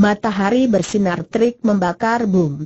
Matahari bersinar terik membakar bumi.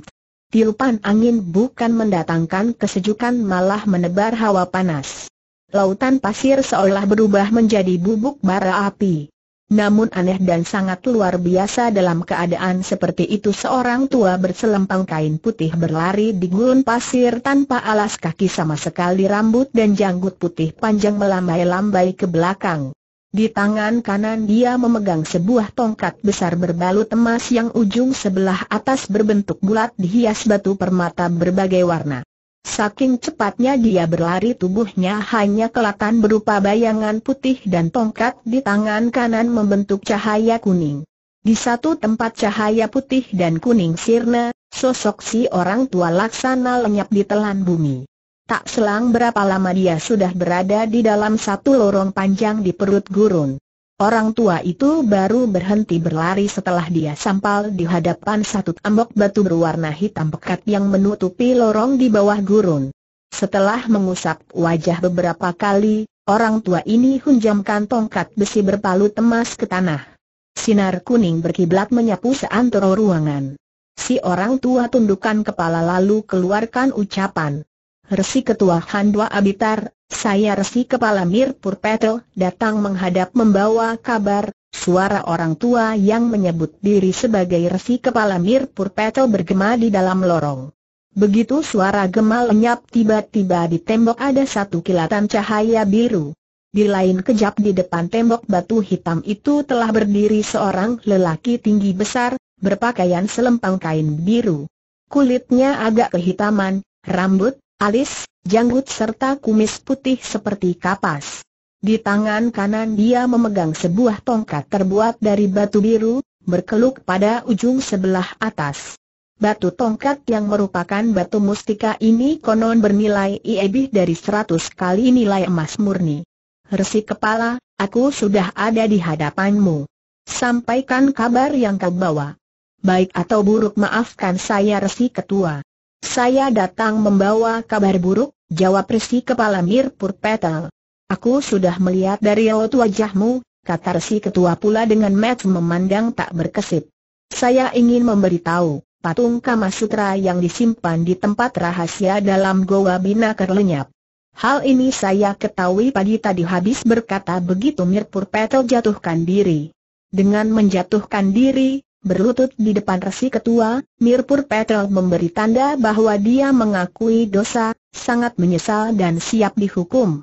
Tiupan angin bukan mendatangkan kesejukan malah menebar hawa panas. Lautan pasir seolah berubah menjadi bubuk bara api. Namun aneh dan sangat luar biasa dalam keadaan seperti itu seorang tua berselempang kain putih berlari di gurun pasir tanpa alas kaki sama sekali rambut dan janggut putih panjang melambai-lambai ke belakang. Di tangan kanan dia memegang sebuah tongkat besar berbalut emas yang ujung sebelah atas berbentuk bulat dihias batu permata berbagai warna. Saking cepatnya dia berlari tubuhnya hanya kelatan berupa bayangan putih dan tongkat di tangan kanan membentuk cahaya kuning. Di satu tempat cahaya putih dan kuning sirna, sosok si orang tua laksana lenyap di telan bumi. Tak selang berapa lama dia sudah berada di dalam satu lorong panjang di perut gurun. Orang tua itu baru berhenti berlari setelah dia sampal di hadapan satu tembok batu berwarna hitam pekat yang menutupi lorong di bawah gurun. Setelah mengusap wajah beberapa kali, orang tua ini hunjamkan tongkat besi berpalu temas ke tanah. Sinar kuning berkiblat menyapu seantero ruangan. Si orang tua tundukkan kepala lalu keluarkan ucapan, Resi Ketua Handwa Abitar, saya Resi Kepala Mirpur Petel, datang menghadap membawa kabar, suara orang tua yang menyebut diri sebagai Resi Kepala Mirpur Petel bergema di dalam lorong. Begitu suara gemal lenyap tiba-tiba di tembok ada satu kilatan cahaya biru. Di lain kejap di depan tembok batu hitam itu telah berdiri seorang lelaki tinggi besar, berpakaian selempang kain biru. Kulitnya agak kehitaman, rambut, alis, janggut serta kumis putih seperti kapas. Di tangan kanan dia memegang sebuah tongkat terbuat dari batu biru, berkeluk pada ujung sebelah atas. Batu tongkat yang merupakan batu mustika ini konon bernilai lebih dari seratus kali nilai emas murni. Resi kepala, aku sudah ada di hadapanmu. Sampaikan kabar yang kau bawa. Baik atau buruk maafkan saya Resi Ketua. Saya datang membawa kabar buruk, jawab Resi Kepala Mirpur Petal. Aku sudah melihat dari laut wajahmu, kata Resi Ketua pula dengan match memandang tak berkesip. Saya ingin memberitahu, patung kamasutra yang disimpan di tempat rahasia dalam Goa bina lenyap. Hal ini saya ketahui pagi tadi habis berkata begitu Mirpur Petel jatuhkan diri. Dengan menjatuhkan diri, berlutut di depan resi ketua, Mirpur Petrol memberi tanda bahwa dia mengakui dosa, sangat menyesal dan siap dihukum.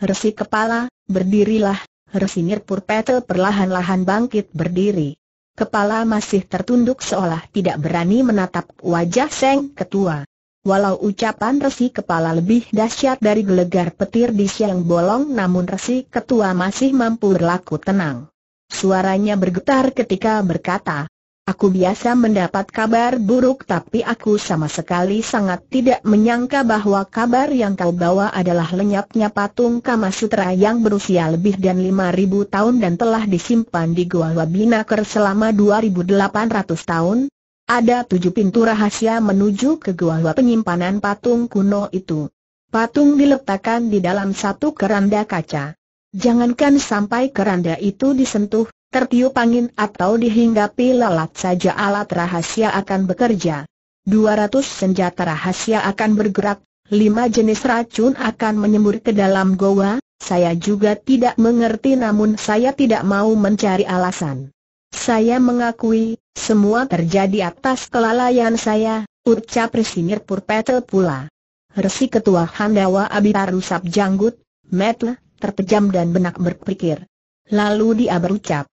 Resi kepala, berdirilah, Resi Mirpur Petrol perlahan-lahan bangkit berdiri. Kepala masih tertunduk seolah tidak berani menatap wajah Seng Ketua. Walau ucapan resi kepala lebih dahsyat dari gelegar petir di siang bolong namun resi ketua masih mampu berlaku tenang. Suaranya bergetar ketika berkata, Aku biasa mendapat kabar buruk tapi aku sama sekali sangat tidak menyangka bahwa kabar yang kau bawa adalah lenyapnya patung Kama Sutra yang berusia lebih dan 5000 tahun dan telah disimpan di gua Wabinaker selama 2800 tahun. Ada tujuh pintu rahasia menuju ke gua penyimpanan patung kuno itu. Patung diletakkan di dalam satu keranda kaca. Jangankan sampai keranda itu disentuh, tertiup angin atau dihinggapi lalat saja alat rahasia akan bekerja. 200 senjata rahasia akan bergerak, 5 jenis racun akan menyembur ke dalam goa, saya juga tidak mengerti namun saya tidak mau mencari alasan. Saya mengakui, semua terjadi atas kelalaian saya, ucap Resinyir Purpetel pula. Resi Ketua Handawa Abitaru janggut, Metle, terpejam dan benak berpikir. Lalu dia berucap,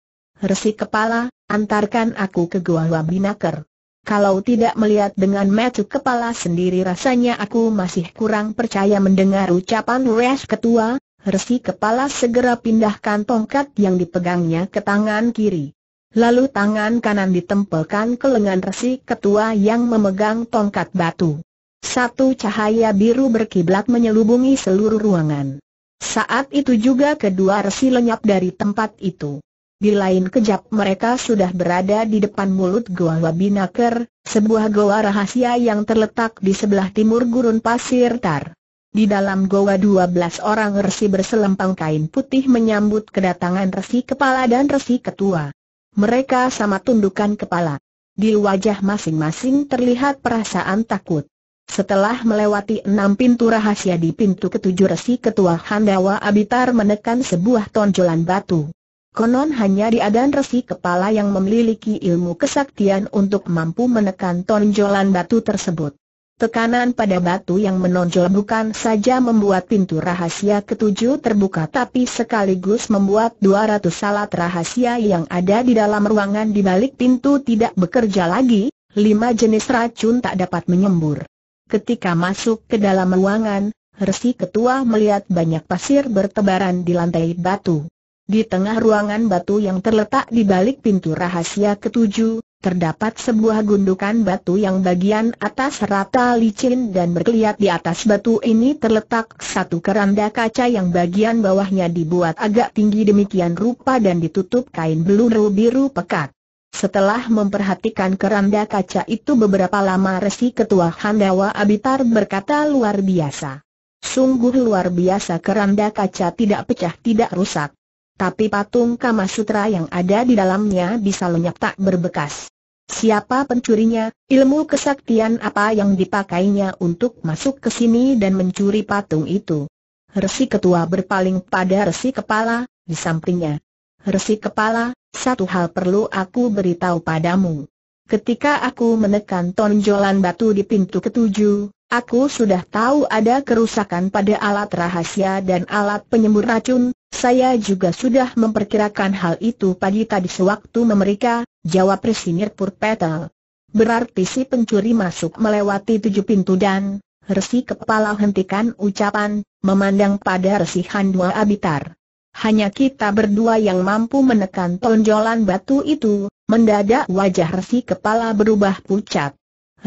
resi kepala, antarkan aku ke gua Wabinaker. Kalau tidak melihat dengan mata kepala sendiri rasanya aku masih kurang percaya mendengar ucapan Res Ketua, resi kepala segera pindahkan tongkat yang dipegangnya ke tangan kiri. Lalu tangan kanan ditempelkan ke lengan resi ketua yang memegang tongkat batu. Satu cahaya biru berkiblat menyelubungi seluruh ruangan. Saat itu juga kedua resi lenyap dari tempat itu. Di lain kejap mereka sudah berada di depan mulut Goa Wabinaker, sebuah goa rahasia yang terletak di sebelah timur gurun pasir tar. Di dalam goa dua belas orang resi berselempang kain putih menyambut kedatangan resi kepala dan resi ketua. Mereka sama tundukan kepala. Di wajah masing-masing terlihat perasaan takut. Setelah melewati enam pintu rahasia di pintu ketujuh resi ketua Handawa Abitar menekan sebuah tonjolan batu. Konon hanya diadan resi kepala yang memiliki ilmu kesaktian untuk mampu menekan tonjolan batu tersebut. Tekanan pada batu yang menonjol bukan saja membuat pintu rahasia ketujuh terbuka tapi sekaligus membuat 200 salat rahasia yang ada di dalam ruangan di balik pintu tidak bekerja lagi, lima jenis racun tak dapat menyembur. Ketika masuk ke dalam ruangan, Resi Ketua melihat banyak pasir bertebaran di lantai batu. Di tengah ruangan batu yang terletak di balik pintu rahasia ketujuh, terdapat sebuah gundukan batu yang bagian atas rata licin dan berkeliat di atas batu ini terletak satu keranda kaca yang bagian bawahnya dibuat agak tinggi demikian rupa dan ditutup kain beluru biru pekat. Setelah memperhatikan keranda kaca itu beberapa lama resi ketua Handawa Abitar berkata luar biasa. Sungguh luar biasa keranda kaca tidak pecah tidak rusak. Tapi patung Kama Sutra yang ada di dalamnya bisa lenyap tak berbekas. Siapa pencurinya, ilmu kesaktian apa yang dipakainya untuk masuk ke sini dan mencuri patung itu. Resi ketua berpaling pada resi kepala, di sampingnya. Resi kepala, satu hal perlu aku beritahu padamu. Ketika aku menekan tonjolan batu di pintu ketujuh, aku sudah tahu ada kerusakan pada alat rahasia dan alat penyembur racun, saya juga sudah memperkirakan hal itu pagi tadi sewaktu memeriksa, jawab Resinir Purpetel. Berarti si pencuri masuk melewati tujuh pintu dan, resi kepala hentikan ucapan, memandang pada resi Handua Abitar. Hanya kita berdua yang mampu menekan tonjolan batu itu, mendadak wajah resi kepala berubah pucat.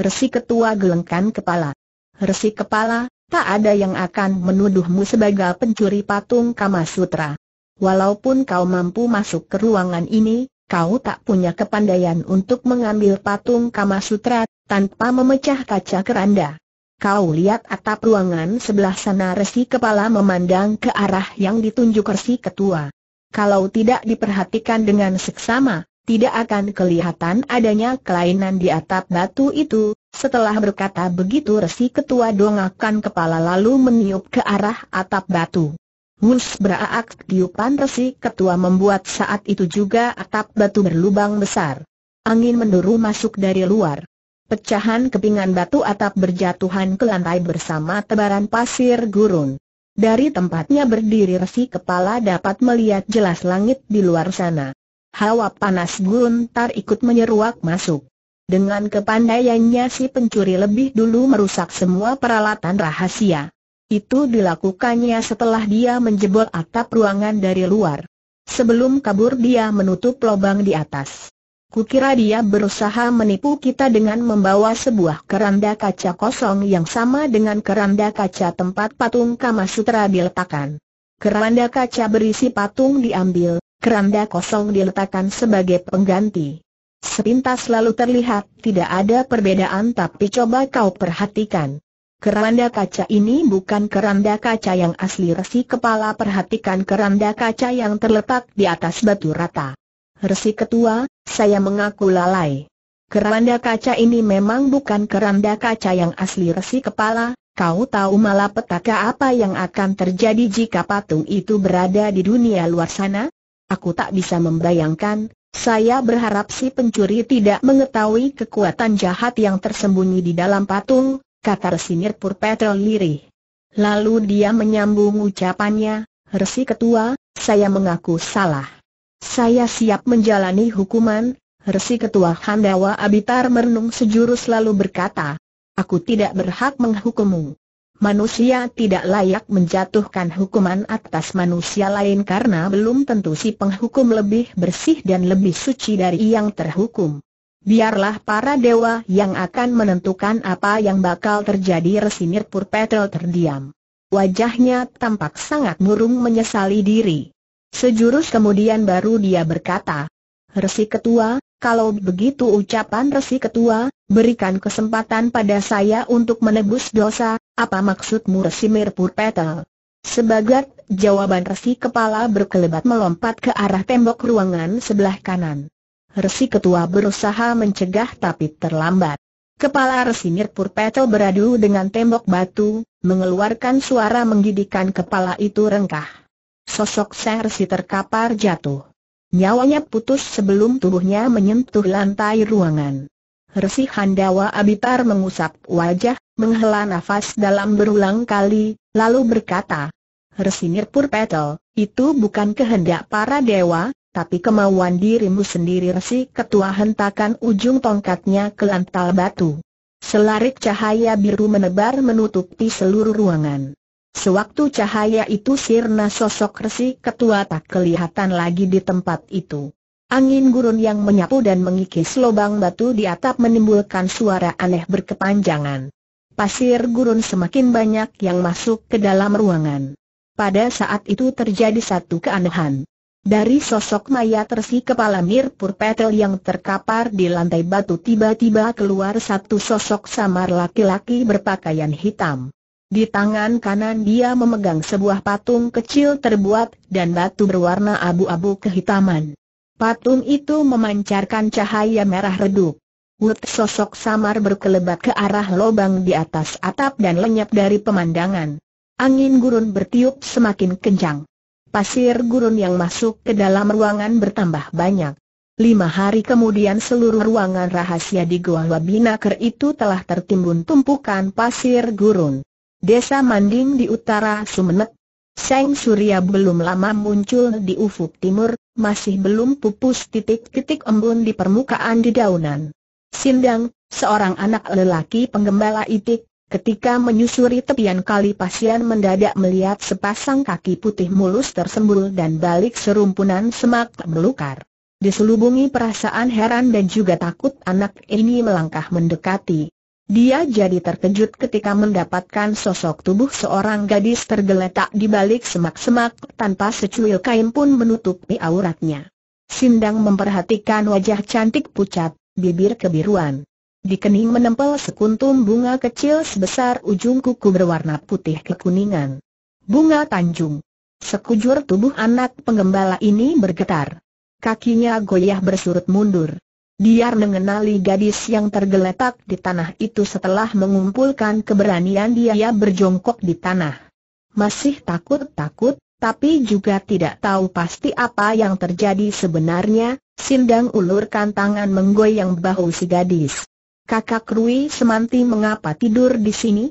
Resi ketua gelengkan kepala. Resi kepala, tak ada yang akan menuduhmu sebagai pencuri patung Kama Sutra. Walaupun kau mampu masuk ke ruangan ini, kau tak punya kepandaian untuk mengambil patung Kama Sutra tanpa memecah kaca keranda. Kau lihat atap ruangan sebelah sana resi kepala memandang ke arah yang ditunjuk resi ketua. Kalau tidak diperhatikan dengan seksama, tidak akan kelihatan adanya kelainan di atap batu itu, setelah berkata begitu resi ketua dongakan kepala lalu meniup ke arah atap batu. Wus beraak tiupan resi ketua membuat saat itu juga atap batu berlubang besar. Angin menduru masuk dari luar. Pecahan kepingan batu atap berjatuhan ke lantai bersama tebaran pasir gurun. Dari tempatnya berdiri resi kepala dapat melihat jelas langit di luar sana. Hawa panas guntar ikut menyeruak masuk. Dengan kepandaiannya si pencuri lebih dulu merusak semua peralatan rahasia. Itu dilakukannya setelah dia menjebol atap ruangan dari luar. Sebelum kabur dia menutup lubang di atas. Kukira dia berusaha menipu kita dengan membawa sebuah keranda kaca kosong yang sama dengan keranda kaca tempat patung Kamasutra diletakkan. Keranda kaca berisi patung diambil, keranda kosong diletakkan sebagai pengganti. Sepintas lalu terlihat, tidak ada perbedaan tapi coba kau perhatikan. Keranda kaca ini bukan keranda kaca yang asli resi kepala perhatikan keranda kaca yang terletak di atas batu rata. Resi ketua, saya mengaku lalai. Keranda kaca ini memang bukan keranda kaca yang asli resi kepala, kau tahu malah petaka apa yang akan terjadi jika patung itu berada di dunia luar sana? Aku tak bisa membayangkan, saya berharap si pencuri tidak mengetahui kekuatan jahat yang tersembunyi di dalam patung, kata Resinir Purpetrol Liri. Lalu dia menyambung ucapannya, Resi Ketua, saya mengaku salah. Saya siap menjalani hukuman, Resi Ketua Handawa Abitar merenung sejurus lalu berkata, Aku tidak berhak menghukummu. Manusia tidak layak menjatuhkan hukuman atas manusia lain karena belum tentu si penghukum lebih bersih dan lebih suci dari yang terhukum. Biarlah para dewa yang akan menentukan apa yang bakal terjadi Resinir Purpetel terdiam. Wajahnya tampak sangat murung menyesali diri. Sejurus kemudian baru dia berkata, Resi Ketua, kalau begitu ucapan resi ketua, berikan kesempatan pada saya untuk menebus dosa, apa maksudmu resi Mirpur Petel? Sebagai jawaban resi kepala berkelebat melompat ke arah tembok ruangan sebelah kanan. Resi ketua berusaha mencegah tapi terlambat. Kepala resi Mirpur Petel beradu dengan tembok batu, mengeluarkan suara menggidikan kepala itu rengkah. Sosok sang resi terkapar jatuh. Nyawanya putus sebelum tubuhnya menyentuh lantai ruangan. Resi Handawa Abitar mengusap wajah, menghela nafas dalam berulang kali, lalu berkata, Resi Nirpur Petel, itu bukan kehendak para dewa, tapi kemauan dirimu sendiri Resi Ketua hentakan ujung tongkatnya ke lantal batu. Selarik cahaya biru menebar menutupi seluruh ruangan. Sewaktu cahaya itu sirna sosok resi ketua tak kelihatan lagi di tempat itu. Angin gurun yang menyapu dan mengikis lubang batu di atap menimbulkan suara aneh berkepanjangan. Pasir gurun semakin banyak yang masuk ke dalam ruangan. Pada saat itu terjadi satu keanehan. Dari sosok maya resi kepala Mirpur Petel yang terkapar di lantai batu tiba-tiba keluar satu sosok samar laki-laki berpakaian hitam. Di tangan kanan dia memegang sebuah patung kecil terbuat dan batu berwarna abu-abu kehitaman. Patung itu memancarkan cahaya merah redup. Wut sosok samar berkelebat ke arah lubang di atas atap dan lenyap dari pemandangan. Angin gurun bertiup semakin kencang. Pasir gurun yang masuk ke dalam ruangan bertambah banyak. Lima hari kemudian seluruh ruangan rahasia di Goa Wabinaker itu telah tertimbun tumpukan pasir gurun. Desa Manding di utara Sumeneb. Seng Surya belum lama muncul di ufuk timur, masih belum pupus titik-titik embun di permukaan di daunan. Sindang, seorang anak lelaki penggembala itik, ketika menyusuri tepian kali pasien mendadak melihat sepasang kaki putih mulus tersembul dan balik serumpunan semak melukar. Diselubungi perasaan heran dan juga takut anak ini melangkah mendekati. Dia jadi terkejut ketika mendapatkan sosok tubuh seorang gadis tergeletak di balik semak-semak tanpa secuil kain pun menutupi auratnya. Sindang memperhatikan wajah cantik pucat, bibir kebiruan. Di kening menempel sekuntum bunga kecil sebesar ujung kuku berwarna putih kekuningan. Bunga Tanjung. Sekujur tubuh anak pengembala ini bergetar. Kakinya goyah bersurut mundur. Diar mengenali gadis yang tergeletak di tanah itu setelah mengumpulkan keberanian dia berjongkok di tanah. Masih takut-takut, tapi juga tidak tahu pasti apa yang terjadi sebenarnya, Sindang ulurkan tangan menggoyang bahu si gadis. Kakak Rui Semanti mengapa tidur di sini?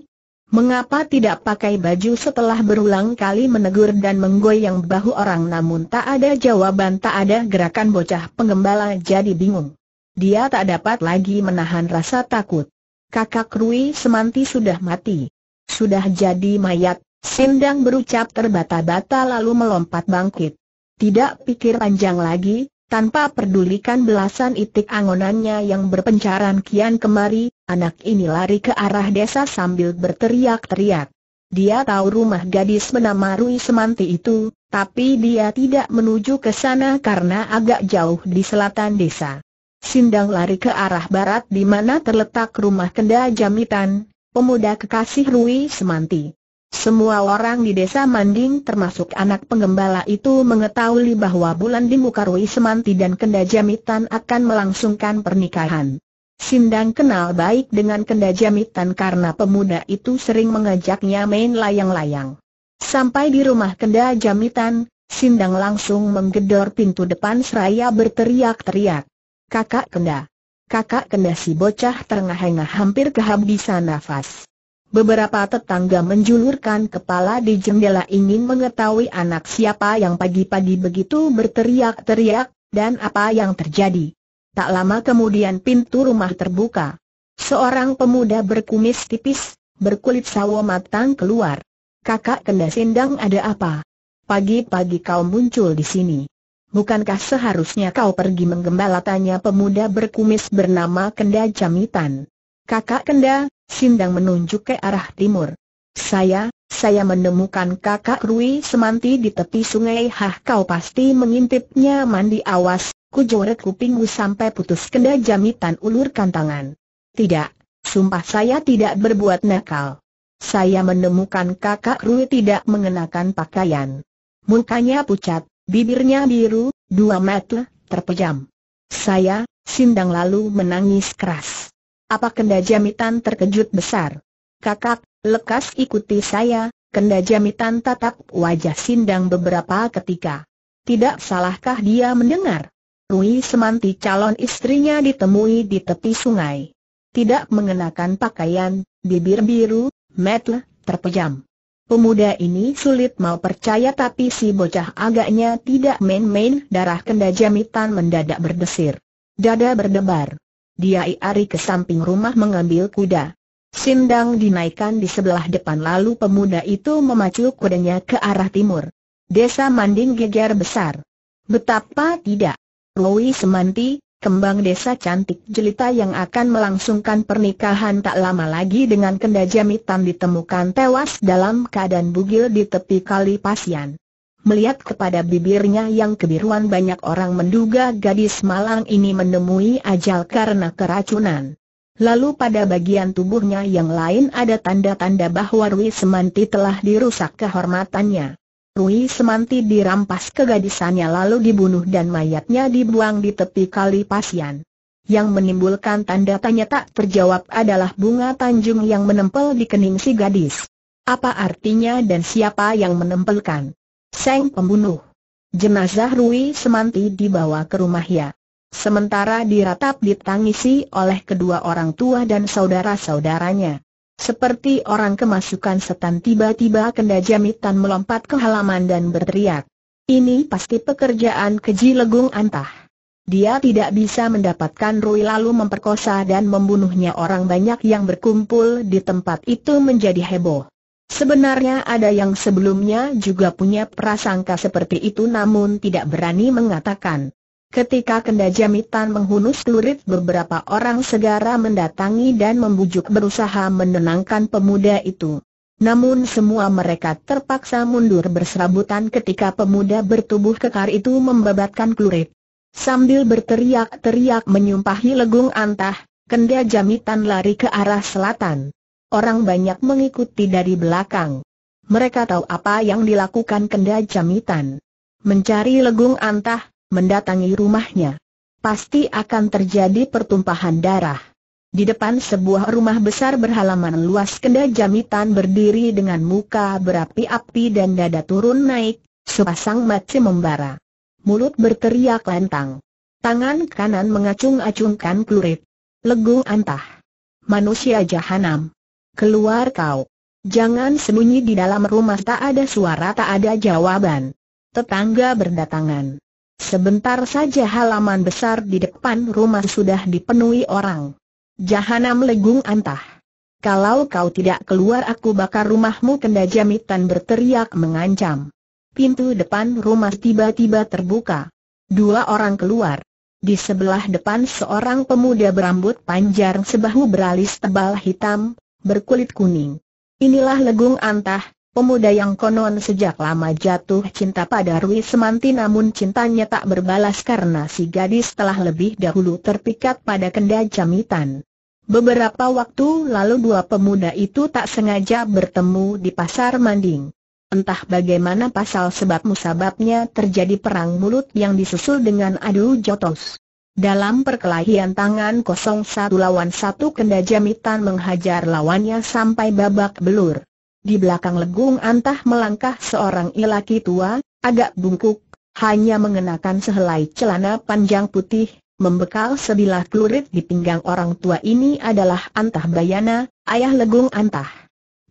Mengapa tidak pakai baju setelah berulang kali menegur dan menggoyang bahu orang namun tak ada jawaban tak ada gerakan bocah pengembala jadi bingung. Dia tak dapat lagi menahan rasa takut. Kakak Rui Semanti sudah mati. Sudah jadi mayat, Sindang berucap terbata-bata lalu melompat bangkit. Tidak pikir panjang lagi, tanpa pedulikan belasan itik angonannya yang berpencaran kian kemari, anak ini lari ke arah desa sambil berteriak-teriak. Dia tahu rumah gadis bernama Rui Semanti itu, tapi dia tidak menuju ke sana karena agak jauh di selatan desa. Sindang lari ke arah barat di mana terletak rumah kenda jamitan, pemuda kekasih Rui Semanti. Semua orang di desa Manding termasuk anak pengembala itu mengetahui bahwa bulan di muka Rui Semanti dan kenda jamitan akan melangsungkan pernikahan. Sindang kenal baik dengan kenda jamitan karena pemuda itu sering mengajaknya main layang-layang. Sampai di rumah kenda jamitan, Sindang langsung menggedor pintu depan seraya berteriak-teriak. Kakak Kenda. Kakak Kenda si bocah terengah-engah hampir kehabisan nafas. Beberapa tetangga menjulurkan kepala di jendela ingin mengetahui anak siapa yang pagi-pagi begitu berteriak-teriak, dan apa yang terjadi. Tak lama kemudian pintu rumah terbuka. Seorang pemuda berkumis tipis, berkulit sawo matang keluar. Kakak Kenda Sindang ada apa? Pagi-pagi kau muncul di sini bukankah seharusnya kau pergi menggembala tanya pemuda berkumis bernama Kenda Jamitan. Kakak Kenda, Sindang menunjuk ke arah timur. Saya, saya menemukan kakak Rui Semanti di tepi sungai Hah kau pasti mengintipnya mandi awas, jorek kupingmu sampai putus Kenda Jamitan ulurkan tangan. Tidak, sumpah saya tidak berbuat nakal. Saya menemukan kakak Rui tidak mengenakan pakaian. Mukanya pucat, Bibirnya biru, dua mata terpejam. Saya, Sindang lalu menangis keras. Apa kenda jamitan terkejut besar? Kakak, lekas ikuti saya, kenda jamitan tatap wajah Sindang beberapa ketika. Tidak salahkah dia mendengar? Rui Semanti calon istrinya ditemui di tepi sungai. Tidak mengenakan pakaian, bibir biru, metle, terpejam. Pemuda ini sulit mau percaya tapi si bocah agaknya tidak main-main darah kenda jamitan mendadak berdesir. Dada berdebar. Dia iari ke samping rumah mengambil kuda. Sindang dinaikkan di sebelah depan lalu pemuda itu memacu kudanya ke arah timur. Desa Manding geger besar. Betapa tidak. Rui Semanti, kembang desa cantik jelita yang akan melangsungkan pernikahan tak lama lagi dengan kenda jamitan ditemukan tewas dalam keadaan bugil di tepi kali pasian. Melihat kepada bibirnya yang kebiruan banyak orang menduga gadis malang ini menemui ajal karena keracunan. Lalu pada bagian tubuhnya yang lain ada tanda-tanda bahwa Rui Semanti telah dirusak kehormatannya. Rui Semanti dirampas kegadisannya lalu dibunuh dan mayatnya dibuang di tepi kali Pasian. Yang menimbulkan tanda tanya tak terjawab adalah bunga Tanjung yang menempel di kening si gadis. Apa artinya dan siapa yang menempelkan? Seng pembunuh. Jenazah Rui Semanti dibawa ke rumahnya, Sementara diratap ditangisi oleh kedua orang tua dan saudara-saudaranya. Seperti orang kemasukan setan tiba-tiba kenda jamitan melompat ke halaman dan berteriak. Ini pasti pekerjaan keji legung antah. Dia tidak bisa mendapatkan Rui lalu memperkosa dan membunuhnya orang banyak yang berkumpul di tempat itu menjadi heboh. Sebenarnya ada yang sebelumnya juga punya prasangka seperti itu namun tidak berani mengatakan. Ketika kenda jamitan menghunus lurit beberapa orang segera mendatangi dan membujuk berusaha menenangkan pemuda itu. Namun semua mereka terpaksa mundur berserabutan ketika pemuda bertubuh kekar itu membabatkan klurit. Sambil berteriak-teriak menyumpahi legung antah, kenda jamitan lari ke arah selatan. Orang banyak mengikuti dari belakang. Mereka tahu apa yang dilakukan kenda jamitan. Mencari legung antah, mendatangi rumahnya. Pasti akan terjadi pertumpahan darah. Di depan sebuah rumah besar berhalaman luas kenda jamitan berdiri dengan muka berapi-api dan dada turun naik, sepasang mati membara. Mulut berteriak lantang, Tangan kanan mengacung-acungkan kulit. Legu antah. Manusia jahanam. Keluar kau. Jangan sembunyi di dalam rumah tak ada suara tak ada jawaban. Tetangga berdatangan. Sebentar saja halaman besar di depan rumah sudah dipenuhi orang. Jahanam legung antah. Kalau kau tidak keluar aku bakar rumahmu kenda jamitan berteriak mengancam. Pintu depan rumah tiba-tiba terbuka. Dua orang keluar. Di sebelah depan seorang pemuda berambut panjang sebahu beralis tebal hitam, berkulit kuning. Inilah Legung Antah, Pemuda yang konon sejak lama jatuh cinta pada Rui Semanti namun cintanya tak berbalas karena si gadis telah lebih dahulu terpikat pada kenda jamitan. Beberapa waktu lalu dua pemuda itu tak sengaja bertemu di pasar Manding. Entah bagaimana pasal sebab musababnya terjadi perang mulut yang disusul dengan adu jotos. Dalam perkelahian tangan kosong satu lawan satu kenda jamitan menghajar lawannya sampai babak belur. Di belakang Legung Antah melangkah seorang lelaki tua, agak bungkuk, hanya mengenakan sehelai celana panjang putih, membekal sebilah klurit di pinggang orang tua ini adalah Antah Bayana, ayah Legung Antah.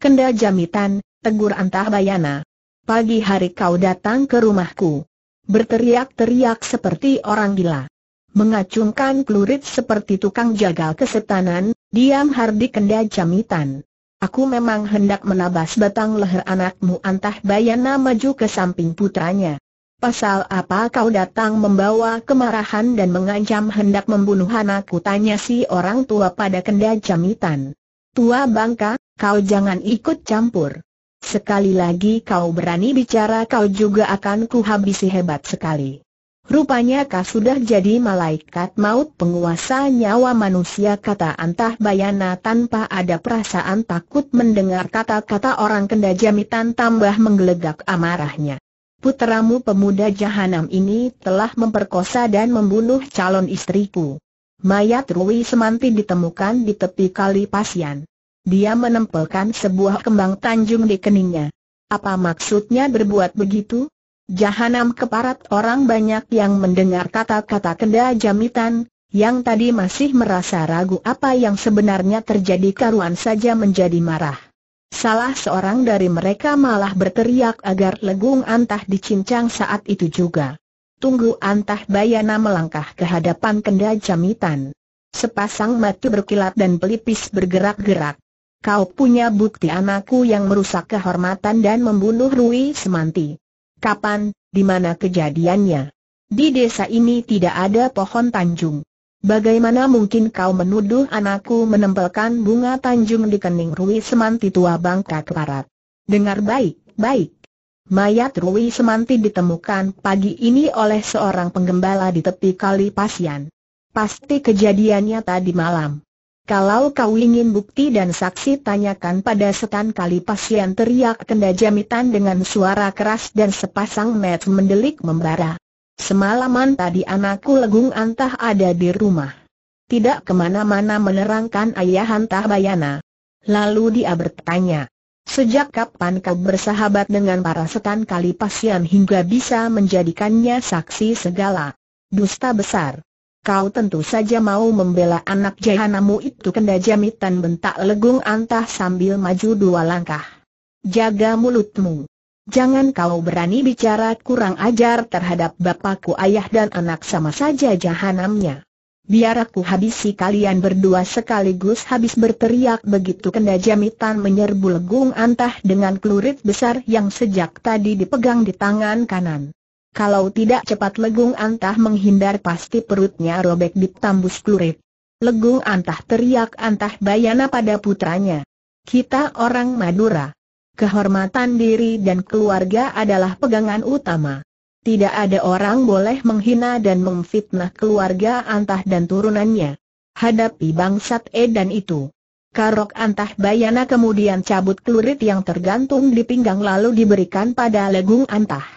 Kenda jamitan, tegur Antah Bayana. Pagi hari kau datang ke rumahku. Berteriak-teriak seperti orang gila. Mengacungkan klurit seperti tukang jagal kesetanan, diam hardi Kenda jamitan. Aku memang hendak menabas batang leher anakmu antah Bayana maju ke samping putranya. Pasal apa kau datang membawa kemarahan dan mengancam hendak membunuh anakku tanya si orang tua pada kenda jamitan. Tua bangka, kau jangan ikut campur. Sekali lagi kau berani bicara kau juga akan kuhabisi hebat sekali. Rupanya kau sudah jadi malaikat maut penguasa nyawa manusia kata Antah Bayana tanpa ada perasaan takut mendengar kata-kata orang kenda jamitan tambah menggelegak amarahnya. Putramu pemuda jahanam ini telah memperkosa dan membunuh calon istriku. Mayat Rui Semanti ditemukan di tepi kali Pasian. Dia menempelkan sebuah kembang tanjung di keningnya. Apa maksudnya berbuat begitu? Jahanam keparat orang banyak yang mendengar kata-kata kenda jamitan, yang tadi masih merasa ragu apa yang sebenarnya terjadi karuan saja menjadi marah. Salah seorang dari mereka malah berteriak agar legung antah dicincang saat itu juga. Tunggu antah bayana melangkah ke hadapan kenda jamitan. Sepasang mata berkilat dan pelipis bergerak-gerak. Kau punya bukti anakku yang merusak kehormatan dan membunuh Rui Semanti kapan, di mana kejadiannya. Di desa ini tidak ada pohon tanjung. Bagaimana mungkin kau menuduh anakku menempelkan bunga tanjung di kening Rui Semanti tua bangka keparat? Dengar baik-baik. Mayat Rui Semanti ditemukan pagi ini oleh seorang penggembala di tepi kali Pasian. Pasti kejadiannya tadi malam. Kalau kau ingin bukti dan saksi tanyakan pada setan kali pasien teriak kenda jamitan dengan suara keras dan sepasang met mendelik membara. Semalaman tadi anakku legung antah ada di rumah. Tidak kemana-mana menerangkan ayah antah bayana. Lalu dia bertanya, sejak kapan kau bersahabat dengan para setan kali pasien hingga bisa menjadikannya saksi segala? Dusta besar. Kau tentu saja mau membela anak jahanamu itu kenda jamitan bentak legung antah sambil maju dua langkah. Jaga mulutmu. Jangan kau berani bicara kurang ajar terhadap bapakku ayah dan anak sama saja jahanamnya. Biar aku habisi kalian berdua sekaligus habis berteriak begitu kenda jamitan menyerbu legung antah dengan klurit besar yang sejak tadi dipegang di tangan kanan. Kalau tidak cepat Legung Antah menghindar pasti perutnya robek di ditambus kulit. Legung Antah teriak Antah Bayana pada putranya. Kita orang Madura. Kehormatan diri dan keluarga adalah pegangan utama. Tidak ada orang boleh menghina dan memfitnah keluarga Antah dan turunannya. Hadapi bangsat Edan itu. Karok Antah Bayana kemudian cabut kulit yang tergantung di pinggang lalu diberikan pada Legung Antah.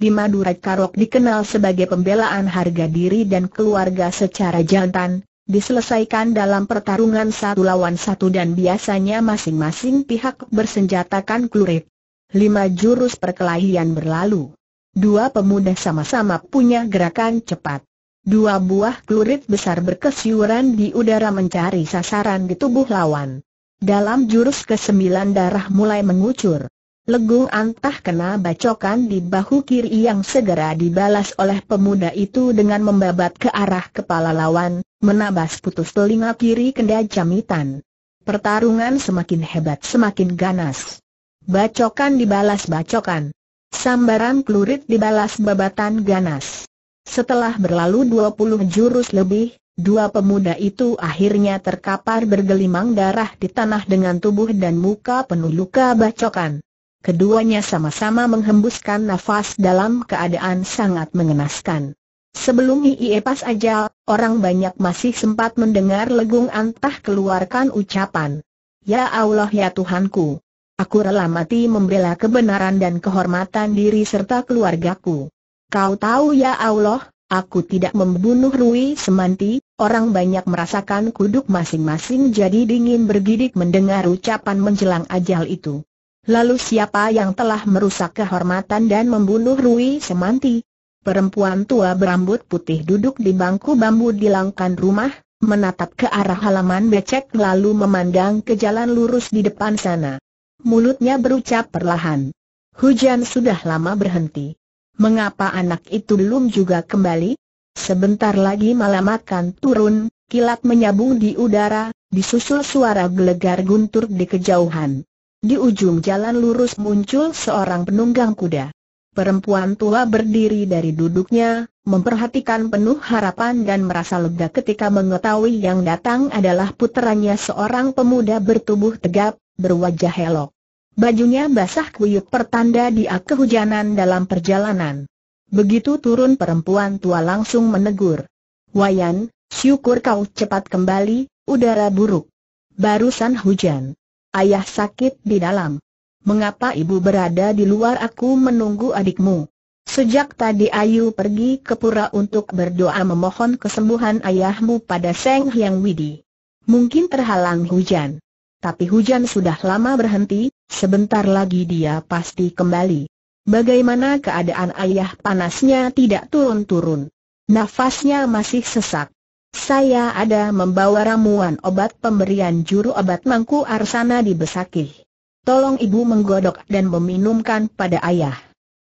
Di Madura Karok dikenal sebagai pembelaan harga diri dan keluarga secara jantan, diselesaikan dalam pertarungan satu lawan satu dan biasanya masing-masing pihak bersenjatakan klurik. Lima jurus perkelahian berlalu. Dua pemuda sama-sama punya gerakan cepat. Dua buah klurit besar berkesiuran di udara mencari sasaran di tubuh lawan. Dalam jurus ke-9 darah mulai mengucur. Legung antah kena bacokan di bahu kiri yang segera dibalas oleh pemuda itu dengan membabat ke arah kepala lawan, menabas putus telinga kiri kenda jamitan. Pertarungan semakin hebat semakin ganas. Bacokan dibalas bacokan. Sambaran pelurit dibalas babatan ganas. Setelah berlalu 20 jurus lebih, Dua pemuda itu akhirnya terkapar bergelimang darah di tanah dengan tubuh dan muka penuh luka bacokan. Keduanya sama-sama menghembuskan nafas dalam keadaan sangat mengenaskan. Sebelum Iie pas ajal, orang banyak masih sempat mendengar legung antah keluarkan ucapan. Ya Allah ya Tuhanku. Aku rela mati membela kebenaran dan kehormatan diri serta keluargaku. Kau tahu ya Allah, aku tidak membunuh Rui Semanti, orang banyak merasakan kuduk masing-masing jadi dingin bergidik mendengar ucapan menjelang ajal itu. Lalu siapa yang telah merusak kehormatan dan membunuh Rui Semanti? Perempuan tua berambut putih duduk di bangku bambu di langkan rumah, menatap ke arah halaman becek lalu memandang ke jalan lurus di depan sana. Mulutnya berucap perlahan. Hujan sudah lama berhenti. Mengapa anak itu belum juga kembali? Sebentar lagi malam akan turun, kilat menyabung di udara, disusul suara gelegar guntur di kejauhan. Di ujung jalan lurus muncul seorang penunggang kuda. Perempuan tua berdiri dari duduknya, memperhatikan penuh harapan dan merasa lega ketika mengetahui yang datang adalah putranya. seorang pemuda bertubuh tegap, berwajah helok. Bajunya basah kuyup pertanda dia kehujanan dalam perjalanan. Begitu turun perempuan tua langsung menegur. Wayan, syukur kau cepat kembali, udara buruk. Barusan hujan. Ayah sakit di dalam. Mengapa ibu berada di luar aku menunggu adikmu? Sejak tadi Ayu pergi ke pura untuk berdoa memohon kesembuhan ayahmu pada Seng Hyang Widi. Mungkin terhalang hujan. Tapi hujan sudah lama berhenti, sebentar lagi dia pasti kembali. Bagaimana keadaan ayah panasnya tidak turun-turun. Nafasnya masih sesak. Saya ada membawa ramuan obat pemberian juru obat Mangku Arsana di Besakih. Tolong ibu menggodok dan meminumkan pada ayah.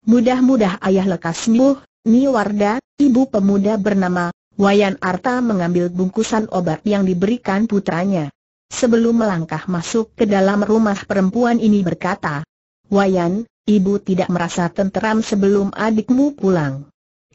Mudah-mudah ayah lekas sembuh, Niwarda, ibu pemuda bernama Wayan Arta mengambil bungkusan obat yang diberikan putranya. Sebelum melangkah masuk ke dalam rumah perempuan ini berkata, Wayan, ibu tidak merasa tenteram sebelum adikmu pulang.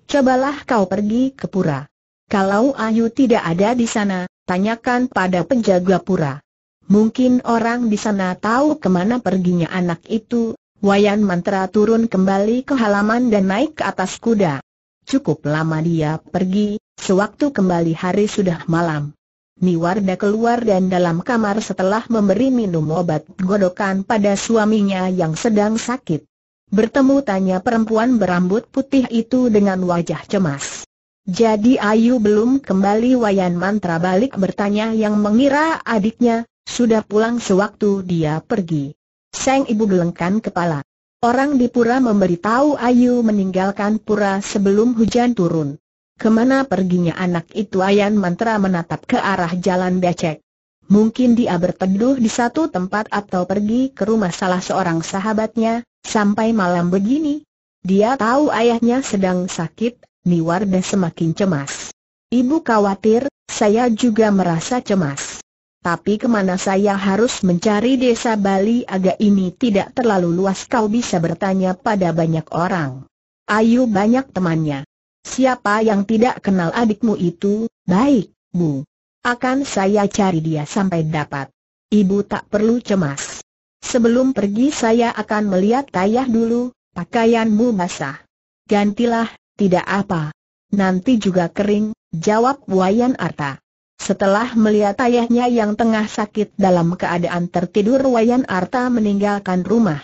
Cobalah kau pergi ke pura. Kalau Ayu tidak ada di sana, tanyakan pada penjaga pura. Mungkin orang di sana tahu kemana perginya anak itu, Wayan Mantra turun kembali ke halaman dan naik ke atas kuda. Cukup lama dia pergi, sewaktu kembali hari sudah malam. Niwarda keluar dan dalam kamar setelah memberi minum obat godokan pada suaminya yang sedang sakit. Bertemu tanya perempuan berambut putih itu dengan wajah cemas. Jadi Ayu belum kembali Wayan Mantra balik bertanya yang mengira adiknya, sudah pulang sewaktu dia pergi. Seng ibu gelengkan kepala. Orang di pura memberitahu Ayu meninggalkan pura sebelum hujan turun. Kemana perginya anak itu Wayan Mantra menatap ke arah jalan becek. Mungkin dia berteduh di satu tempat atau pergi ke rumah salah seorang sahabatnya, sampai malam begini. Dia tahu ayahnya sedang sakit, Niwarda semakin cemas. Ibu khawatir, saya juga merasa cemas. Tapi kemana saya harus mencari desa Bali agak ini tidak terlalu luas kau bisa bertanya pada banyak orang. Ayu banyak temannya. Siapa yang tidak kenal adikmu itu, baik, Bu. Akan saya cari dia sampai dapat. Ibu tak perlu cemas. Sebelum pergi saya akan melihat ayah dulu, pakaianmu basah. Gantilah, tidak apa. Nanti juga kering, jawab Wayan Arta. Setelah melihat ayahnya yang tengah sakit dalam keadaan tertidur Wayan Arta meninggalkan rumah.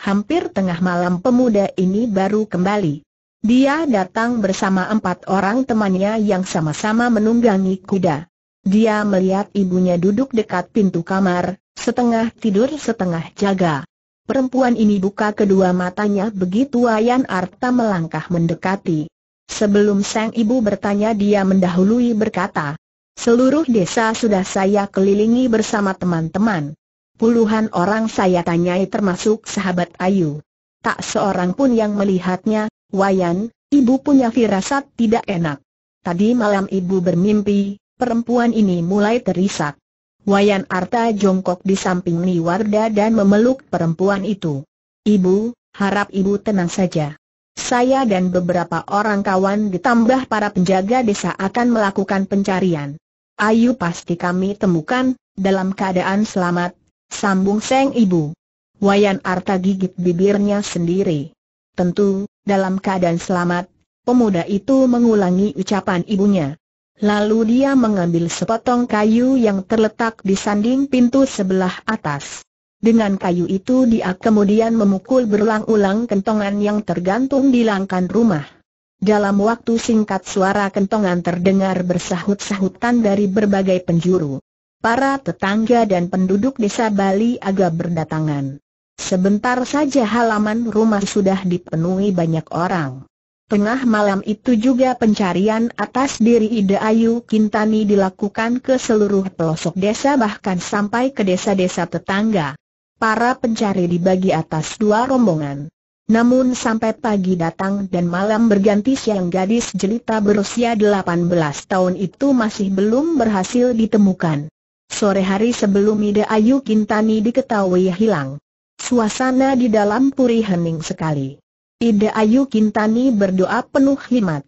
Hampir tengah malam pemuda ini baru kembali. Dia datang bersama empat orang temannya yang sama-sama menunggangi kuda. Dia melihat ibunya duduk dekat pintu kamar, setengah tidur setengah jaga. Perempuan ini buka kedua matanya begitu Wayan Arta melangkah mendekati. Sebelum sang ibu bertanya dia mendahului berkata, Seluruh desa sudah saya kelilingi bersama teman-teman. Puluhan orang saya tanyai termasuk sahabat Ayu. Tak seorang pun yang melihatnya, Wayan, ibu punya firasat tidak enak. Tadi malam ibu bermimpi, perempuan ini mulai terisak. Wayan Arta jongkok di samping Niwarda dan memeluk perempuan itu. Ibu, harap ibu tenang saja. Saya dan beberapa orang kawan ditambah para penjaga desa akan melakukan pencarian. Ayu pasti kami temukan, dalam keadaan selamat, sambung Seng Ibu. Wayan Arta gigit bibirnya sendiri. Tentu, dalam keadaan selamat, pemuda itu mengulangi ucapan ibunya. Lalu dia mengambil sepotong kayu yang terletak di sanding pintu sebelah atas. Dengan kayu itu dia kemudian memukul berulang-ulang kentongan yang tergantung di langkan rumah. Dalam waktu singkat suara kentongan terdengar bersahut-sahutan dari berbagai penjuru. Para tetangga dan penduduk desa Bali agak berdatangan. Sebentar saja halaman rumah sudah dipenuhi banyak orang. Tengah malam itu juga pencarian atas diri Ida Ayu Kintani dilakukan ke seluruh pelosok desa bahkan sampai ke desa-desa tetangga. Para pencari dibagi atas dua rombongan. Namun sampai pagi datang dan malam berganti siang gadis jelita berusia 18 tahun itu masih belum berhasil ditemukan. Sore hari sebelum Ida Ayu Kintani diketahui hilang. Suasana di dalam puri hening sekali. Ida Ayu Kintani berdoa penuh himat.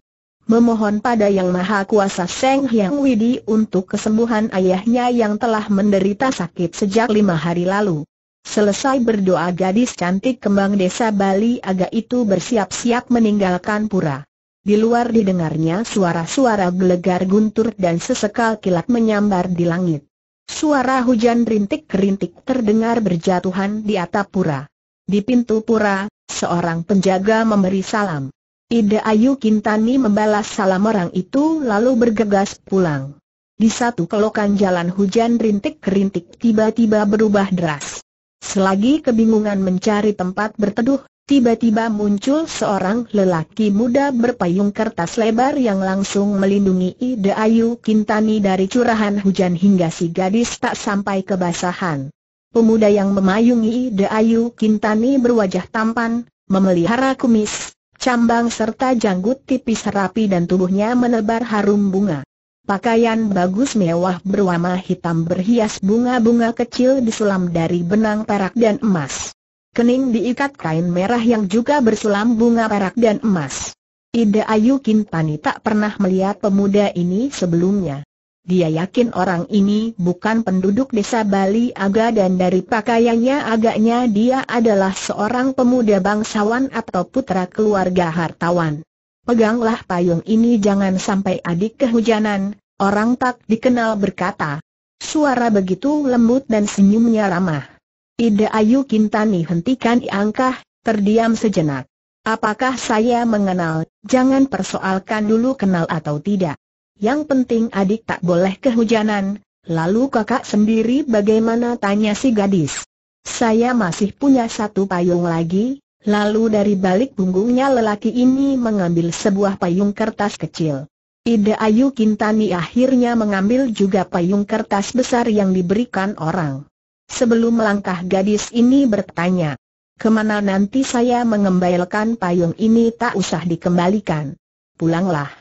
Memohon pada Yang Maha Kuasa Seng Hyang Widi untuk kesembuhan ayahnya yang telah menderita sakit sejak lima hari lalu. Selesai berdoa gadis cantik kembang desa Bali agak itu bersiap-siap meninggalkan pura. Di luar didengarnya suara-suara gelegar guntur dan sesekal kilat menyambar di langit. Suara hujan rintik-rintik terdengar berjatuhan di atap pura. Di pintu pura, Seorang penjaga memberi salam. Ida Ayu Kintani membalas salam orang itu lalu bergegas pulang. Di satu kelokan jalan hujan rintik-rintik tiba-tiba berubah deras. Selagi kebingungan mencari tempat berteduh, tiba-tiba muncul seorang lelaki muda berpayung kertas lebar yang langsung melindungi Ida Ayu Kintani dari curahan hujan hingga si gadis tak sampai kebasahan. Pemuda yang memayungi De Ayu Kintani berwajah tampan, memelihara kumis, cambang serta janggut tipis rapi dan tubuhnya menebar harum bunga. Pakaian bagus mewah berwarna hitam berhias bunga-bunga kecil disulam dari benang perak dan emas. Kening diikat kain merah yang juga bersulam bunga perak dan emas. Ida Ayu Kintani tak pernah melihat pemuda ini sebelumnya. Dia yakin orang ini bukan penduduk desa Bali Aga dan dari pakaiannya agaknya dia adalah seorang pemuda bangsawan atau putra keluarga hartawan. Peganglah payung ini jangan sampai adik kehujanan, orang tak dikenal berkata. Suara begitu lembut dan senyumnya ramah. Ida Ayu Kintani hentikan angkah, terdiam sejenak. Apakah saya mengenal, jangan persoalkan dulu kenal atau tidak. Yang penting adik tak boleh kehujanan, lalu kakak sendiri bagaimana tanya si gadis. Saya masih punya satu payung lagi, lalu dari balik punggungnya lelaki ini mengambil sebuah payung kertas kecil. Ida Ayu Kintani akhirnya mengambil juga payung kertas besar yang diberikan orang. Sebelum melangkah gadis ini bertanya, kemana nanti saya mengembalikan payung ini tak usah dikembalikan. Pulanglah.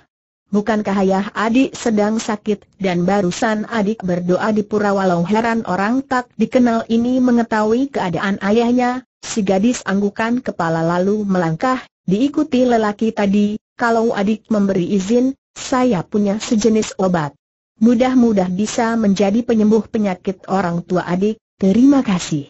Bukankah ayah adik sedang sakit dan barusan adik berdoa di pura walau heran orang tak dikenal ini mengetahui keadaan ayahnya, si gadis anggukan kepala lalu melangkah, diikuti lelaki tadi, kalau adik memberi izin, saya punya sejenis obat. Mudah-mudah bisa menjadi penyembuh penyakit orang tua adik, terima kasih.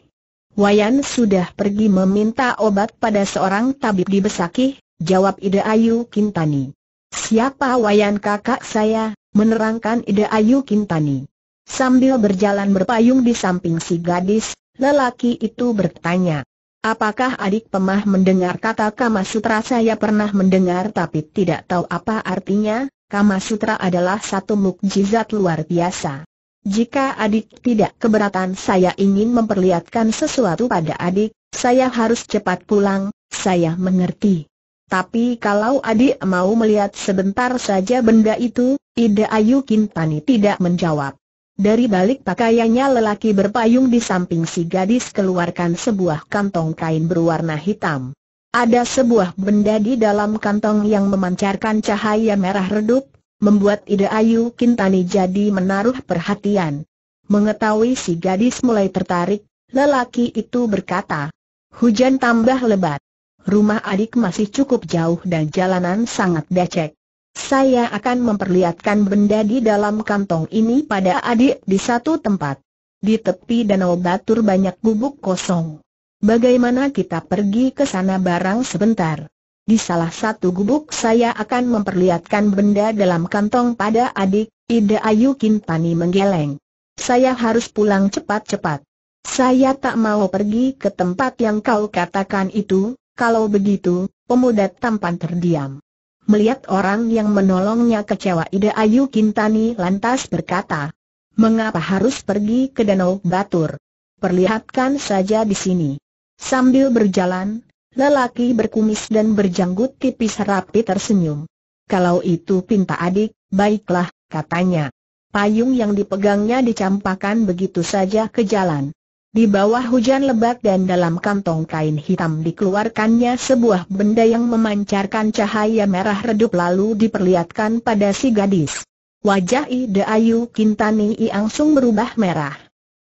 Wayan sudah pergi meminta obat pada seorang tabib di Besakih, jawab Ida Ayu Kintani. Siapa wayan kakak saya? Menerangkan ide Ayu Kintani. Sambil berjalan berpayung di samping si gadis, lelaki itu bertanya. Apakah adik pemah mendengar kata Kama Sutra saya pernah mendengar tapi tidak tahu apa artinya? Kama Sutra adalah satu mukjizat luar biasa. Jika adik tidak keberatan saya ingin memperlihatkan sesuatu pada adik, saya harus cepat pulang, saya mengerti. Tapi kalau adik mau melihat sebentar saja benda itu, Ida Ayu Kintani tidak menjawab. Dari balik pakaiannya lelaki berpayung di samping si gadis keluarkan sebuah kantong kain berwarna hitam. Ada sebuah benda di dalam kantong yang memancarkan cahaya merah redup, membuat Ida Ayu Kintani jadi menaruh perhatian. Mengetahui si gadis mulai tertarik, lelaki itu berkata, Hujan tambah lebat rumah adik masih cukup jauh dan jalanan sangat becek. Saya akan memperlihatkan benda di dalam kantong ini pada adik di satu tempat. Di tepi danau Batur banyak gubuk kosong. Bagaimana kita pergi ke sana barang sebentar? Di salah satu gubuk saya akan memperlihatkan benda dalam kantong pada adik, Ida Ayu Kintani menggeleng. Saya harus pulang cepat-cepat. Saya tak mau pergi ke tempat yang kau katakan itu, kalau begitu, pemuda tampan terdiam. Melihat orang yang menolongnya kecewa Ide Ayu Kintani lantas berkata, Mengapa harus pergi ke Danau Batur? Perlihatkan saja di sini. Sambil berjalan, lelaki berkumis dan berjanggut tipis rapi tersenyum. Kalau itu pinta adik, baiklah, katanya. Payung yang dipegangnya dicampakkan begitu saja ke jalan. Di bawah hujan lebat dan dalam kantong kain hitam dikeluarkannya sebuah benda yang memancarkan cahaya merah redup lalu diperlihatkan pada si gadis. Wajah Ida Ayu Kintani langsung berubah merah.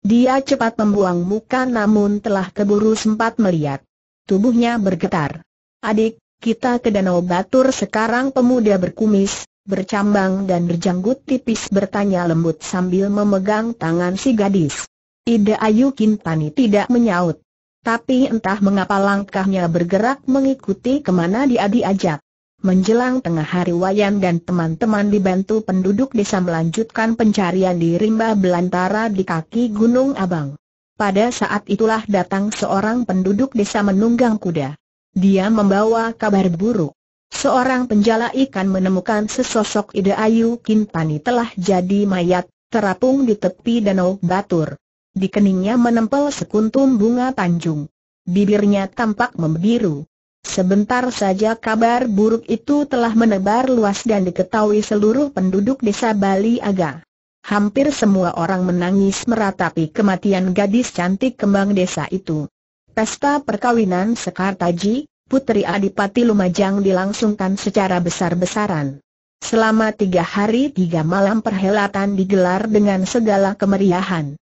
Dia cepat membuang muka namun telah keburu sempat melihat. Tubuhnya bergetar. Adik, kita ke Danau Batur sekarang pemuda berkumis, bercambang dan berjanggut tipis bertanya lembut sambil memegang tangan si gadis. Ida Ayu Kintani tidak menyaut. Tapi entah mengapa langkahnya bergerak mengikuti kemana dia diajak. Menjelang tengah hari Wayan dan teman-teman dibantu penduduk desa melanjutkan pencarian di rimba belantara di kaki Gunung Abang. Pada saat itulah datang seorang penduduk desa menunggang kuda. Dia membawa kabar buruk. Seorang penjala ikan menemukan sesosok Ida Ayu Kintani telah jadi mayat, terapung di tepi danau Batur. Di keningnya menempel sekuntum bunga tanjung. Bibirnya tampak membiru. Sebentar saja kabar buruk itu telah menebar luas dan diketahui seluruh penduduk desa Bali Aga. Hampir semua orang menangis meratapi kematian gadis cantik kembang desa itu. Pesta perkawinan Sekartaji, Putri Adipati Lumajang dilangsungkan secara besar-besaran. Selama tiga hari tiga malam perhelatan digelar dengan segala kemeriahan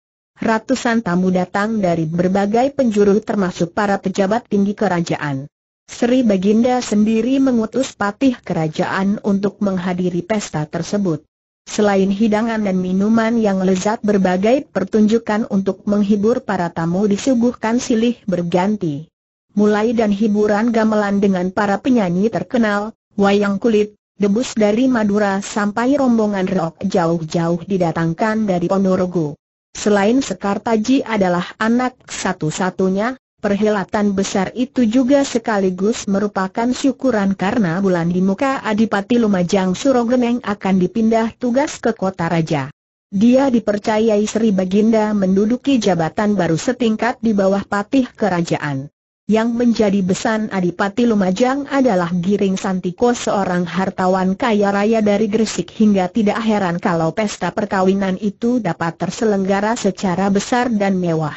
ratusan tamu datang dari berbagai penjuru termasuk para pejabat tinggi kerajaan. Sri Baginda sendiri mengutus patih kerajaan untuk menghadiri pesta tersebut. Selain hidangan dan minuman yang lezat berbagai pertunjukan untuk menghibur para tamu disuguhkan silih berganti. Mulai dan hiburan gamelan dengan para penyanyi terkenal, wayang kulit, debus dari Madura sampai rombongan rock jauh-jauh didatangkan dari Ponorogo. Selain Sekar Taji adalah anak satu-satunya, perhelatan besar itu juga sekaligus merupakan syukuran karena bulan di muka Adipati Lumajang Surogeneng akan dipindah tugas ke kota raja. Dia dipercayai Sri Baginda menduduki jabatan baru setingkat di bawah patih kerajaan. Yang menjadi besan Adipati Lumajang adalah Giring Santiko seorang hartawan kaya raya dari Gresik hingga tidak heran kalau pesta perkawinan itu dapat terselenggara secara besar dan mewah.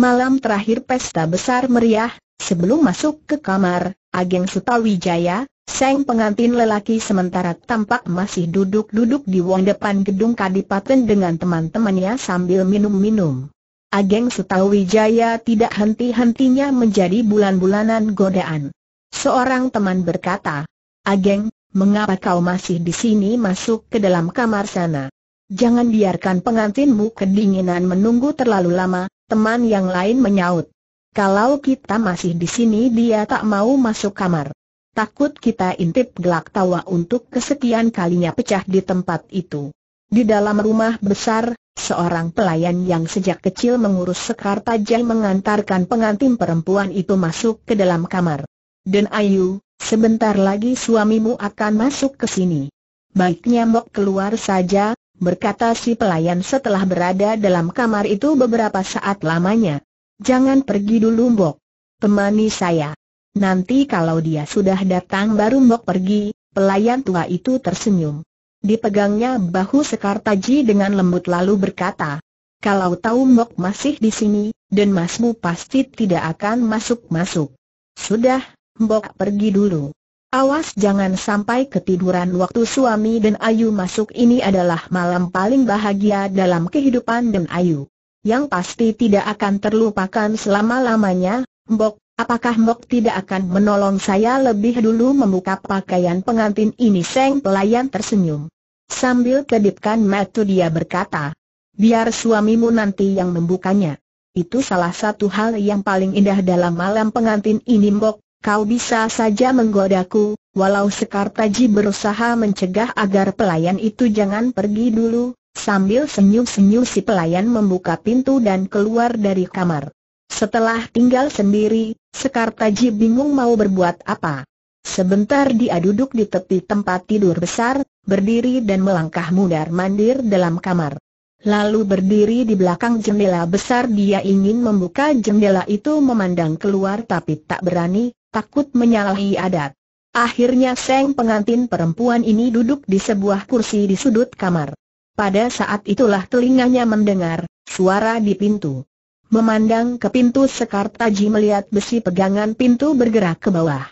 Malam terakhir pesta besar meriah, sebelum masuk ke kamar, Ageng Sutawijaya, sang pengantin lelaki sementara tampak masih duduk-duduk di wong depan gedung kadipaten dengan teman-temannya sambil minum-minum. Ageng Sutawijaya tidak henti-hentinya menjadi bulan-bulanan godaan. Seorang teman berkata, Ageng, mengapa kau masih di sini masuk ke dalam kamar sana? Jangan biarkan pengantinmu kedinginan menunggu terlalu lama, teman yang lain menyaut. Kalau kita masih di sini dia tak mau masuk kamar. Takut kita intip gelak tawa untuk kesekian kalinya pecah di tempat itu. Di dalam rumah besar, seorang pelayan yang sejak kecil mengurus sekar tajai mengantarkan pengantin perempuan itu masuk ke dalam kamar. Dan Ayu, sebentar lagi suamimu akan masuk ke sini. Baiknya Mok keluar saja, berkata si pelayan setelah berada dalam kamar itu beberapa saat lamanya. Jangan pergi dulu mbok. Temani saya. Nanti kalau dia sudah datang baru Mok pergi, pelayan tua itu tersenyum. Dipegangnya bahu Sekar Taji dengan lembut lalu berkata, Kalau tahu Mok masih di sini, dan masmu pasti tidak akan masuk-masuk. Sudah, Mok pergi dulu. Awas jangan sampai ketiduran waktu suami dan Ayu masuk ini adalah malam paling bahagia dalam kehidupan dan Ayu. Yang pasti tidak akan terlupakan selama-lamanya, Mbok, Apakah Mok tidak akan menolong saya lebih dulu membuka pakaian pengantin ini? Seng pelayan tersenyum. Sambil kedipkan mata dia berkata, biar suamimu nanti yang membukanya. Itu salah satu hal yang paling indah dalam malam pengantin ini Mok, kau bisa saja menggodaku, walau Sekar Sekartaji berusaha mencegah agar pelayan itu jangan pergi dulu, sambil senyum-senyum si pelayan membuka pintu dan keluar dari kamar. Setelah tinggal sendiri, Sekar Taji bingung mau berbuat apa. Sebentar dia duduk di tepi tempat tidur besar, berdiri dan melangkah mudar mandir dalam kamar. Lalu berdiri di belakang jendela besar dia ingin membuka jendela itu memandang keluar tapi tak berani, takut menyalahi adat. Akhirnya Seng pengantin perempuan ini duduk di sebuah kursi di sudut kamar. Pada saat itulah telinganya mendengar suara di pintu. Memandang ke pintu Sekar Taji melihat besi pegangan pintu bergerak ke bawah.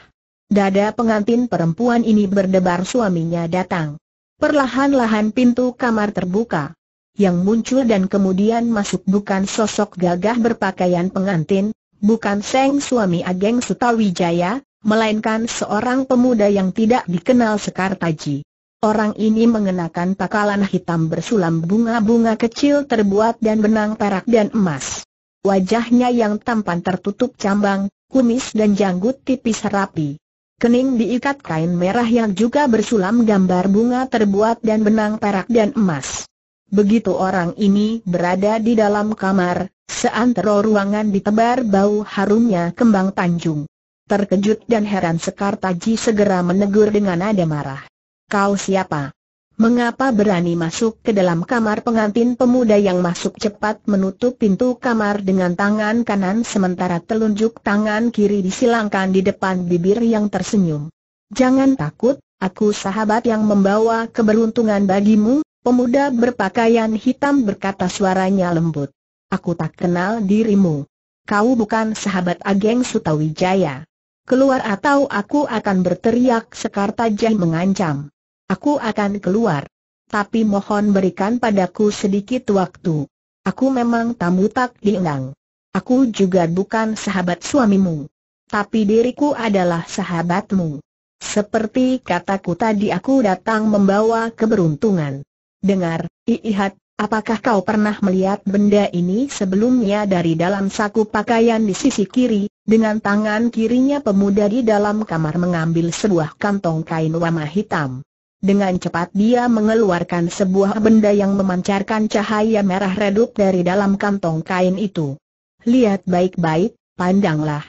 Dada pengantin perempuan ini berdebar suaminya datang. Perlahan-lahan pintu kamar terbuka. Yang muncul dan kemudian masuk bukan sosok gagah berpakaian pengantin, bukan Seng suami Ageng Sutawijaya, melainkan seorang pemuda yang tidak dikenal Sekar Taji. Orang ini mengenakan pakalan hitam bersulam bunga-bunga kecil terbuat dan benang perak dan emas wajahnya yang tampan tertutup cambang, kumis dan janggut tipis rapi. Kening diikat kain merah yang juga bersulam gambar bunga terbuat dan benang perak dan emas. Begitu orang ini berada di dalam kamar, seantero ruangan ditebar bau harumnya kembang tanjung. Terkejut dan heran Sekar Taji segera menegur dengan nada marah. Kau siapa? Mengapa berani masuk ke dalam kamar pengantin pemuda yang masuk cepat menutup pintu kamar dengan tangan kanan sementara telunjuk tangan kiri disilangkan di depan bibir yang tersenyum. Jangan takut, aku sahabat yang membawa keberuntungan bagimu, pemuda berpakaian hitam berkata suaranya lembut. Aku tak kenal dirimu. Kau bukan sahabat Ageng Sutawijaya. Keluar atau aku akan berteriak Sekar Tajah mengancam. Aku akan keluar. Tapi mohon berikan padaku sedikit waktu. Aku memang tamu tak diundang. Aku juga bukan sahabat suamimu. Tapi diriku adalah sahabatmu. Seperti kataku tadi aku datang membawa keberuntungan. Dengar, Iihat, apakah kau pernah melihat benda ini sebelumnya dari dalam saku pakaian di sisi kiri? Dengan tangan kirinya pemuda di dalam kamar mengambil sebuah kantong kain warna hitam. Dengan cepat dia mengeluarkan sebuah benda yang memancarkan cahaya merah redup dari dalam kantong kain itu. Lihat baik-baik, pandanglah.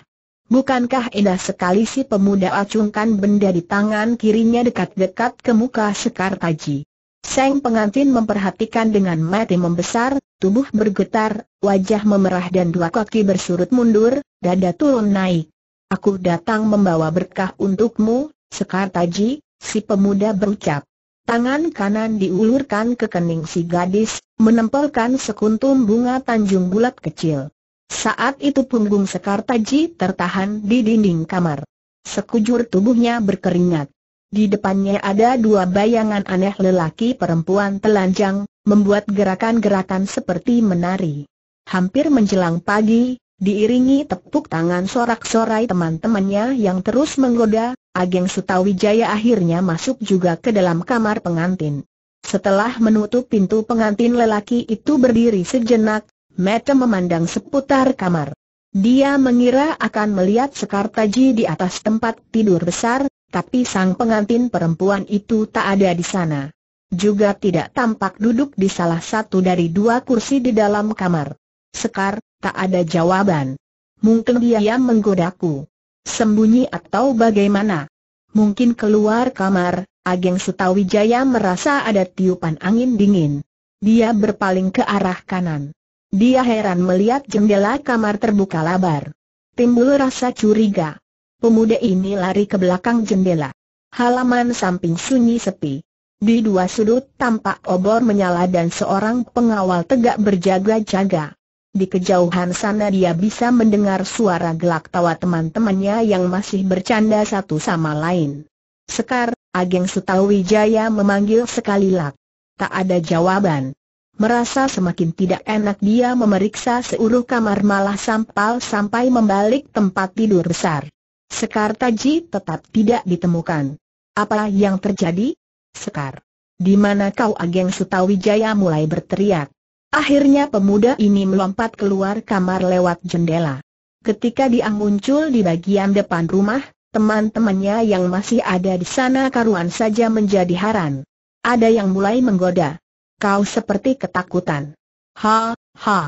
Bukankah indah sekali si pemuda acungkan benda di tangan kirinya dekat-dekat ke muka Sekar Taji. Seng pengantin memperhatikan dengan mati membesar, tubuh bergetar, wajah memerah dan dua kaki bersurut mundur, dada turun naik. Aku datang membawa berkah untukmu, Sekar Taji, si pemuda berucap. Tangan kanan diulurkan ke kening si gadis, menempelkan sekuntum bunga tanjung bulat kecil. Saat itu punggung Sekar Taji tertahan di dinding kamar. Sekujur tubuhnya berkeringat. Di depannya ada dua bayangan aneh lelaki perempuan telanjang, membuat gerakan-gerakan seperti menari. Hampir menjelang pagi, Diiringi tepuk tangan sorak-sorai teman-temannya yang terus menggoda, Ageng Sutawijaya akhirnya masuk juga ke dalam kamar pengantin. Setelah menutup pintu pengantin lelaki itu berdiri sejenak, mata memandang seputar kamar. Dia mengira akan melihat Sekar Taji di atas tempat tidur besar, tapi sang pengantin perempuan itu tak ada di sana. Juga tidak tampak duduk di salah satu dari dua kursi di dalam kamar. Sekar, Tak ada jawaban. Mungkin dia yang menggodaku. Sembunyi atau bagaimana? Mungkin keluar kamar, Ageng Sutawijaya merasa ada tiupan angin dingin. Dia berpaling ke arah kanan. Dia heran melihat jendela kamar terbuka lebar. Timbul rasa curiga. Pemuda ini lari ke belakang jendela. Halaman samping sunyi sepi. Di dua sudut tampak obor menyala dan seorang pengawal tegak berjaga-jaga. Di kejauhan sana dia bisa mendengar suara gelak tawa teman-temannya yang masih bercanda satu sama lain. Sekar, Ageng Sutawijaya memanggil sekali lak. Tak ada jawaban. Merasa semakin tidak enak dia memeriksa seluruh kamar malah sampal sampai membalik tempat tidur besar. Sekar Taji tetap tidak ditemukan. Apa yang terjadi? Sekar. Di mana kau Ageng Sutawijaya mulai berteriak. Akhirnya pemuda ini melompat keluar kamar lewat jendela. Ketika dia muncul di bagian depan rumah, teman-temannya yang masih ada di sana karuan saja menjadi haran. Ada yang mulai menggoda. Kau seperti ketakutan. Ha, ha.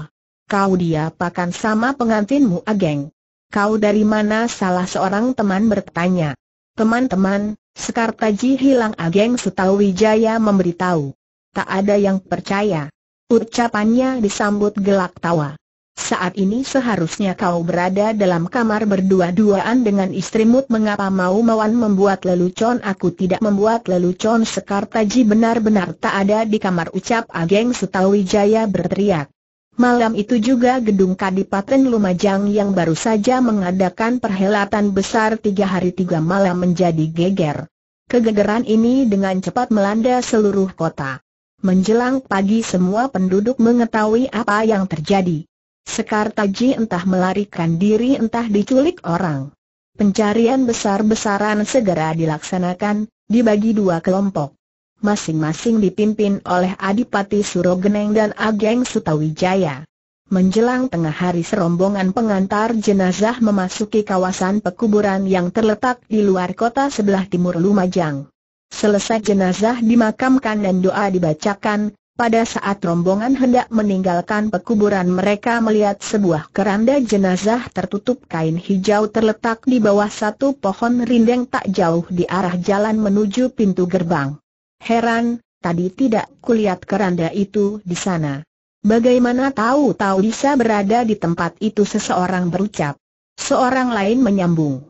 Kau dia pakan sama pengantinmu ageng. Kau dari mana salah seorang teman bertanya. Teman-teman, Sekartaji hilang ageng Sutawijaya memberitahu. Tak ada yang percaya. Ucapannya disambut gelak tawa. Saat ini seharusnya kau berada dalam kamar berdua-duaan dengan istrimu Mengapa mau mawan membuat lelucon aku tidak membuat lelucon Sekar Taji benar-benar tak ada di kamar ucap Ageng Sutawijaya berteriak Malam itu juga gedung Kadipaten Lumajang yang baru saja mengadakan perhelatan besar tiga hari tiga malam menjadi geger Kegegeran ini dengan cepat melanda seluruh kota Menjelang pagi semua penduduk mengetahui apa yang terjadi. Sekar Taji entah melarikan diri entah diculik orang. Pencarian besar-besaran segera dilaksanakan, dibagi dua kelompok. Masing-masing dipimpin oleh Adipati Surogeneng dan Ageng Sutawijaya. Menjelang tengah hari serombongan pengantar jenazah memasuki kawasan pekuburan yang terletak di luar kota sebelah timur Lumajang. Selesai jenazah dimakamkan dan doa dibacakan, pada saat rombongan hendak meninggalkan pekuburan mereka melihat sebuah keranda jenazah tertutup kain hijau terletak di bawah satu pohon rindeng tak jauh di arah jalan menuju pintu gerbang. Heran, tadi tidak kulihat keranda itu di sana. Bagaimana tahu-tahu bisa berada di tempat itu seseorang berucap. Seorang lain menyambung.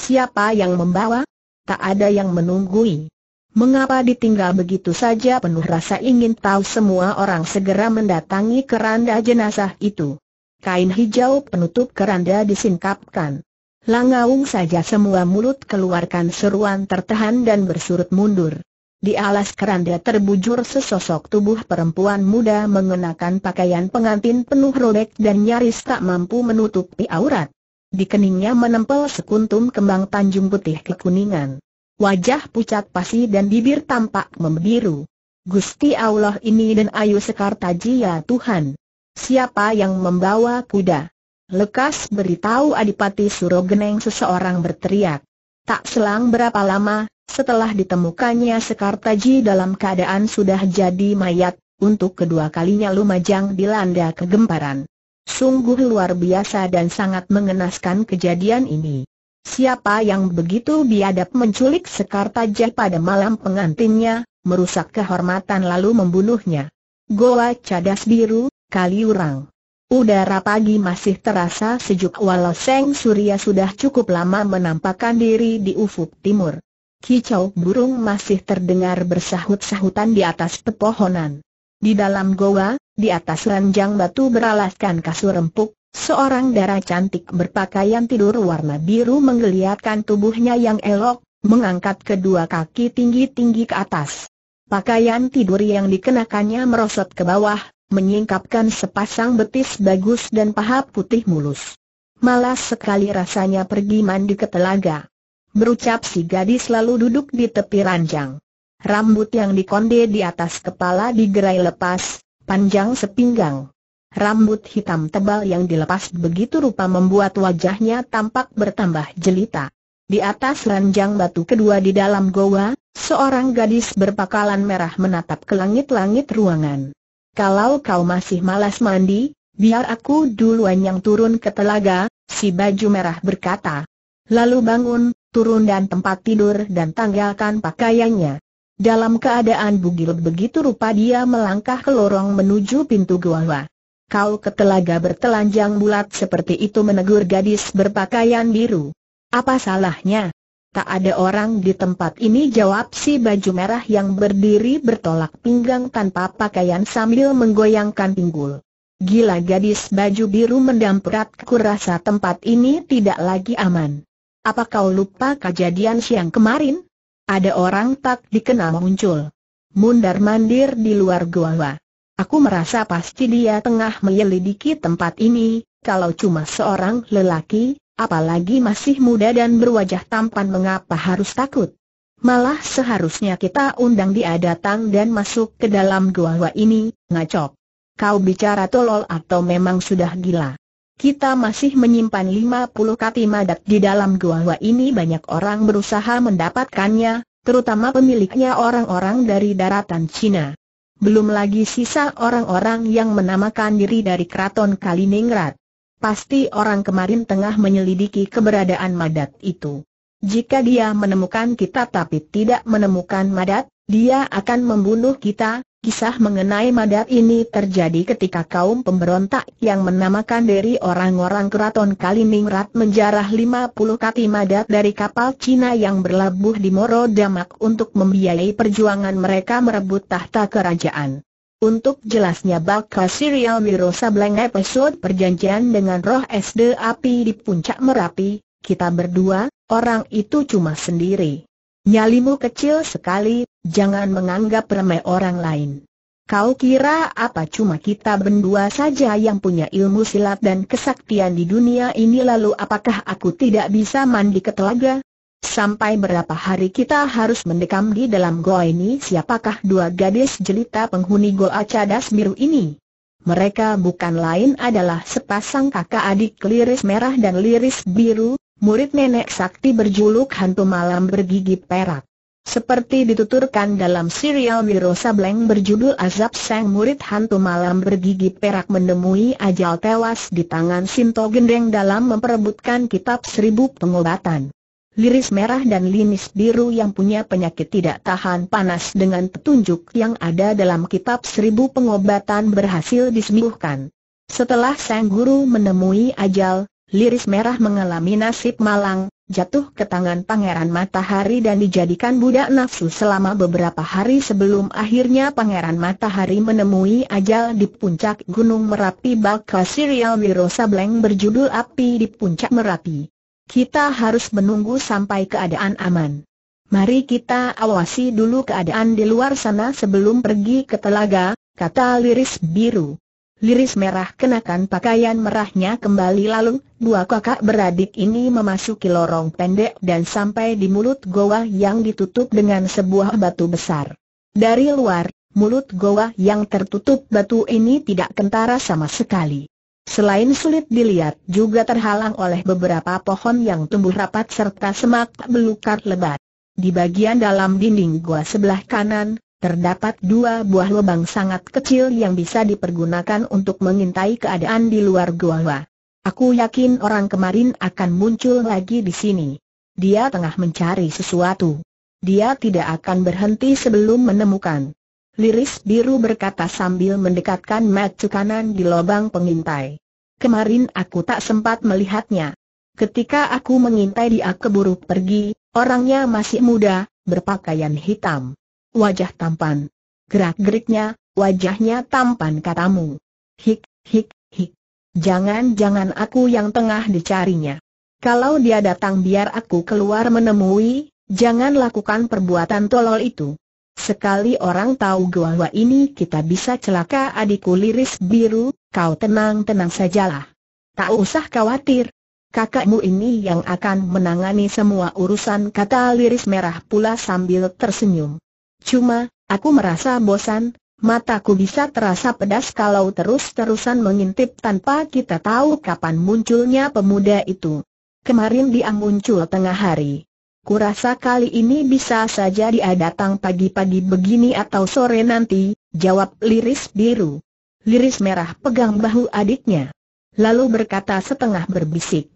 Siapa yang membawa? Tak ada yang menunggui. Mengapa ditinggal begitu saja penuh rasa ingin tahu semua orang segera mendatangi keranda jenazah itu. Kain hijau penutup keranda disingkapkan. Langaung saja semua mulut keluarkan seruan tertahan dan bersurut mundur. Di alas keranda terbujur sesosok tubuh perempuan muda mengenakan pakaian pengantin penuh robek dan nyaris tak mampu menutupi aurat. Di keningnya menempel sekuntum kembang tanjung putih kekuningan wajah pucat pasi dan bibir tampak membiru. Gusti Allah ini dan Ayu Sekartaji ya Tuhan. Siapa yang membawa kuda? Lekas beritahu Adipati Surogeneng seseorang berteriak. Tak selang berapa lama, setelah ditemukannya Sekartaji dalam keadaan sudah jadi mayat, untuk kedua kalinya Lumajang dilanda kegemparan. Sungguh luar biasa dan sangat mengenaskan kejadian ini. Siapa yang begitu biadab menculik Sekar Tajah pada malam pengantinnya, merusak kehormatan lalu membunuhnya? Goa cadas biru, kali Udara pagi masih terasa sejuk walau Seng Surya sudah cukup lama menampakkan diri di ufuk timur. Kicau burung masih terdengar bersahut-sahutan di atas pepohonan. Di dalam goa, di atas ranjang batu beralaskan kasur empuk, Seorang darah cantik berpakaian tidur warna biru menggeliatkan tubuhnya yang elok, mengangkat kedua kaki tinggi-tinggi ke atas. Pakaian tidur yang dikenakannya merosot ke bawah, menyingkapkan sepasang betis bagus dan paha putih mulus. Malas sekali rasanya pergi mandi ke telaga. Berucap si gadis lalu duduk di tepi ranjang. Rambut yang dikonde di atas kepala digerai lepas, panjang sepinggang. Rambut hitam tebal yang dilepas begitu rupa membuat wajahnya tampak bertambah jelita. Di atas ranjang batu kedua di dalam goa, seorang gadis berpakalan merah menatap ke langit-langit ruangan. Kalau kau masih malas mandi, biar aku duluan yang turun ke telaga, si baju merah berkata. Lalu bangun, turun dan tempat tidur dan tanggalkan pakaiannya. Dalam keadaan bugil begitu rupa dia melangkah ke lorong menuju pintu goa kau ke telaga bertelanjang bulat seperti itu menegur gadis berpakaian biru. Apa salahnya? Tak ada orang di tempat ini jawab si baju merah yang berdiri bertolak pinggang tanpa pakaian sambil menggoyangkan pinggul. Gila gadis baju biru mendamperat kurasa tempat ini tidak lagi aman. Apa kau lupa kejadian siang kemarin? Ada orang tak dikenal muncul. Mundar mandir di luar gua. Aku merasa pasti dia tengah menyelidiki tempat ini, kalau cuma seorang lelaki, apalagi masih muda dan berwajah tampan mengapa harus takut? Malah seharusnya kita undang dia datang dan masuk ke dalam gua gua ini, ngacok. Kau bicara tolol atau memang sudah gila? Kita masih menyimpan 50 kati madat di dalam gua gua ini banyak orang berusaha mendapatkannya, terutama pemiliknya orang-orang dari daratan Cina. Belum lagi sisa orang-orang yang menamakan diri dari keraton Kaliningrad. Pasti orang kemarin tengah menyelidiki keberadaan Madat itu. Jika dia menemukan kita tapi tidak menemukan Madat, dia akan membunuh kita. Kisah mengenai Madat ini terjadi ketika kaum pemberontak yang menamakan diri orang-orang keraton Kaliningrat menjarah 50 kati Madat dari kapal Cina yang berlabuh di Moro Damak untuk membiayai perjuangan mereka merebut tahta kerajaan. Untuk jelasnya bakal serial Wiro Sableng episode perjanjian dengan roh SD api di puncak Merapi, kita berdua, orang itu cuma sendiri. Nyalimu kecil sekali, jangan menganggap remeh orang lain. Kau kira apa cuma kita berdua saja yang punya ilmu silat dan kesaktian di dunia ini lalu apakah aku tidak bisa mandi ke telaga? Sampai berapa hari kita harus mendekam di dalam goa ini siapakah dua gadis jelita penghuni goa cadas biru ini? Mereka bukan lain adalah sepasang kakak adik liris merah dan liris biru, murid nenek sakti berjuluk hantu malam bergigi perak. Seperti dituturkan dalam serial Wiro Sableng berjudul Azab Sang Murid Hantu Malam Bergigi Perak menemui ajal tewas di tangan Sinto Gendeng dalam memperebutkan kitab seribu pengobatan. Liris merah dan linis biru yang punya penyakit tidak tahan panas dengan petunjuk yang ada dalam kitab seribu pengobatan berhasil disembuhkan. Setelah sang guru menemui ajal, Liris Merah mengalami nasib malang, jatuh ke tangan Pangeran Matahari dan dijadikan budak nafsu selama beberapa hari sebelum akhirnya Pangeran Matahari menemui ajal di puncak Gunung Merapi bakal serial Wiro Bleng berjudul Api di Puncak Merapi. Kita harus menunggu sampai keadaan aman. Mari kita awasi dulu keadaan di luar sana sebelum pergi ke telaga, kata Liris Biru. Liris merah kenakan pakaian merahnya kembali lalu, dua kakak beradik ini memasuki lorong pendek dan sampai di mulut goa yang ditutup dengan sebuah batu besar. Dari luar, mulut goa yang tertutup batu ini tidak kentara sama sekali. Selain sulit dilihat juga terhalang oleh beberapa pohon yang tumbuh rapat serta semak belukar lebat. Di bagian dalam dinding goa sebelah kanan, terdapat dua buah lubang sangat kecil yang bisa dipergunakan untuk mengintai keadaan di luar gua. Aku yakin orang kemarin akan muncul lagi di sini. Dia tengah mencari sesuatu. Dia tidak akan berhenti sebelum menemukan. Liris biru berkata sambil mendekatkan mata kanan di lubang pengintai. Kemarin aku tak sempat melihatnya. Ketika aku mengintai dia keburu pergi, orangnya masih muda, berpakaian hitam wajah tampan. Gerak-geriknya, wajahnya tampan katamu. Hik, hik, hik. Jangan-jangan aku yang tengah dicarinya. Kalau dia datang biar aku keluar menemui, jangan lakukan perbuatan tolol itu. Sekali orang tahu gua ini kita bisa celaka adikku liris biru, kau tenang-tenang saja lah. Tak usah khawatir. Kakakmu ini yang akan menangani semua urusan kata liris merah pula sambil tersenyum. Cuma, aku merasa bosan, mataku bisa terasa pedas kalau terus-terusan mengintip tanpa kita tahu kapan munculnya pemuda itu. Kemarin dia muncul tengah hari. Kurasa kali ini bisa saja dia datang pagi-pagi begini atau sore nanti, jawab liris biru. Liris merah pegang bahu adiknya. Lalu berkata setengah berbisik.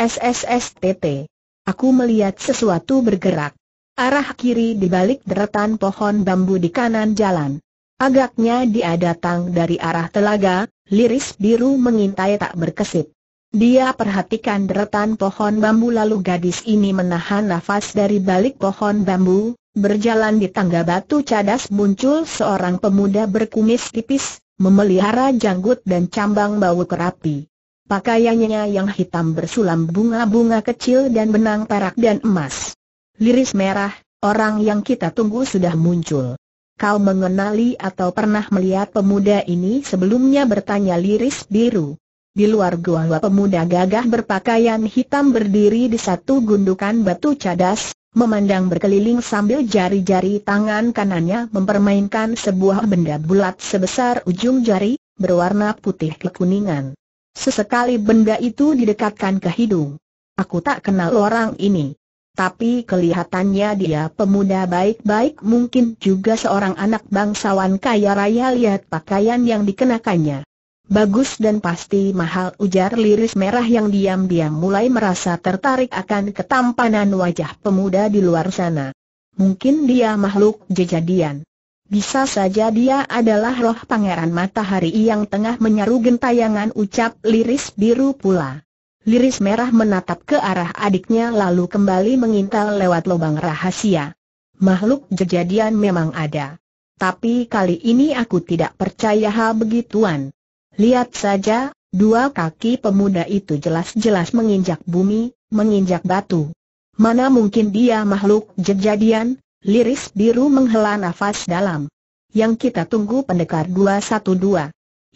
SSSTT. Aku melihat sesuatu bergerak arah kiri di balik deretan pohon bambu di kanan jalan. Agaknya dia datang dari arah telaga, liris biru mengintai tak berkesip. Dia perhatikan deretan pohon bambu lalu gadis ini menahan nafas dari balik pohon bambu, berjalan di tangga batu cadas muncul seorang pemuda berkumis tipis, memelihara janggut dan cambang bau kerapi. Pakaiannya yang hitam bersulam bunga-bunga kecil dan benang perak dan emas. Liris merah, orang yang kita tunggu sudah muncul. Kau mengenali atau pernah melihat pemuda ini sebelumnya bertanya Liris biru. Di luar gua gua pemuda gagah berpakaian hitam berdiri di satu gundukan batu cadas, memandang berkeliling sambil jari-jari tangan kanannya mempermainkan sebuah benda bulat sebesar ujung jari, berwarna putih kekuningan. Sesekali benda itu didekatkan ke hidung. Aku tak kenal orang ini tapi kelihatannya dia pemuda baik-baik mungkin juga seorang anak bangsawan kaya raya lihat pakaian yang dikenakannya. Bagus dan pasti mahal ujar liris merah yang diam-diam mulai merasa tertarik akan ketampanan wajah pemuda di luar sana. Mungkin dia makhluk jejadian. Bisa saja dia adalah roh pangeran matahari yang tengah menyaru gentayangan ucap liris biru pula. Liris merah menatap ke arah adiknya lalu kembali mengintal lewat lubang rahasia. Makhluk jejadian memang ada. Tapi kali ini aku tidak percaya hal begituan. Lihat saja, dua kaki pemuda itu jelas-jelas menginjak bumi, menginjak batu. Mana mungkin dia makhluk jejadian? Liris biru menghela nafas dalam. Yang kita tunggu pendekar 212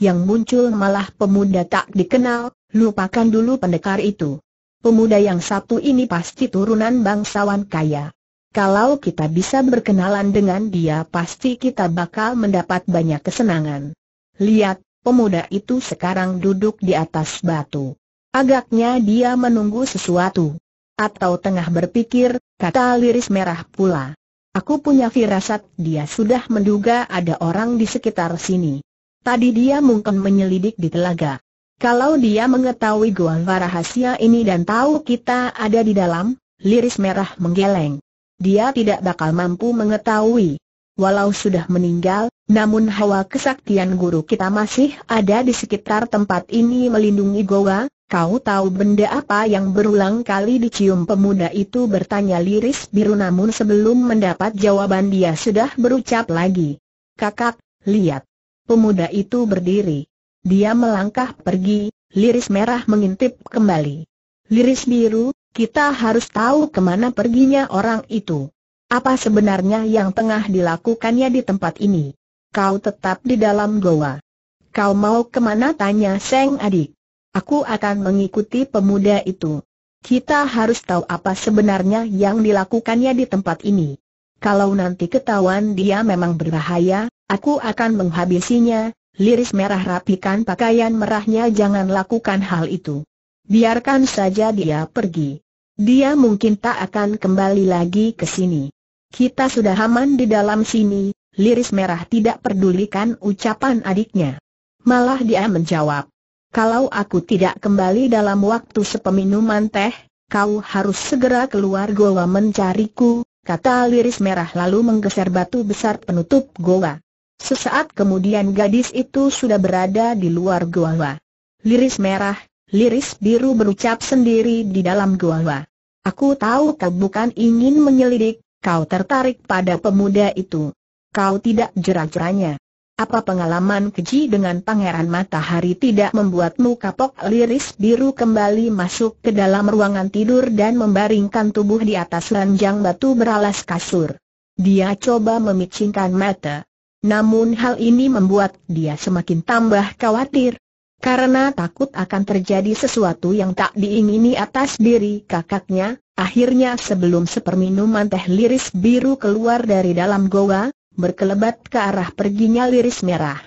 yang muncul malah pemuda tak dikenal, lupakan dulu pendekar itu. Pemuda yang satu ini pasti turunan bangsawan kaya. Kalau kita bisa berkenalan dengan dia pasti kita bakal mendapat banyak kesenangan. Lihat, pemuda itu sekarang duduk di atas batu. Agaknya dia menunggu sesuatu. Atau tengah berpikir, kata liris merah pula. Aku punya firasat dia sudah menduga ada orang di sekitar sini. Tadi dia mungkin menyelidik di telaga. Kalau dia mengetahui gua rahasia ini dan tahu kita ada di dalam, liris merah menggeleng. Dia tidak bakal mampu mengetahui. Walau sudah meninggal, namun hawa kesaktian guru kita masih ada di sekitar tempat ini melindungi Goa. Kau tahu benda apa yang berulang kali dicium pemuda itu bertanya liris biru namun sebelum mendapat jawaban dia sudah berucap lagi. Kakak, lihat. Pemuda itu berdiri. Dia melangkah pergi, liris merah mengintip kembali. Liris biru, kita harus tahu kemana perginya orang itu. Apa sebenarnya yang tengah dilakukannya di tempat ini? Kau tetap di dalam goa. Kau mau kemana tanya Seng adik. Aku akan mengikuti pemuda itu. Kita harus tahu apa sebenarnya yang dilakukannya di tempat ini. Kalau nanti ketahuan dia memang berbahaya, aku akan menghabisinya, liris merah rapikan pakaian merahnya jangan lakukan hal itu. Biarkan saja dia pergi. Dia mungkin tak akan kembali lagi ke sini. Kita sudah aman di dalam sini, liris merah tidak pedulikan ucapan adiknya. Malah dia menjawab, kalau aku tidak kembali dalam waktu sepeminuman teh, kau harus segera keluar goa mencariku, kata liris merah lalu menggeser batu besar penutup goa. Sesaat kemudian gadis itu sudah berada di luar goa. Liris merah, liris biru berucap sendiri di dalam goa. Aku tahu kau bukan ingin menyelidik, kau tertarik pada pemuda itu. Kau tidak jerah-jerahnya. Apa pengalaman keji dengan Pangeran Matahari tidak membuatmu kapok liris biru kembali masuk ke dalam ruangan tidur dan membaringkan tubuh di atas ranjang batu beralas kasur? Dia coba memicingkan mata. Namun hal ini membuat dia semakin tambah khawatir. Karena takut akan terjadi sesuatu yang tak diingini atas diri kakaknya, akhirnya sebelum seperminuman teh liris biru keluar dari dalam goa, berkelebat ke arah perginya liris merah.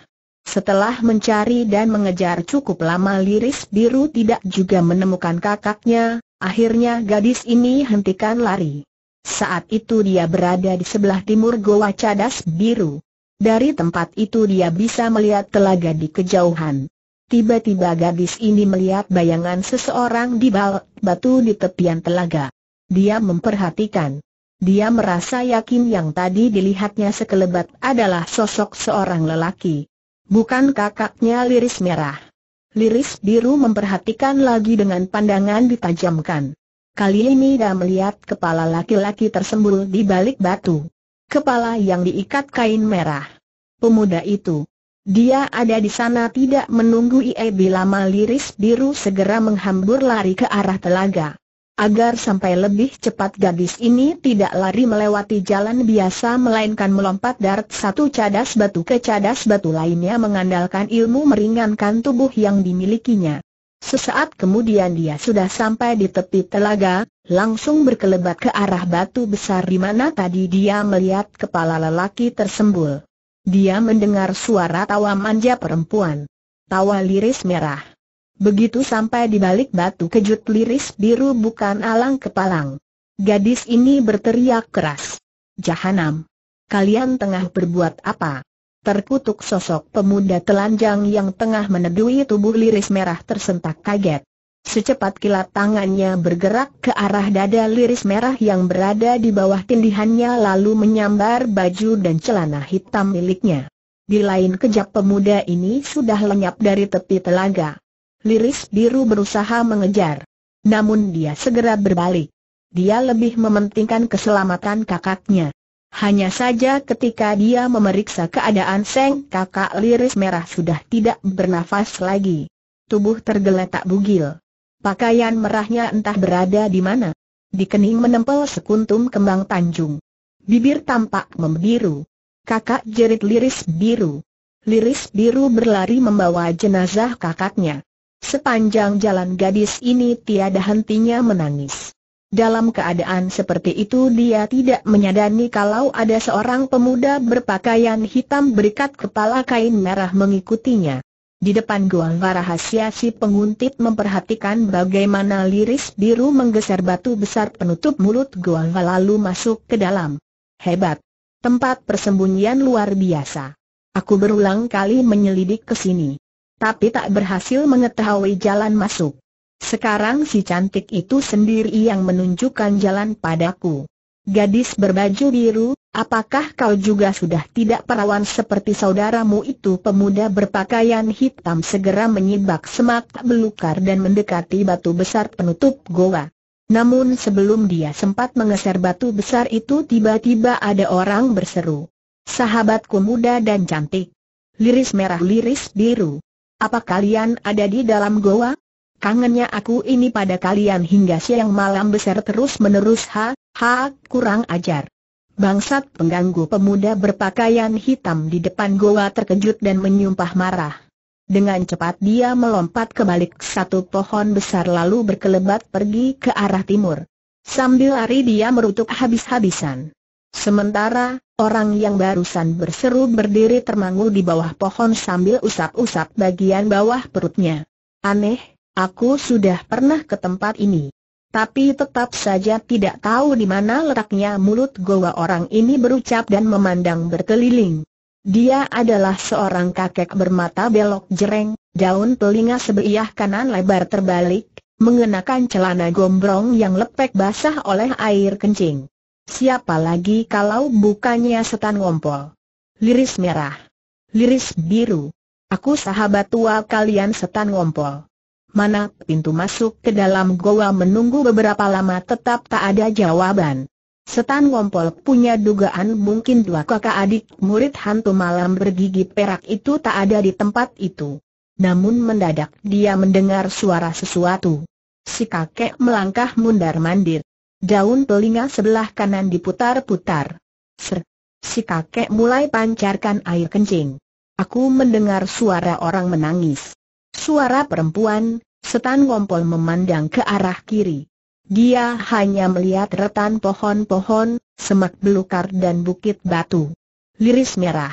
Setelah mencari dan mengejar cukup lama liris biru tidak juga menemukan kakaknya, akhirnya gadis ini hentikan lari. Saat itu dia berada di sebelah timur goa cadas biru. Dari tempat itu dia bisa melihat telaga di kejauhan. Tiba-tiba gadis ini melihat bayangan seseorang di bal batu di tepian telaga. Dia memperhatikan. Dia merasa yakin yang tadi dilihatnya sekelebat adalah sosok seorang lelaki. Bukan kakaknya Liris Merah. Liris Biru memperhatikan lagi dengan pandangan ditajamkan. Kali ini dia melihat kepala laki-laki tersembul di balik batu. Kepala yang diikat kain merah. Pemuda itu. Dia ada di sana tidak menunggu Ie bila Liris Biru segera menghambur lari ke arah telaga agar sampai lebih cepat gadis ini tidak lari melewati jalan biasa melainkan melompat dari satu cadas batu ke cadas batu lainnya mengandalkan ilmu meringankan tubuh yang dimilikinya. Sesaat kemudian dia sudah sampai di tepi telaga, langsung berkelebat ke arah batu besar di mana tadi dia melihat kepala lelaki tersembul. Dia mendengar suara tawa manja perempuan. Tawa liris merah. Begitu sampai di balik batu kejut liris biru bukan alang kepalang. Gadis ini berteriak keras. Jahanam! Kalian tengah berbuat apa? Terkutuk sosok pemuda telanjang yang tengah menedui tubuh liris merah tersentak kaget. Secepat kilat tangannya bergerak ke arah dada liris merah yang berada di bawah tindihannya lalu menyambar baju dan celana hitam miliknya. Di lain kejap pemuda ini sudah lenyap dari tepi telaga. Liris biru berusaha mengejar. Namun dia segera berbalik. Dia lebih mementingkan keselamatan kakaknya. Hanya saja ketika dia memeriksa keadaan Seng kakak Liris merah sudah tidak bernafas lagi. Tubuh tergeletak bugil. Pakaian merahnya entah berada di mana. Di kening menempel sekuntum kembang tanjung. Bibir tampak membiru. Kakak jerit Liris biru. Liris biru berlari membawa jenazah kakaknya. Sepanjang jalan gadis ini tiada hentinya menangis. Dalam keadaan seperti itu dia tidak menyadari kalau ada seorang pemuda berpakaian hitam berikat kepala kain merah mengikutinya. Di depan guang rahasia si penguntit memperhatikan bagaimana liris biru menggeser batu besar penutup mulut guang lalu masuk ke dalam. Hebat! Tempat persembunyian luar biasa. Aku berulang kali menyelidik ke sini tapi tak berhasil mengetahui jalan masuk. Sekarang si cantik itu sendiri yang menunjukkan jalan padaku. Gadis berbaju biru, apakah kau juga sudah tidak perawan seperti saudaramu itu? Pemuda berpakaian hitam segera menyibak semak belukar dan mendekati batu besar penutup goa. Namun sebelum dia sempat mengeser batu besar itu tiba-tiba ada orang berseru. Sahabatku muda dan cantik. Liris merah liris biru. Apa kalian ada di dalam goa? Kangennya aku ini pada kalian hingga siang malam besar terus-menerus ha, ha, kurang ajar. Bangsat pengganggu pemuda berpakaian hitam di depan goa terkejut dan menyumpah marah. Dengan cepat dia melompat ke balik satu pohon besar lalu berkelebat pergi ke arah timur. Sambil lari dia merutuk habis-habisan. Sementara, orang yang barusan berseru berdiri termangu di bawah pohon sambil usap-usap bagian bawah perutnya. Aneh, aku sudah pernah ke tempat ini. Tapi tetap saja tidak tahu di mana letaknya mulut goa orang ini berucap dan memandang berkeliling. Dia adalah seorang kakek bermata belok jereng, daun telinga sebelah kanan lebar terbalik, mengenakan celana gombrong yang lepek basah oleh air kencing. Siapa lagi kalau bukannya setan ngompol? Liris merah. Liris biru. Aku sahabat tua kalian setan ngompol. Mana pintu masuk ke dalam goa menunggu beberapa lama tetap tak ada jawaban. Setan Ngompol punya dugaan mungkin dua kakak adik murid hantu malam bergigi perak itu tak ada di tempat itu. Namun mendadak dia mendengar suara sesuatu. Si kakek melangkah mundar mandir. Daun telinga sebelah kanan diputar-putar. Ser. Si kakek mulai pancarkan air kencing. Aku mendengar suara orang menangis. Suara perempuan, setan ngompol memandang ke arah kiri. Dia hanya melihat retan pohon-pohon, semak belukar dan bukit batu. Liris merah.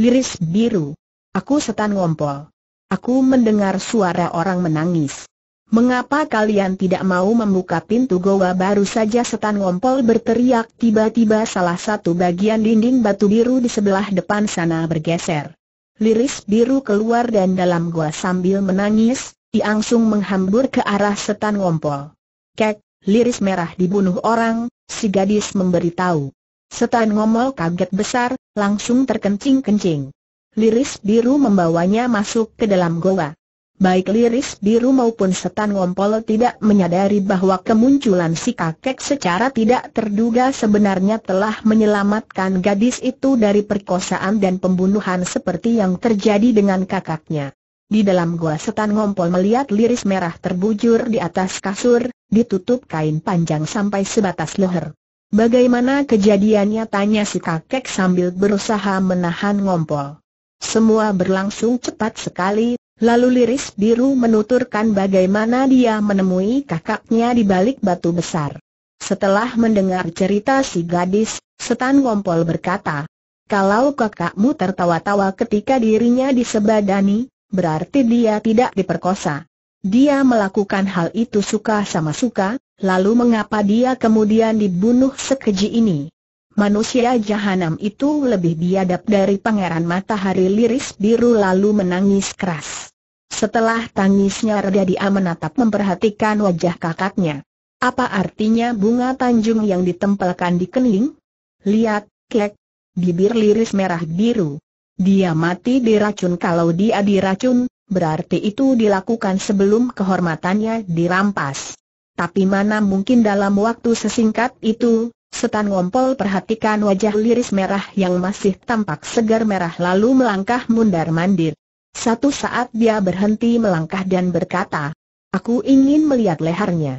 Liris biru. Aku setan ngompol. Aku mendengar suara orang menangis. Mengapa kalian tidak mau membuka pintu goa baru saja setan ngompol berteriak tiba-tiba salah satu bagian dinding batu biru di sebelah depan sana bergeser. Liris biru keluar dan dalam goa sambil menangis, langsung menghambur ke arah setan ngompol. Kek, liris merah dibunuh orang, si gadis memberitahu. Setan ngompol kaget besar, langsung terkencing-kencing. Liris biru membawanya masuk ke dalam goa baik liris biru maupun setan ngompol tidak menyadari bahwa kemunculan si kakek secara tidak terduga sebenarnya telah menyelamatkan gadis itu dari perkosaan dan pembunuhan seperti yang terjadi dengan kakaknya. Di dalam gua setan ngompol melihat liris merah terbujur di atas kasur, ditutup kain panjang sampai sebatas leher. Bagaimana kejadiannya tanya si kakek sambil berusaha menahan ngompol. Semua berlangsung cepat sekali, Lalu liris biru menuturkan bagaimana dia menemui kakaknya di balik batu besar. Setelah mendengar cerita si gadis, Setan Ngompol berkata, kalau kakakmu tertawa-tawa ketika dirinya disebadani, berarti dia tidak diperkosa. Dia melakukan hal itu suka sama suka, lalu mengapa dia kemudian dibunuh sekeji ini? Manusia jahanam itu lebih biadab dari pangeran matahari liris biru lalu menangis keras. Setelah tangisnya reda dia menatap memperhatikan wajah kakaknya. Apa artinya bunga tanjung yang ditempelkan di kening? Lihat, kek. Bibir liris merah biru. Dia mati diracun kalau dia diracun, berarti itu dilakukan sebelum kehormatannya dirampas. Tapi mana mungkin dalam waktu sesingkat itu, setan ngompol perhatikan wajah liris merah yang masih tampak segar merah lalu melangkah mundar mandir. Satu saat dia berhenti melangkah dan berkata, Aku ingin melihat lehernya.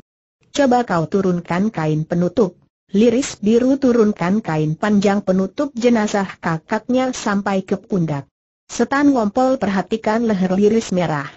Coba kau turunkan kain penutup. Liris biru turunkan kain panjang penutup jenazah kakaknya sampai ke pundak. Setan Ngompol perhatikan leher Liris merah.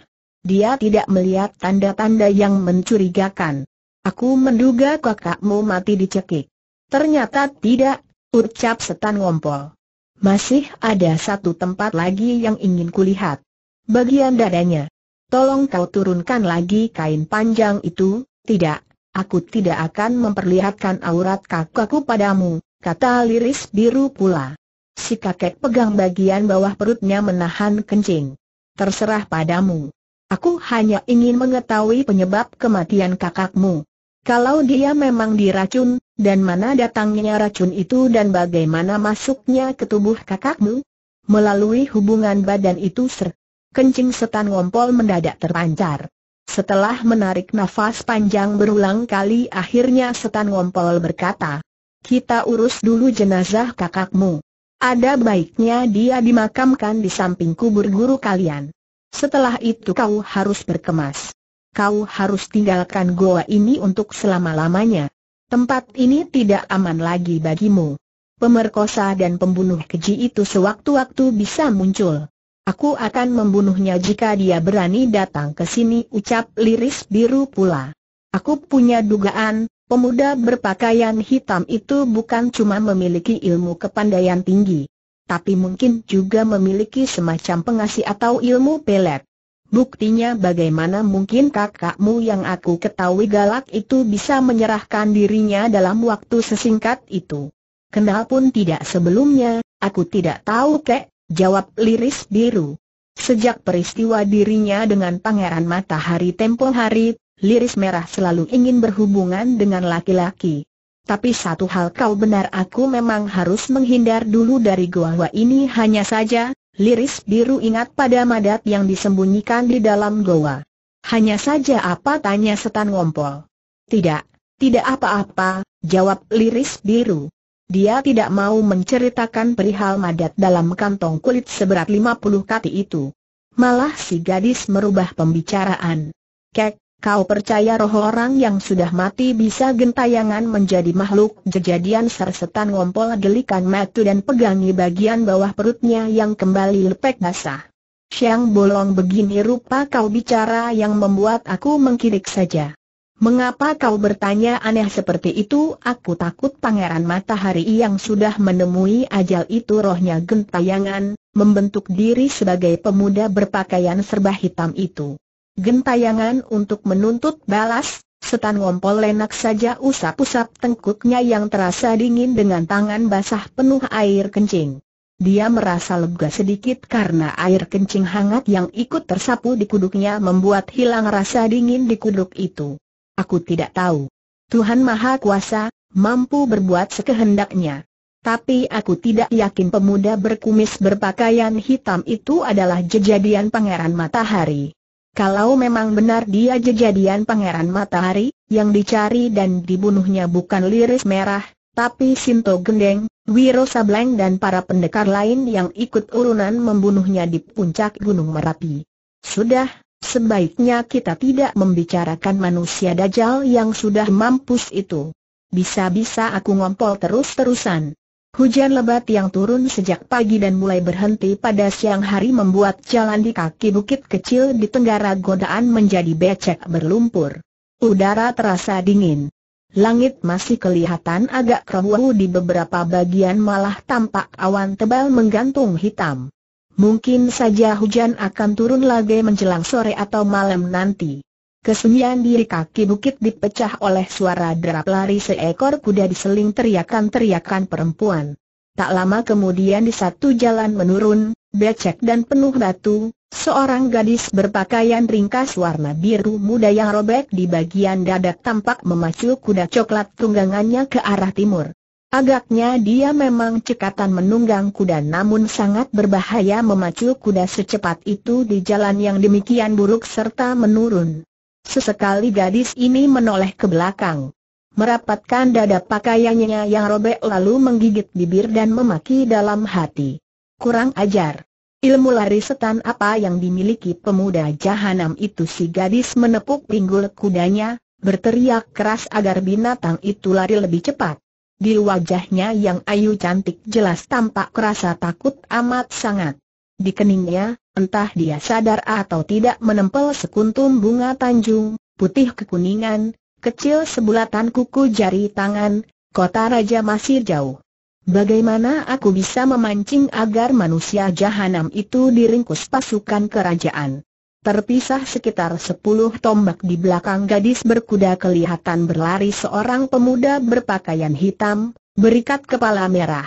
Dia tidak melihat tanda-tanda yang mencurigakan. Aku menduga kakakmu mati dicekik. Ternyata tidak, ucap setan Ngompol. Masih ada satu tempat lagi yang ingin kulihat bagian dadanya. Tolong kau turunkan lagi kain panjang itu, tidak, aku tidak akan memperlihatkan aurat kakakku padamu, kata liris biru pula. Si kakek pegang bagian bawah perutnya menahan kencing. Terserah padamu. Aku hanya ingin mengetahui penyebab kematian kakakmu. Kalau dia memang diracun, dan mana datangnya racun itu dan bagaimana masuknya ke tubuh kakakmu? Melalui hubungan badan itu ser kencing setan ngompol mendadak terpancar. Setelah menarik nafas panjang berulang kali akhirnya setan ngompol berkata, kita urus dulu jenazah kakakmu. Ada baiknya dia dimakamkan di samping kubur guru kalian. Setelah itu kau harus berkemas. Kau harus tinggalkan goa ini untuk selama-lamanya. Tempat ini tidak aman lagi bagimu. Pemerkosa dan pembunuh keji itu sewaktu-waktu bisa muncul. Aku akan membunuhnya jika dia berani datang ke sini ucap liris biru pula. Aku punya dugaan, pemuda berpakaian hitam itu bukan cuma memiliki ilmu kepandaian tinggi. Tapi mungkin juga memiliki semacam pengasih atau ilmu pelet. Buktinya bagaimana mungkin kakakmu yang aku ketahui galak itu bisa menyerahkan dirinya dalam waktu sesingkat itu. Kenal pun tidak sebelumnya, aku tidak tahu kek, Jawab Liris Biru. Sejak peristiwa dirinya dengan Pangeran Matahari tempo hari, Liris Merah selalu ingin berhubungan dengan laki-laki. Tapi satu hal kau benar aku memang harus menghindar dulu dari gua ini hanya saja, Liris Biru ingat pada madat yang disembunyikan di dalam goa. Hanya saja apa tanya setan ngompol. Tidak, tidak apa-apa, jawab Liris Biru. Dia tidak mau menceritakan perihal madat dalam kantong kulit seberat 50 kati itu. Malah si gadis merubah pembicaraan. Kek, kau percaya roh orang yang sudah mati bisa gentayangan menjadi makhluk jejadian sersetan ngompol gelikan matu dan pegangi bagian bawah perutnya yang kembali lepek basah. Siang bolong begini rupa kau bicara yang membuat aku mengkirik saja. Mengapa kau bertanya aneh seperti itu? Aku takut pangeran matahari yang sudah menemui ajal itu rohnya gentayangan, membentuk diri sebagai pemuda berpakaian serba hitam itu. Gentayangan untuk menuntut balas, setan ngompol lenak saja usap-usap tengkuknya yang terasa dingin dengan tangan basah penuh air kencing. Dia merasa lega sedikit karena air kencing hangat yang ikut tersapu di kuduknya membuat hilang rasa dingin di kuduk itu. Aku tidak tahu. Tuhan Maha Kuasa, mampu berbuat sekehendaknya. Tapi aku tidak yakin pemuda berkumis berpakaian hitam itu adalah jejadian Pangeran Matahari. Kalau memang benar dia jejadian Pangeran Matahari, yang dicari dan dibunuhnya bukan Liris Merah, tapi Sinto Gendeng, Wiro Sableng dan para pendekar lain yang ikut urunan membunuhnya di puncak Gunung Merapi. Sudah, Sebaiknya kita tidak membicarakan manusia dajal yang sudah mampus itu. Bisa-bisa aku ngompol terus-terusan. Hujan lebat yang turun sejak pagi dan mulai berhenti pada siang hari membuat jalan di kaki bukit kecil di tenggara godaan menjadi becek berlumpur. Udara terasa dingin. Langit masih kelihatan agak keruh di beberapa bagian malah tampak awan tebal menggantung hitam. Mungkin saja hujan akan turun lagi menjelang sore atau malam nanti. Kesunyian diri kaki bukit dipecah oleh suara derap lari seekor kuda diseling teriakan-teriakan perempuan. Tak lama kemudian di satu jalan menurun, becek dan penuh batu, seorang gadis berpakaian ringkas warna biru muda yang robek di bagian dada tampak memacu kuda coklat tunggangannya ke arah timur. Agaknya dia memang cekatan menunggang kuda namun sangat berbahaya memacu kuda secepat itu di jalan yang demikian buruk serta menurun. Sesekali gadis ini menoleh ke belakang. Merapatkan dada pakaiannya yang robek lalu menggigit bibir dan memaki dalam hati. Kurang ajar. Ilmu lari setan apa yang dimiliki pemuda jahanam itu si gadis menepuk pinggul kudanya, berteriak keras agar binatang itu lari lebih cepat. Di wajahnya yang ayu cantik jelas tampak rasa takut amat sangat. Di keningnya, entah dia sadar atau tidak menempel sekuntum bunga tanjung, putih kekuningan, kecil sebulatan kuku jari tangan, kota raja masih jauh. Bagaimana aku bisa memancing agar manusia jahanam itu diringkus pasukan kerajaan? Terpisah sekitar sepuluh tombak di belakang gadis berkuda kelihatan berlari seorang pemuda berpakaian hitam, berikat kepala merah.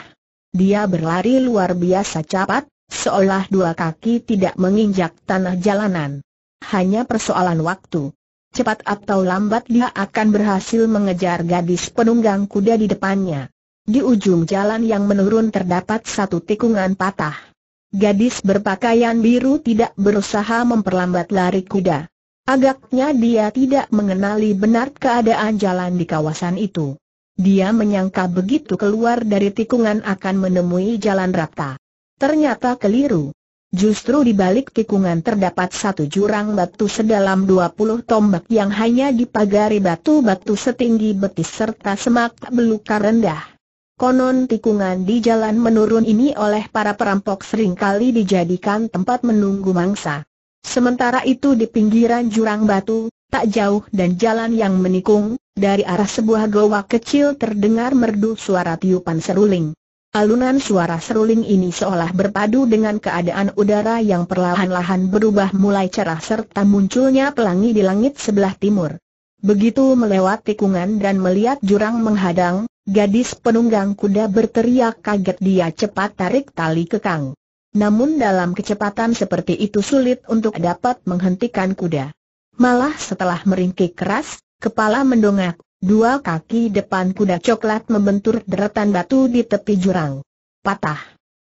Dia berlari luar biasa cepat, seolah dua kaki tidak menginjak tanah jalanan. Hanya persoalan waktu. Cepat atau lambat dia akan berhasil mengejar gadis penunggang kuda di depannya. Di ujung jalan yang menurun terdapat satu tikungan patah. Gadis berpakaian biru tidak berusaha memperlambat lari kuda. Agaknya dia tidak mengenali benar keadaan jalan di kawasan itu. Dia menyangka begitu keluar dari tikungan akan menemui jalan rata. Ternyata keliru. Justru di balik tikungan terdapat satu jurang batu sedalam 20 tombak yang hanya dipagari batu-batu setinggi betis serta semak belukar rendah. Konon tikungan di jalan menurun ini oleh para perampok seringkali dijadikan tempat menunggu mangsa. Sementara itu di pinggiran jurang batu, tak jauh dan jalan yang menikung, dari arah sebuah goa kecil terdengar merdu suara tiupan seruling. Alunan suara seruling ini seolah berpadu dengan keadaan udara yang perlahan-lahan berubah mulai cerah serta munculnya pelangi di langit sebelah timur. Begitu melewati tikungan dan melihat jurang menghadang, Gadis penunggang kuda berteriak kaget dia cepat tarik tali kekang. Namun dalam kecepatan seperti itu sulit untuk dapat menghentikan kuda. Malah setelah meringkik keras, kepala mendongak, dua kaki depan kuda coklat membentur deretan batu di tepi jurang. Patah.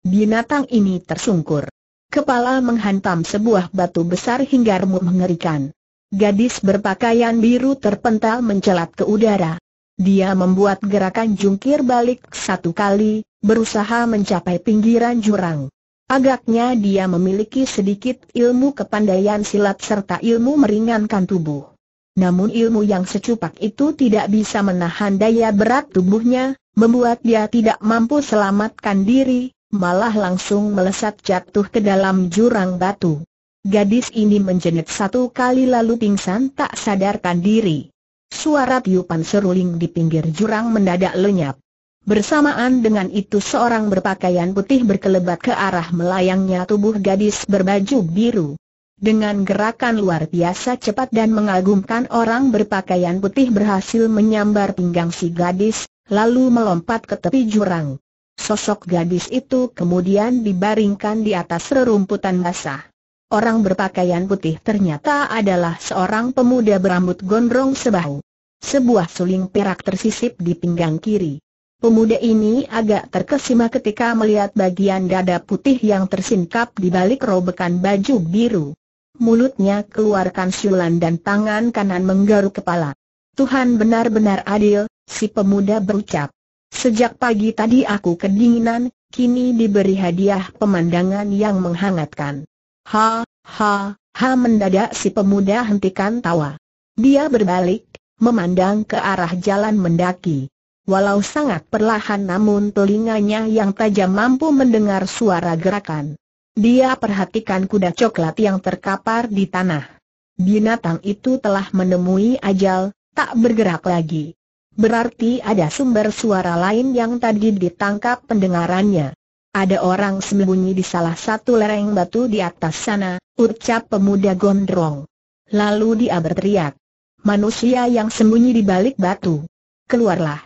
Binatang ini tersungkur. Kepala menghantam sebuah batu besar hingga remuk mengerikan. Gadis berpakaian biru terpental mencelat ke udara. Dia membuat gerakan jungkir balik satu kali, berusaha mencapai pinggiran jurang. Agaknya dia memiliki sedikit ilmu kepandaian silat serta ilmu meringankan tubuh. Namun ilmu yang secupak itu tidak bisa menahan daya berat tubuhnya, membuat dia tidak mampu selamatkan diri, malah langsung melesat jatuh ke dalam jurang batu. Gadis ini menjenit satu kali lalu pingsan tak sadarkan diri. Suara tiupan seruling di pinggir jurang mendadak lenyap. Bersamaan dengan itu seorang berpakaian putih berkelebat ke arah melayangnya tubuh gadis berbaju biru. Dengan gerakan luar biasa cepat dan mengagumkan orang berpakaian putih berhasil menyambar pinggang si gadis, lalu melompat ke tepi jurang. Sosok gadis itu kemudian dibaringkan di atas rerumputan basah. Orang berpakaian putih ternyata adalah seorang pemuda berambut gondrong sebahu. Sebuah suling perak tersisip di pinggang kiri. Pemuda ini agak terkesima ketika melihat bagian dada putih yang tersingkap di balik robekan baju biru. Mulutnya keluarkan siulan dan tangan kanan menggaruk kepala. Tuhan benar-benar adil, si pemuda berucap. Sejak pagi tadi aku kedinginan, kini diberi hadiah pemandangan yang menghangatkan. Ha, ha, ha mendadak si pemuda hentikan tawa. Dia berbalik, memandang ke arah jalan mendaki. Walau sangat perlahan namun telinganya yang tajam mampu mendengar suara gerakan. Dia perhatikan kuda coklat yang terkapar di tanah. Binatang itu telah menemui ajal, tak bergerak lagi. Berarti ada sumber suara lain yang tadi ditangkap pendengarannya. Ada orang sembunyi di salah satu lereng batu di atas sana, ucap pemuda gondrong. Lalu dia berteriak. Manusia yang sembunyi di balik batu. Keluarlah.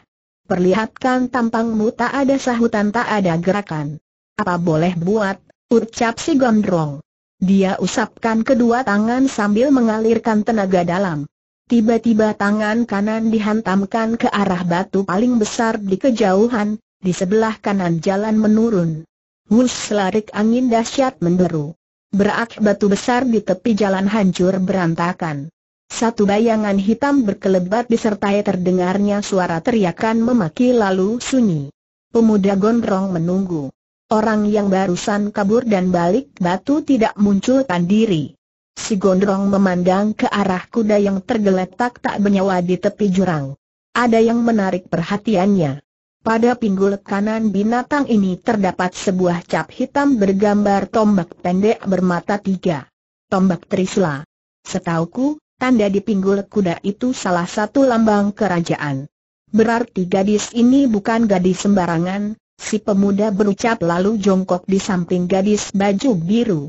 Perlihatkan tampangmu tak ada sahutan tak ada gerakan. Apa boleh buat, ucap si gondrong. Dia usapkan kedua tangan sambil mengalirkan tenaga dalam. Tiba-tiba tangan kanan dihantamkan ke arah batu paling besar di kejauhan, di sebelah kanan jalan menurun. Wus selarik angin dahsyat menderu. Berak batu besar di tepi jalan hancur berantakan. Satu bayangan hitam berkelebat disertai terdengarnya suara teriakan memaki lalu sunyi. Pemuda gondrong menunggu. Orang yang barusan kabur dan balik batu tidak munculkan diri. Si gondrong memandang ke arah kuda yang tergeletak tak bernyawa di tepi jurang. Ada yang menarik perhatiannya. Pada pinggul kanan binatang ini terdapat sebuah cap hitam bergambar tombak pendek bermata tiga. Tombak Trisla. Setauku, tanda di pinggul kuda itu salah satu lambang kerajaan. Berarti gadis ini bukan gadis sembarangan, si pemuda berucap lalu jongkok di samping gadis baju biru.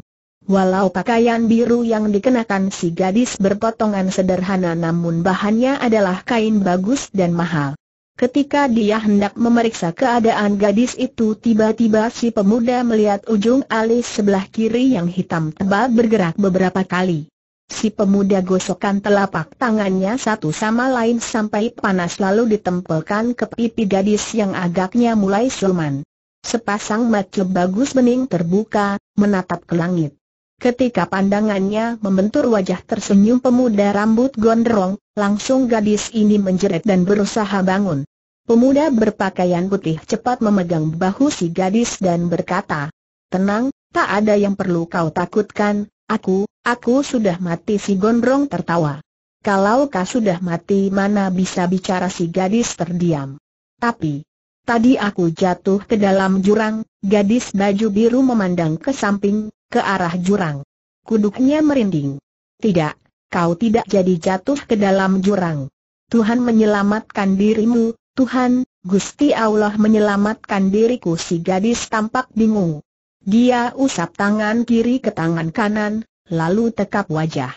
Walau pakaian biru yang dikenakan si gadis berpotongan sederhana namun bahannya adalah kain bagus dan mahal. Ketika dia hendak memeriksa keadaan gadis itu tiba-tiba si pemuda melihat ujung alis sebelah kiri yang hitam tebal bergerak beberapa kali. Si pemuda gosokkan telapak tangannya satu sama lain sampai panas lalu ditempelkan ke pipi gadis yang agaknya mulai sulman. Sepasang mata bagus bening terbuka, menatap ke langit. Ketika pandangannya membentur wajah tersenyum pemuda rambut gondrong, langsung gadis ini menjerit dan berusaha bangun. Pemuda berpakaian putih cepat memegang bahu si gadis dan berkata, Tenang, tak ada yang perlu kau takutkan, aku, aku sudah mati si gondrong tertawa. Kalau kau sudah mati mana bisa bicara si gadis terdiam. Tapi, tadi aku jatuh ke dalam jurang, Gadis baju biru memandang ke samping, ke arah jurang. Kuduknya merinding. Tidak, kau tidak jadi jatuh ke dalam jurang. Tuhan menyelamatkan dirimu, Tuhan, Gusti Allah menyelamatkan diriku si gadis tampak bingung. Dia usap tangan kiri ke tangan kanan, lalu tekap wajah.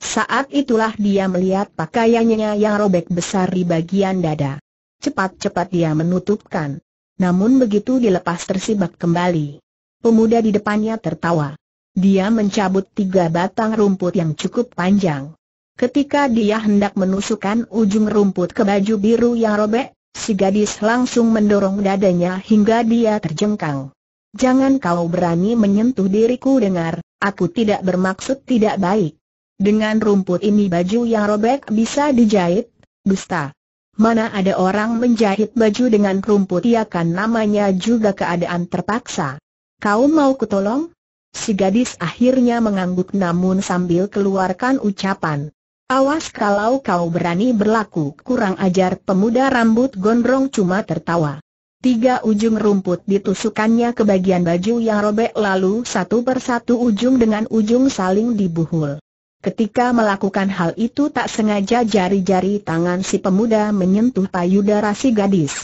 Saat itulah dia melihat pakaiannya yang robek besar di bagian dada. Cepat-cepat dia menutupkan namun begitu dilepas tersibak kembali. Pemuda di depannya tertawa. Dia mencabut tiga batang rumput yang cukup panjang. Ketika dia hendak menusukkan ujung rumput ke baju biru yang robek, si gadis langsung mendorong dadanya hingga dia terjengkang. Jangan kau berani menyentuh diriku dengar, aku tidak bermaksud tidak baik. Dengan rumput ini baju yang robek bisa dijahit, dusta, Mana ada orang menjahit baju dengan rumput Ia kan namanya juga keadaan terpaksa. Kau mau kutolong? Si gadis akhirnya mengangguk namun sambil keluarkan ucapan. Awas kalau kau berani berlaku kurang ajar pemuda rambut gondrong cuma tertawa. Tiga ujung rumput ditusukannya ke bagian baju yang robek lalu satu persatu ujung dengan ujung saling dibuhul. Ketika melakukan hal itu tak sengaja jari-jari tangan si pemuda menyentuh payudara si gadis.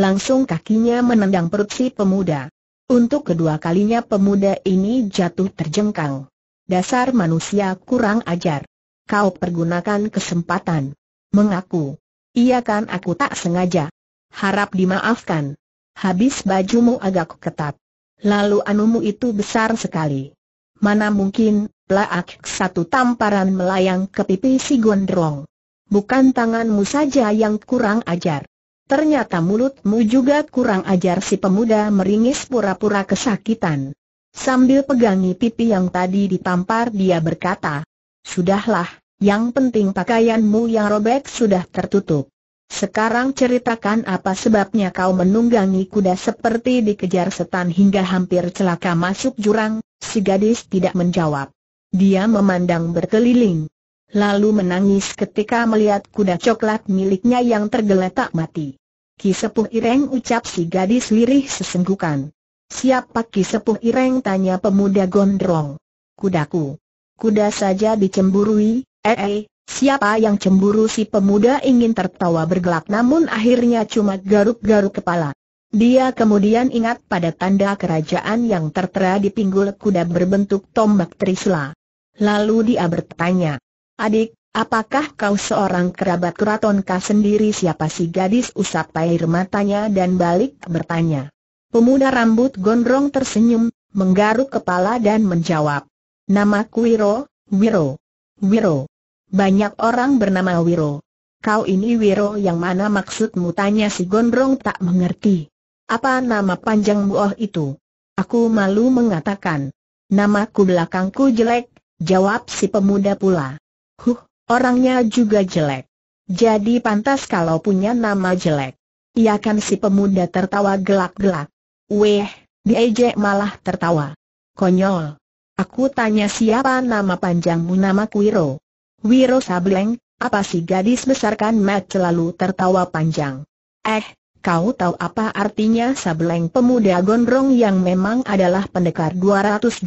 Langsung kakinya menendang perut si pemuda. Untuk kedua kalinya pemuda ini jatuh terjengkang. Dasar manusia kurang ajar. Kau pergunakan kesempatan. Mengaku. Iya kan aku tak sengaja. Harap dimaafkan. Habis bajumu agak ketat. Lalu anumu itu besar sekali. Mana mungkin, Plaak satu tamparan melayang ke pipi si gondrong. Bukan tanganmu saja yang kurang ajar. Ternyata mulutmu juga kurang ajar si pemuda meringis pura-pura kesakitan. Sambil pegangi pipi yang tadi ditampar dia berkata, Sudahlah, yang penting pakaianmu yang robek sudah tertutup. Sekarang ceritakan apa sebabnya kau menunggangi kuda seperti dikejar setan hingga hampir celaka masuk jurang, si gadis tidak menjawab. Dia memandang berkeliling. Lalu menangis ketika melihat kuda coklat miliknya yang tergeletak mati. Ki Sepuh Ireng ucap si gadis lirih sesenggukan. Siapa Ki Sepuh Ireng tanya pemuda gondrong. Kudaku. Kuda saja dicemburui, eh eh, siapa yang cemburu si pemuda ingin tertawa bergelak namun akhirnya cuma garuk-garuk kepala. Dia kemudian ingat pada tanda kerajaan yang tertera di pinggul kuda berbentuk tombak Trisula. Lalu dia bertanya, Adik, apakah kau seorang kerabat keraton kah sendiri siapa si gadis usap air matanya dan balik bertanya. Pemuda rambut gondrong tersenyum, menggaruk kepala dan menjawab. nama ku Wiro, Wiro, Wiro. Banyak orang bernama Wiro. Kau ini Wiro yang mana maksudmu tanya si Gondrong tak mengerti. Apa nama panjangmu oh itu? Aku malu mengatakan. Namaku belakangku jelek, Jawab si pemuda pula. Huh, orangnya juga jelek. Jadi pantas kalau punya nama jelek. Ia kan si pemuda tertawa gelak-gelak. Weh, diejek malah tertawa. Konyol. Aku tanya siapa nama panjangmu nama Wiro. Wiro Sableng, apa si gadis besarkan Matt selalu tertawa panjang? Eh, Kau tahu apa artinya Sableng pemuda gondrong yang memang adalah pendekar 212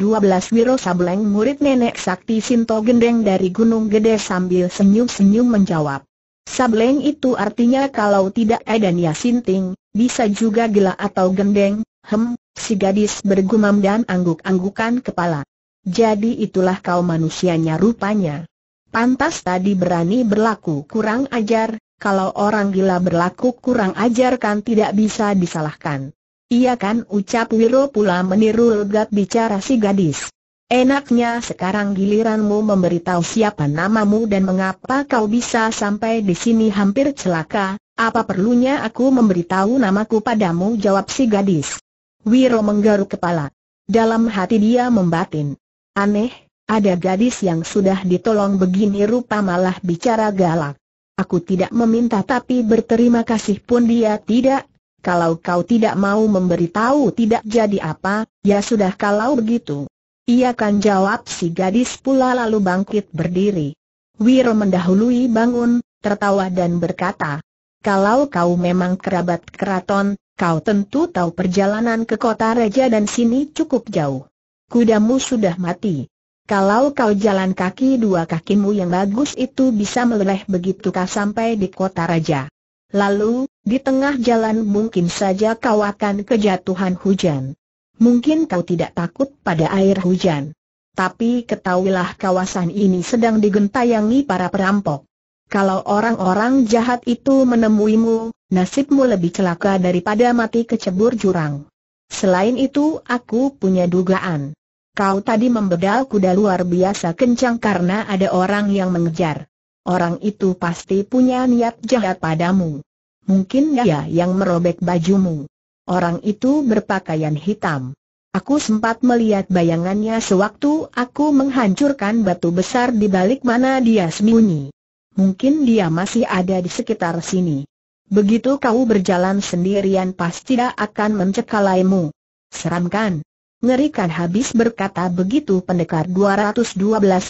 Wiro Sableng murid nenek sakti Sinto Gendeng dari Gunung Gede sambil senyum-senyum menjawab. Sableng itu artinya kalau tidak Edania Sinting, bisa juga gila atau gendeng, hem, si gadis bergumam dan angguk-anggukan kepala. Jadi itulah kau manusianya rupanya. Pantas tadi berani berlaku kurang ajar, kalau orang gila berlaku kurang ajar kan tidak bisa disalahkan. Ia kan ucap Wiro pula meniru legat bicara si gadis. Enaknya sekarang giliranmu memberitahu siapa namamu dan mengapa kau bisa sampai di sini hampir celaka, apa perlunya aku memberitahu namaku padamu jawab si gadis. Wiro menggaruk kepala. Dalam hati dia membatin. Aneh, ada gadis yang sudah ditolong begini rupa malah bicara galak. Aku tidak meminta tapi berterima kasih pun dia tidak. Kalau kau tidak mau memberitahu tidak jadi apa, ya sudah kalau begitu. Ia kan jawab si gadis pula lalu bangkit berdiri. Wiro mendahului bangun, tertawa dan berkata, Kalau kau memang kerabat keraton, kau tentu tahu perjalanan ke kota raja dan sini cukup jauh. Kudamu sudah mati. Kalau kau jalan kaki dua kakimu yang bagus itu bisa meleleh begitu kau sampai di kota raja. Lalu, di tengah jalan mungkin saja kau akan kejatuhan hujan. Mungkin kau tidak takut pada air hujan. Tapi ketahuilah kawasan ini sedang digentayangi para perampok. Kalau orang-orang jahat itu menemuimu, nasibmu lebih celaka daripada mati kecebur jurang. Selain itu aku punya dugaan. Kau tadi membedal kuda luar biasa kencang karena ada orang yang mengejar. Orang itu pasti punya niat jahat padamu. Mungkin dia yang merobek bajumu. Orang itu berpakaian hitam. Aku sempat melihat bayangannya sewaktu aku menghancurkan batu besar di balik mana dia sembunyi. Mungkin dia masih ada di sekitar sini. Begitu kau berjalan sendirian pasti dia akan mencekalaimu. Seramkan. Ngerikan habis berkata begitu pendekar 212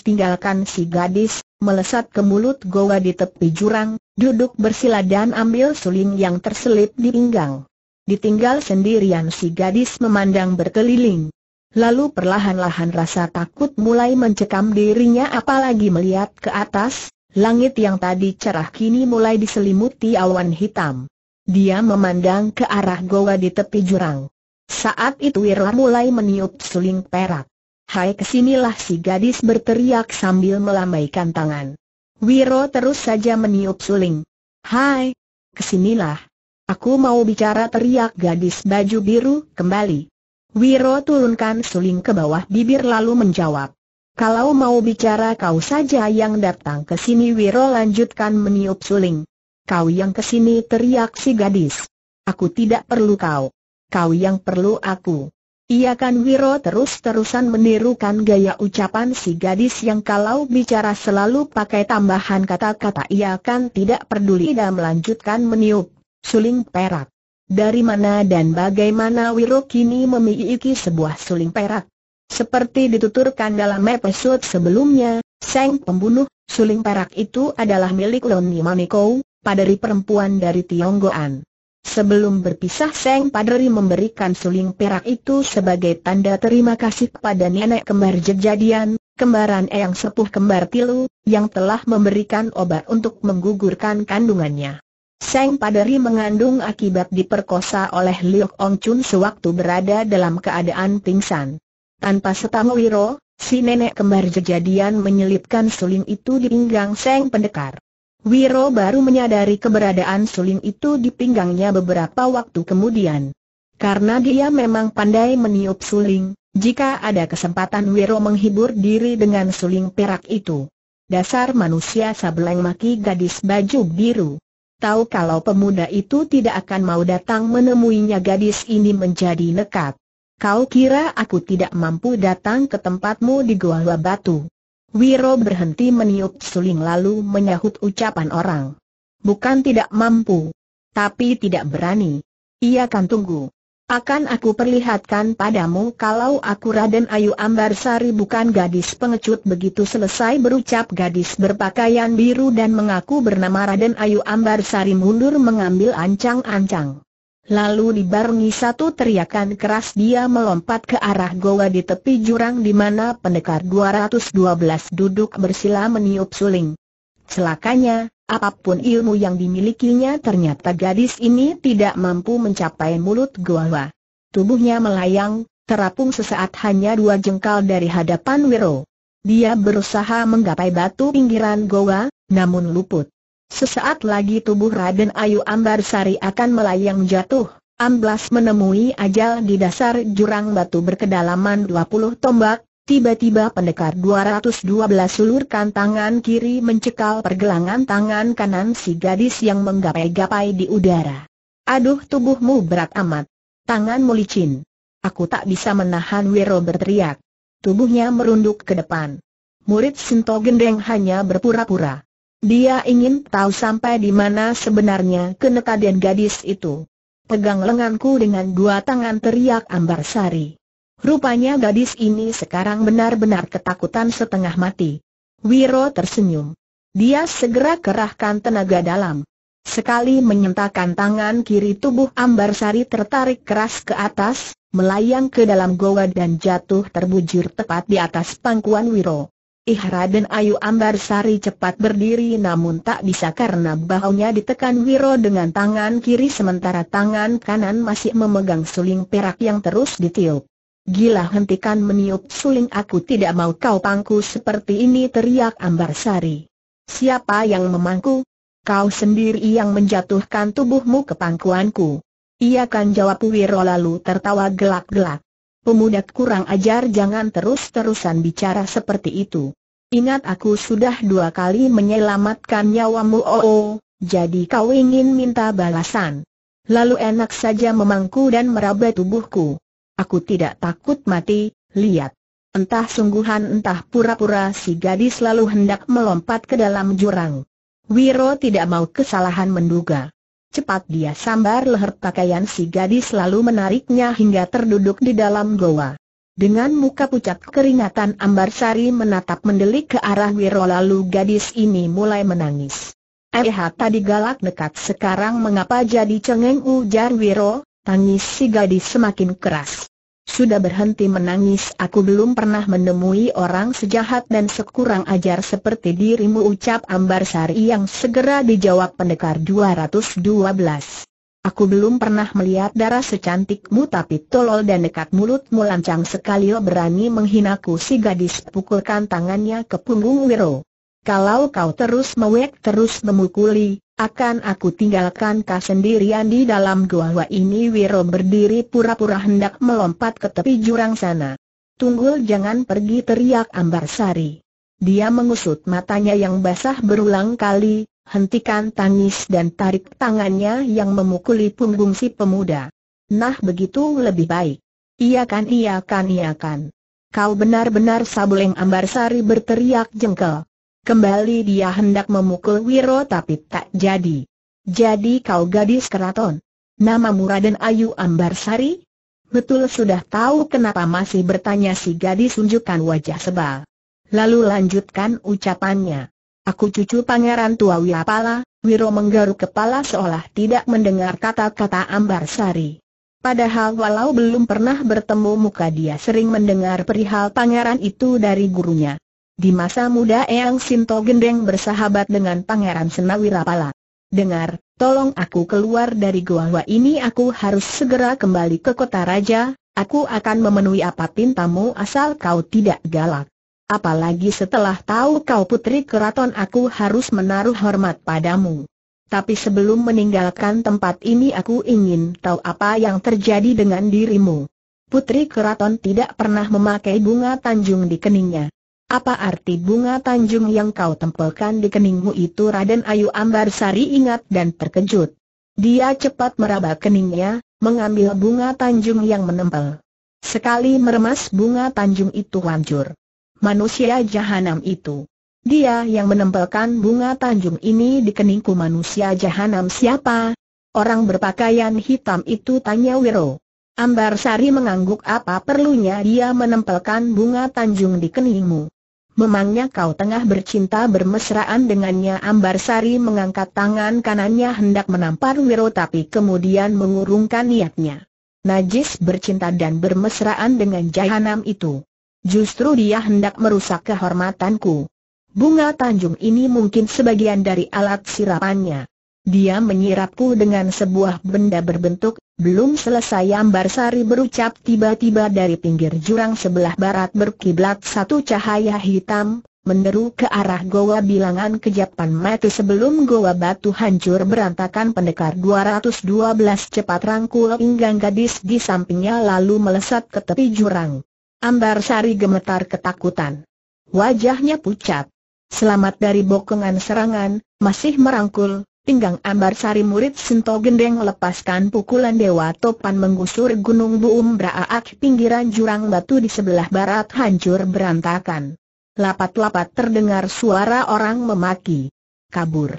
tinggalkan si gadis, melesat ke mulut goa di tepi jurang, duduk bersila dan ambil suling yang terselip di pinggang. Ditinggal sendirian si gadis memandang berkeliling. Lalu perlahan-lahan rasa takut mulai mencekam dirinya apalagi melihat ke atas, langit yang tadi cerah kini mulai diselimuti awan hitam. Dia memandang ke arah goa di tepi jurang. Saat itu Wirla mulai meniup suling perak. Hai kesinilah si gadis berteriak sambil melambaikan tangan. Wiro terus saja meniup suling. Hai, kesinilah. Aku mau bicara teriak gadis baju biru kembali. Wiro turunkan suling ke bawah bibir lalu menjawab. Kalau mau bicara kau saja yang datang ke sini Wiro lanjutkan meniup suling. Kau yang ke sini teriak si gadis. Aku tidak perlu kau kau yang perlu aku. Ia kan Wiro terus-terusan menirukan gaya ucapan si gadis yang kalau bicara selalu pakai tambahan kata-kata ia kan tidak peduli dan melanjutkan meniup suling perak. Dari mana dan bagaimana Wiro kini memiliki sebuah suling perak? Seperti dituturkan dalam episode sebelumnya, sang pembunuh, suling perak itu adalah milik Loni Manikou, padari perempuan dari Tionggoan. Sebelum berpisah Seng Padri memberikan suling perak itu sebagai tanda terima kasih kepada nenek kembar jejadian, kembaran Eyang Sepuh Kembar Tilu, yang telah memberikan obat untuk menggugurkan kandungannya. Seng Padri mengandung akibat diperkosa oleh Liok Ong Chun sewaktu berada dalam keadaan pingsan. Tanpa setang wiro, si nenek kembar jejadian menyelipkan suling itu di pinggang Seng Pendekar. Wiro baru menyadari keberadaan suling itu di pinggangnya beberapa waktu kemudian. Karena dia memang pandai meniup suling, jika ada kesempatan Wiro menghibur diri dengan suling perak itu. Dasar manusia sableng maki gadis baju biru. Tahu kalau pemuda itu tidak akan mau datang menemuinya gadis ini menjadi nekat. Kau kira aku tidak mampu datang ke tempatmu di Goa Batu? Wiro berhenti meniup suling lalu menyahut ucapan orang. Bukan tidak mampu, tapi tidak berani. Ia akan tunggu. Akan aku perlihatkan padamu kalau aku Raden Ayu Ambarsari bukan gadis pengecut begitu selesai berucap gadis berpakaian biru dan mengaku bernama Raden Ayu Ambarsari mundur mengambil ancang-ancang. Lalu dibarengi satu teriakan keras dia melompat ke arah goa di tepi jurang di mana pendekar 212 duduk bersila meniup suling. Celakanya, apapun ilmu yang dimilikinya ternyata gadis ini tidak mampu mencapai mulut goa. Tubuhnya melayang, terapung sesaat hanya dua jengkal dari hadapan Wiro. Dia berusaha menggapai batu pinggiran goa, namun luput. Sesaat lagi tubuh Raden Ayu Ambar Sari akan melayang jatuh, amblas menemui ajal di dasar jurang batu berkedalaman 20 tombak, tiba-tiba pendekar 212 sulurkan tangan kiri mencekal pergelangan tangan kanan si gadis yang menggapai-gapai di udara. Aduh tubuhmu berat amat. Tangan licin. Aku tak bisa menahan Wiro berteriak. Tubuhnya merunduk ke depan. Murid Sinto Gendeng hanya berpura-pura. Dia ingin tahu sampai di mana sebenarnya kenekadian gadis itu. Pegang lenganku dengan dua tangan teriak Ambar Sari. Rupanya gadis ini sekarang benar-benar ketakutan setengah mati. Wiro tersenyum. Dia segera kerahkan tenaga dalam. Sekali menyentakkan tangan kiri tubuh Ambar Sari tertarik keras ke atas, melayang ke dalam goa dan jatuh terbujur tepat di atas pangkuan Wiro. Ihara eh, dan Ayu Ambarsari cepat berdiri namun tak bisa karena bahunya ditekan Wiro dengan tangan kiri sementara tangan kanan masih memegang suling perak yang terus ditiup. Gila hentikan meniup suling aku tidak mau kau pangku seperti ini teriak Ambarsari. Siapa yang memangku? Kau sendiri yang menjatuhkan tubuhmu ke pangkuanku. Ia kan jawab Wiro lalu tertawa gelak-gelak. Pemuda kurang ajar jangan terus-terusan bicara seperti itu. Ingat aku sudah dua kali menyelamatkan nyawamu oh, oh jadi kau ingin minta balasan. Lalu enak saja memangku dan meraba tubuhku. Aku tidak takut mati, lihat. Entah sungguhan entah pura-pura si gadis lalu hendak melompat ke dalam jurang. Wiro tidak mau kesalahan menduga. Cepat dia sambar leher pakaian si gadis lalu menariknya hingga terduduk di dalam goa. Dengan muka pucat keringatan Ambar Sari menatap mendelik ke arah Wiro lalu gadis ini mulai menangis. Eh tadi galak nekat sekarang mengapa jadi cengeng ujar Wiro, tangis si gadis semakin keras sudah berhenti menangis Aku belum pernah menemui orang sejahat dan sekurang ajar seperti dirimu ucap Ambar Sari yang segera dijawab pendekar 212 Aku belum pernah melihat darah secantikmu tapi tolol dan dekat mulutmu lancang sekali berani menghinaku si gadis pukulkan tangannya ke punggung Wiro. Kalau kau terus mewek terus memukuli, akan aku tinggalkan kau sendirian di dalam gua ini Wiro berdiri pura-pura hendak melompat ke tepi jurang sana. Tunggul jangan pergi teriak Ambar Sari. Dia mengusut matanya yang basah berulang kali, hentikan tangis dan tarik tangannya yang memukuli punggung si pemuda. Nah begitu lebih baik. Iya kan iya kan iya kan. Kau benar-benar sabuleng Ambar Sari, berteriak jengkel. Kembali dia hendak memukul Wiro tapi tak jadi. Jadi kau gadis keraton. Namamu Raden Ayu Ambarsari? Betul sudah tahu kenapa masih bertanya si gadis tunjukkan wajah sebal. Lalu lanjutkan ucapannya. Aku cucu pangeran tua Wiapala, Wiro menggaruk kepala seolah tidak mendengar kata-kata Ambarsari. Padahal walau belum pernah bertemu muka dia sering mendengar perihal pangeran itu dari gurunya. Di masa muda Eyang Sinto Gendeng bersahabat dengan Pangeran Senawirapala. Dengar, tolong aku keluar dari gua ini aku harus segera kembali ke kota raja, aku akan memenuhi apa pintamu asal kau tidak galak. Apalagi setelah tahu kau putri keraton aku harus menaruh hormat padamu. Tapi sebelum meninggalkan tempat ini aku ingin tahu apa yang terjadi dengan dirimu. Putri keraton tidak pernah memakai bunga tanjung di keningnya. Apa arti bunga tanjung yang kau tempelkan di keningmu itu Raden Ayu Ambar Sari ingat dan terkejut. Dia cepat meraba keningnya, mengambil bunga tanjung yang menempel. Sekali meremas bunga tanjung itu hancur. Manusia jahanam itu. Dia yang menempelkan bunga tanjung ini di keningku manusia jahanam siapa? Orang berpakaian hitam itu tanya Wiro. Ambar Sari mengangguk apa perlunya dia menempelkan bunga tanjung di keningmu. Memangnya kau tengah bercinta bermesraan dengannya Ambar Sari mengangkat tangan kanannya hendak menampar Wiro tapi kemudian mengurungkan niatnya. Najis bercinta dan bermesraan dengan jahanam itu. Justru dia hendak merusak kehormatanku. Bunga Tanjung ini mungkin sebagian dari alat sirapannya. Dia menyirapku dengan sebuah benda berbentuk, belum selesai Ambar Sari berucap tiba-tiba dari pinggir jurang sebelah barat berkiblat satu cahaya hitam, meneru ke arah goa bilangan kejapan mati sebelum goa batu hancur berantakan pendekar 212 cepat rangkul pinggang gadis di sampingnya lalu melesat ke tepi jurang. Ambar Sari gemetar ketakutan. Wajahnya pucat. Selamat dari bokongan serangan, masih merangkul, pinggang ambar sari murid Sinto Gendeng lepaskan pukulan Dewa Topan menggusur Gunung Buum Braaak pinggiran jurang batu di sebelah barat hancur berantakan. Lapat-lapat terdengar suara orang memaki. Kabur.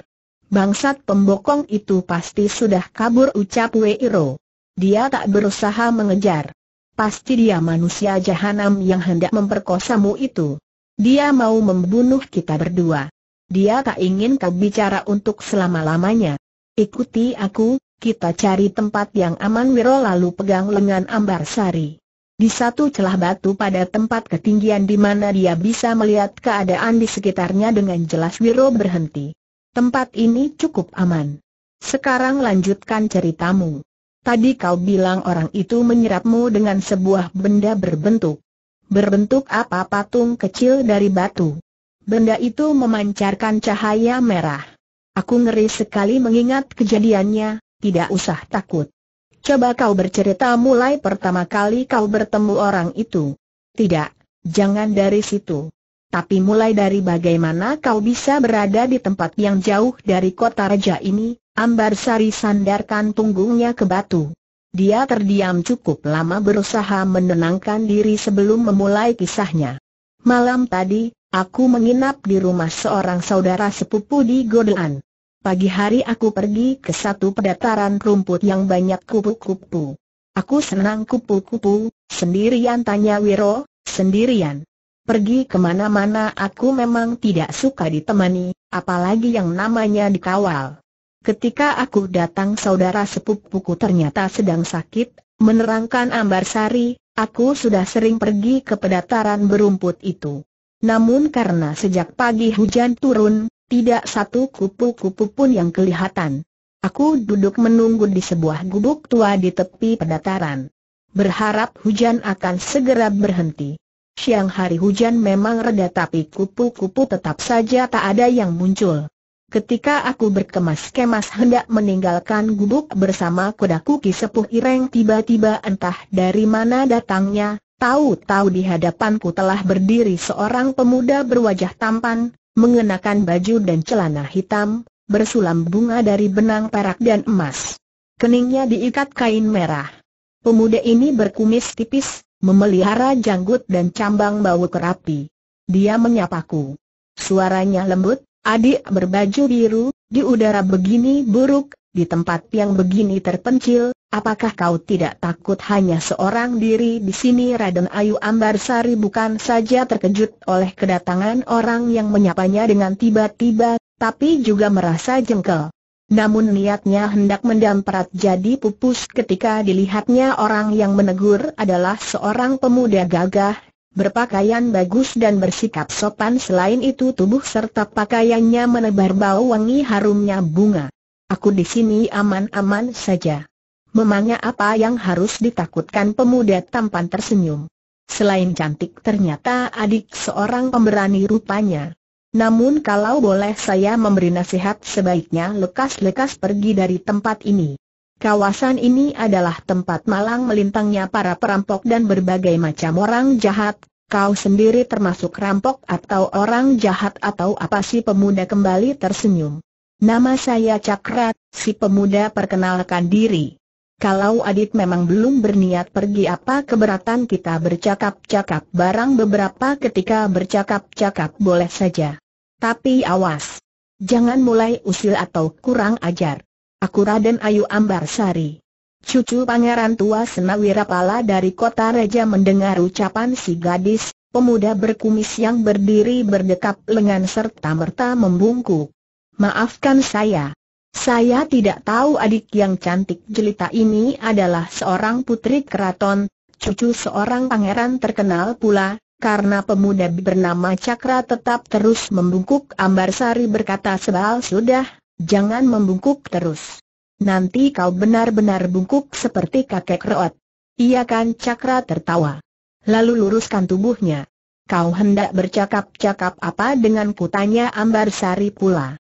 Bangsat pembokong itu pasti sudah kabur ucap Weiro. Dia tak berusaha mengejar. Pasti dia manusia jahanam yang hendak memperkosamu itu. Dia mau membunuh kita berdua dia tak ingin kau bicara untuk selama-lamanya. Ikuti aku, kita cari tempat yang aman Wiro lalu pegang lengan Ambar Sari. Di satu celah batu pada tempat ketinggian di mana dia bisa melihat keadaan di sekitarnya dengan jelas Wiro berhenti. Tempat ini cukup aman. Sekarang lanjutkan ceritamu. Tadi kau bilang orang itu menyerapmu dengan sebuah benda berbentuk. Berbentuk apa patung kecil dari batu. Benda itu memancarkan cahaya merah. Aku ngeri sekali mengingat kejadiannya, tidak usah takut. Coba kau bercerita mulai pertama kali kau bertemu orang itu. Tidak, jangan dari situ. Tapi mulai dari bagaimana kau bisa berada di tempat yang jauh dari kota raja ini, Ambar Sari sandarkan punggungnya ke batu. Dia terdiam cukup lama berusaha menenangkan diri sebelum memulai kisahnya. Malam tadi, Aku menginap di rumah seorang saudara sepupu di Godelan. Pagi hari aku pergi ke satu pedataran rumput yang banyak kupu-kupu. Aku senang kupu-kupu, sendirian tanya Wiro, sendirian. Pergi kemana-mana aku memang tidak suka ditemani, apalagi yang namanya dikawal. Ketika aku datang saudara sepupuku ternyata sedang sakit, menerangkan Ambar Sari, aku sudah sering pergi ke pedataran berumput itu. Namun karena sejak pagi hujan turun, tidak satu kupu-kupu pun yang kelihatan. Aku duduk menunggu di sebuah gubuk tua di tepi pedataran. Berharap hujan akan segera berhenti. Siang hari hujan memang reda tapi kupu-kupu tetap saja tak ada yang muncul. Ketika aku berkemas-kemas hendak meninggalkan gubuk bersama kuda kuki sepuh ireng tiba-tiba entah dari mana datangnya, Tahu-tahu di hadapanku telah berdiri seorang pemuda berwajah tampan, mengenakan baju dan celana hitam, bersulam bunga dari benang perak dan emas. Keningnya diikat kain merah. Pemuda ini berkumis tipis, memelihara janggut dan cambang bau kerapi. Dia menyapaku. Suaranya lembut, adik berbaju biru, di udara begini buruk, di tempat yang begini terpencil, Apakah kau tidak takut hanya seorang diri di sini Raden Ayu Ambarsari bukan saja terkejut oleh kedatangan orang yang menyapanya dengan tiba-tiba, tapi juga merasa jengkel. Namun niatnya hendak mendamprat jadi pupus ketika dilihatnya orang yang menegur adalah seorang pemuda gagah, berpakaian bagus dan bersikap sopan selain itu tubuh serta pakaiannya menebar bau wangi harumnya bunga. Aku di sini aman-aman saja. Memangnya apa yang harus ditakutkan pemuda tampan tersenyum. Selain cantik ternyata adik seorang pemberani rupanya. Namun kalau boleh saya memberi nasihat sebaiknya lekas-lekas pergi dari tempat ini. Kawasan ini adalah tempat malang melintangnya para perampok dan berbagai macam orang jahat. Kau sendiri termasuk rampok atau orang jahat atau apa si pemuda kembali tersenyum. Nama saya Cakrat, si pemuda perkenalkan diri. Kalau Adit memang belum berniat pergi apa keberatan kita bercakap-cakap barang beberapa ketika bercakap-cakap boleh saja. Tapi awas. Jangan mulai usil atau kurang ajar. Aku Raden Ayu Ambar Sari, Cucu pangeran tua Senawirapala dari kota Reja mendengar ucapan si gadis, pemuda berkumis yang berdiri berdekap lengan serta merta membungkuk. Maafkan saya, saya tidak tahu adik yang cantik jelita ini adalah seorang putri keraton, cucu seorang pangeran terkenal pula, karena pemuda bernama Cakra tetap terus membungkuk Sari berkata sebal sudah, jangan membungkuk terus. Nanti kau benar-benar bungkuk seperti kakek reot. Iya kan Cakra tertawa. Lalu luruskan tubuhnya. Kau hendak bercakap-cakap apa dengan kutanya Ambar Sari pula.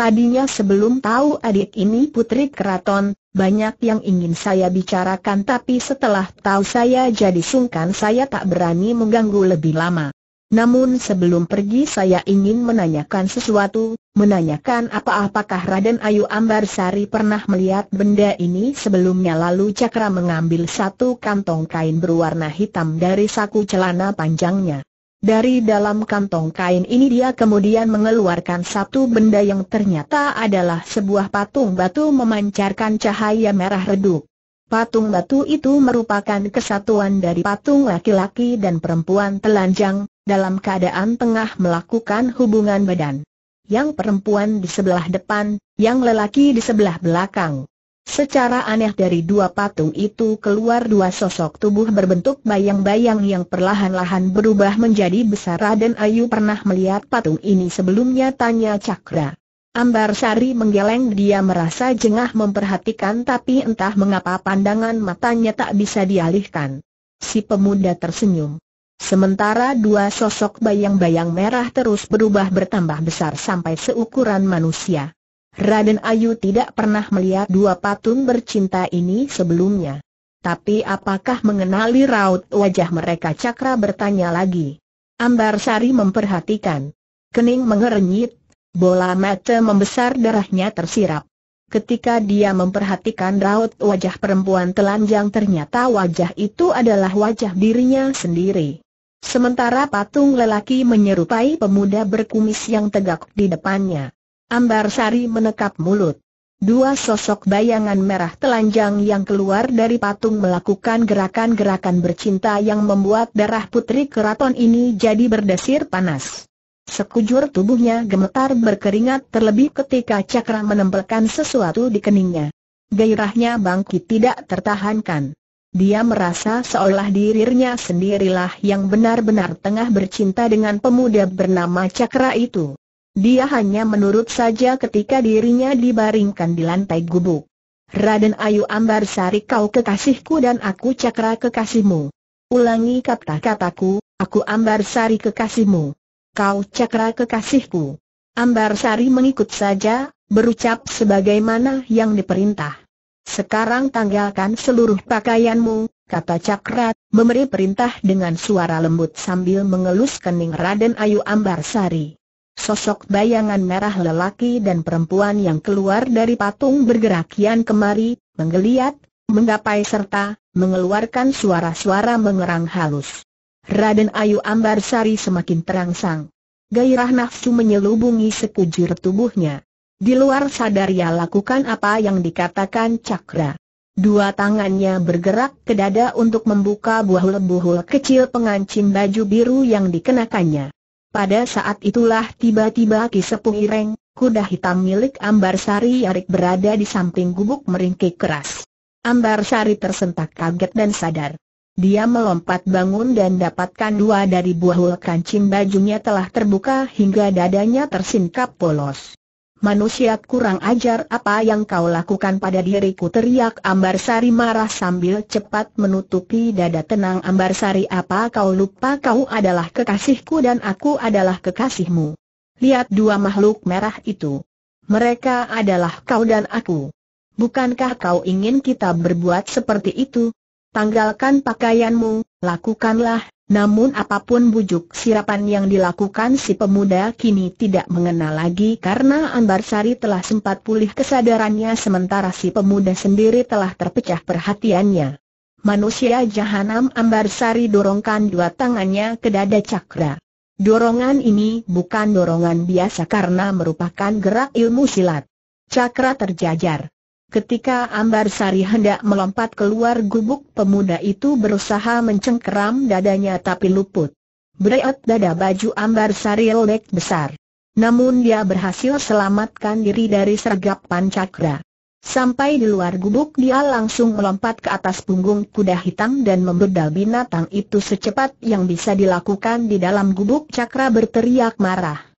Tadinya sebelum tahu adik ini putri keraton, banyak yang ingin saya bicarakan tapi setelah tahu saya jadi sungkan saya tak berani mengganggu lebih lama. Namun sebelum pergi saya ingin menanyakan sesuatu, menanyakan apa-apakah Raden Ayu Ambarsari pernah melihat benda ini sebelumnya lalu Cakra mengambil satu kantong kain berwarna hitam dari saku celana panjangnya. Dari dalam kantong kain ini dia kemudian mengeluarkan satu benda yang ternyata adalah sebuah patung batu memancarkan cahaya merah redup. Patung batu itu merupakan kesatuan dari patung laki-laki dan perempuan telanjang, dalam keadaan tengah melakukan hubungan badan. Yang perempuan di sebelah depan, yang lelaki di sebelah belakang. Secara aneh dari dua patung itu keluar dua sosok tubuh berbentuk bayang-bayang yang perlahan-lahan berubah menjadi besar Raden Ayu pernah melihat patung ini sebelumnya tanya Cakra. Ambar Sari menggeleng dia merasa jengah memperhatikan tapi entah mengapa pandangan matanya tak bisa dialihkan. Si pemuda tersenyum. Sementara dua sosok bayang-bayang merah terus berubah bertambah besar sampai seukuran manusia. Raden Ayu tidak pernah melihat dua patung bercinta ini sebelumnya. Tapi apakah mengenali raut wajah mereka Cakra bertanya lagi. Ambar Sari memperhatikan. Kening mengerenyit, bola mata membesar darahnya tersirap. Ketika dia memperhatikan raut wajah perempuan telanjang ternyata wajah itu adalah wajah dirinya sendiri. Sementara patung lelaki menyerupai pemuda berkumis yang tegak di depannya. Ambar Sari menekap mulut. Dua sosok bayangan merah telanjang yang keluar dari patung melakukan gerakan-gerakan bercinta yang membuat darah putri keraton ini jadi berdesir panas. Sekujur tubuhnya gemetar berkeringat terlebih ketika cakra menempelkan sesuatu di keningnya. Gairahnya bangkit tidak tertahankan. Dia merasa seolah dirinya sendirilah yang benar-benar tengah bercinta dengan pemuda bernama cakra itu. Dia hanya menurut saja ketika dirinya dibaringkan di lantai gubuk. Raden Ayu Ambar Sari kau kekasihku dan aku cakra kekasihmu. Ulangi kata-kataku, aku Ambar Sari kekasihmu. Kau cakra kekasihku. Ambar Sari mengikut saja, berucap sebagaimana yang diperintah. Sekarang tanggalkan seluruh pakaianmu, kata cakra, memberi perintah dengan suara lembut sambil mengelus kening Raden Ayu Ambar Sari. Sosok bayangan merah lelaki dan perempuan yang keluar dari patung bergerakian kemari, menggeliat, menggapai serta mengeluarkan suara-suara mengerang halus. Raden Ayu Ambar Sari semakin terangsang. Gairah nafsu menyelubungi sekujur tubuhnya. Di luar sadar ia lakukan apa yang dikatakan cakra. Dua tangannya bergerak ke dada untuk membuka buah lebuhul kecil pengancing baju biru yang dikenakannya. Pada saat itulah tiba-tiba Ki Sepuh Ireng, kuda hitam milik Ambar Sari Yarik berada di samping gubuk meringkik keras. Ambar Sari tersentak kaget dan sadar. Dia melompat bangun dan dapatkan dua dari buah kancing bajunya telah terbuka hingga dadanya tersingkap polos. Manusia kurang ajar apa yang kau lakukan pada diriku teriak Ambar Sari marah sambil cepat menutupi dada tenang Ambar Sari apa kau lupa kau adalah kekasihku dan aku adalah kekasihmu. Lihat dua makhluk merah itu. Mereka adalah kau dan aku. Bukankah kau ingin kita berbuat seperti itu? Tanggalkan pakaianmu, lakukanlah namun apapun bujuk sirapan yang dilakukan si pemuda kini tidak mengenal lagi karena Ambar Sari telah sempat pulih kesadarannya sementara si pemuda sendiri telah terpecah perhatiannya. Manusia jahanam Ambar Sari dorongkan dua tangannya ke dada cakra. Dorongan ini bukan dorongan biasa karena merupakan gerak ilmu silat. Cakra terjajar. Ketika Ambar Sari hendak melompat keluar gubuk pemuda itu berusaha mencengkeram dadanya tapi luput. Breot dada baju Ambar Sari lelek besar. Namun dia berhasil selamatkan diri dari sergap Pancakra. Sampai di luar gubuk dia langsung melompat ke atas punggung kuda hitam dan membedal binatang itu secepat yang bisa dilakukan di dalam gubuk cakra berteriak marah.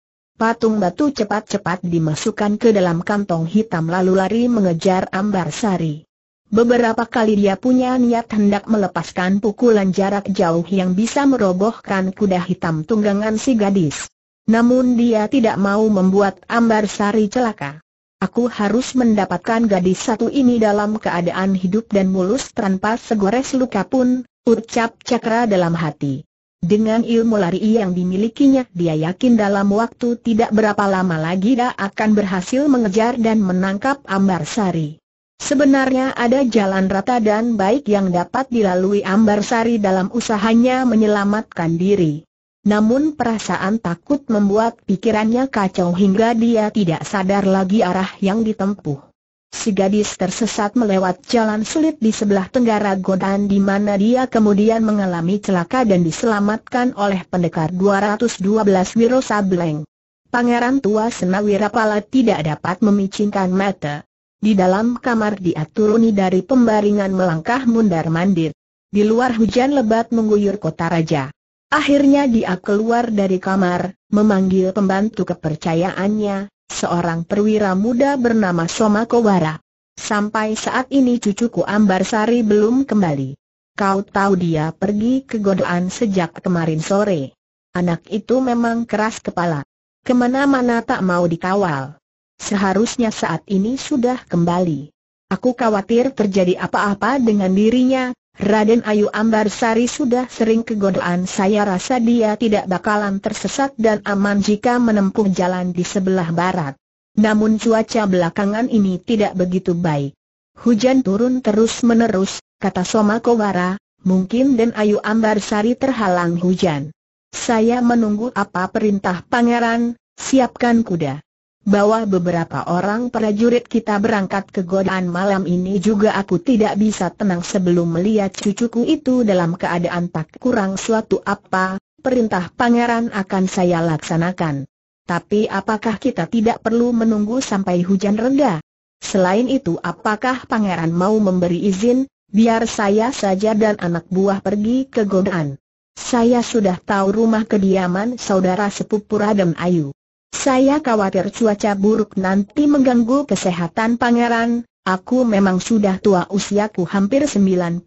Patung batu cepat-cepat dimasukkan ke dalam kantong hitam lalu lari mengejar Ambar Sari. Beberapa kali dia punya niat hendak melepaskan pukulan jarak jauh yang bisa merobohkan kuda hitam tunggangan si gadis. Namun dia tidak mau membuat Ambar Sari celaka. Aku harus mendapatkan gadis satu ini dalam keadaan hidup dan mulus tanpa segores luka pun, ucap Cakra dalam hati. Dengan ilmu lari yang dimilikinya dia yakin dalam waktu tidak berapa lama lagi dia akan berhasil mengejar dan menangkap Ambar Sari. Sebenarnya ada jalan rata dan baik yang dapat dilalui Ambar Sari dalam usahanya menyelamatkan diri. Namun perasaan takut membuat pikirannya kacau hingga dia tidak sadar lagi arah yang ditempuh si gadis tersesat melewat jalan sulit di sebelah tenggara godaan di mana dia kemudian mengalami celaka dan diselamatkan oleh pendekar 212 Wiro Sableng. Pangeran tua Senawirapala tidak dapat memicingkan mata. Di dalam kamar dia turuni dari pembaringan melangkah mundar-mandir. Di luar hujan lebat mengguyur kota raja. Akhirnya dia keluar dari kamar, memanggil pembantu kepercayaannya, seorang perwira muda bernama Soma Kowara. Sampai saat ini cucuku Ambar Sari belum kembali. Kau tahu dia pergi ke godaan sejak kemarin sore. Anak itu memang keras kepala. Kemana-mana tak mau dikawal. Seharusnya saat ini sudah kembali. Aku khawatir terjadi apa-apa dengan dirinya, Raden Ayu Ambar Sari sudah sering kegodaan saya rasa dia tidak bakalan tersesat dan aman jika menempuh jalan di sebelah barat. Namun cuaca belakangan ini tidak begitu baik. Hujan turun terus-menerus, kata Soma Kowara, mungkin Den Ayu Ambar Sari terhalang hujan. Saya menunggu apa perintah pangeran, siapkan kuda. Bahwa beberapa orang prajurit kita berangkat ke godaan malam ini juga aku tidak bisa tenang sebelum melihat cucuku itu dalam keadaan tak kurang suatu apa, perintah pangeran akan saya laksanakan. Tapi apakah kita tidak perlu menunggu sampai hujan reda? Selain itu apakah pangeran mau memberi izin, biar saya saja dan anak buah pergi ke godaan? Saya sudah tahu rumah kediaman saudara sepupu Raden Ayu. Saya khawatir cuaca buruk nanti mengganggu kesehatan pangeran, aku memang sudah tua usiaku hampir 90.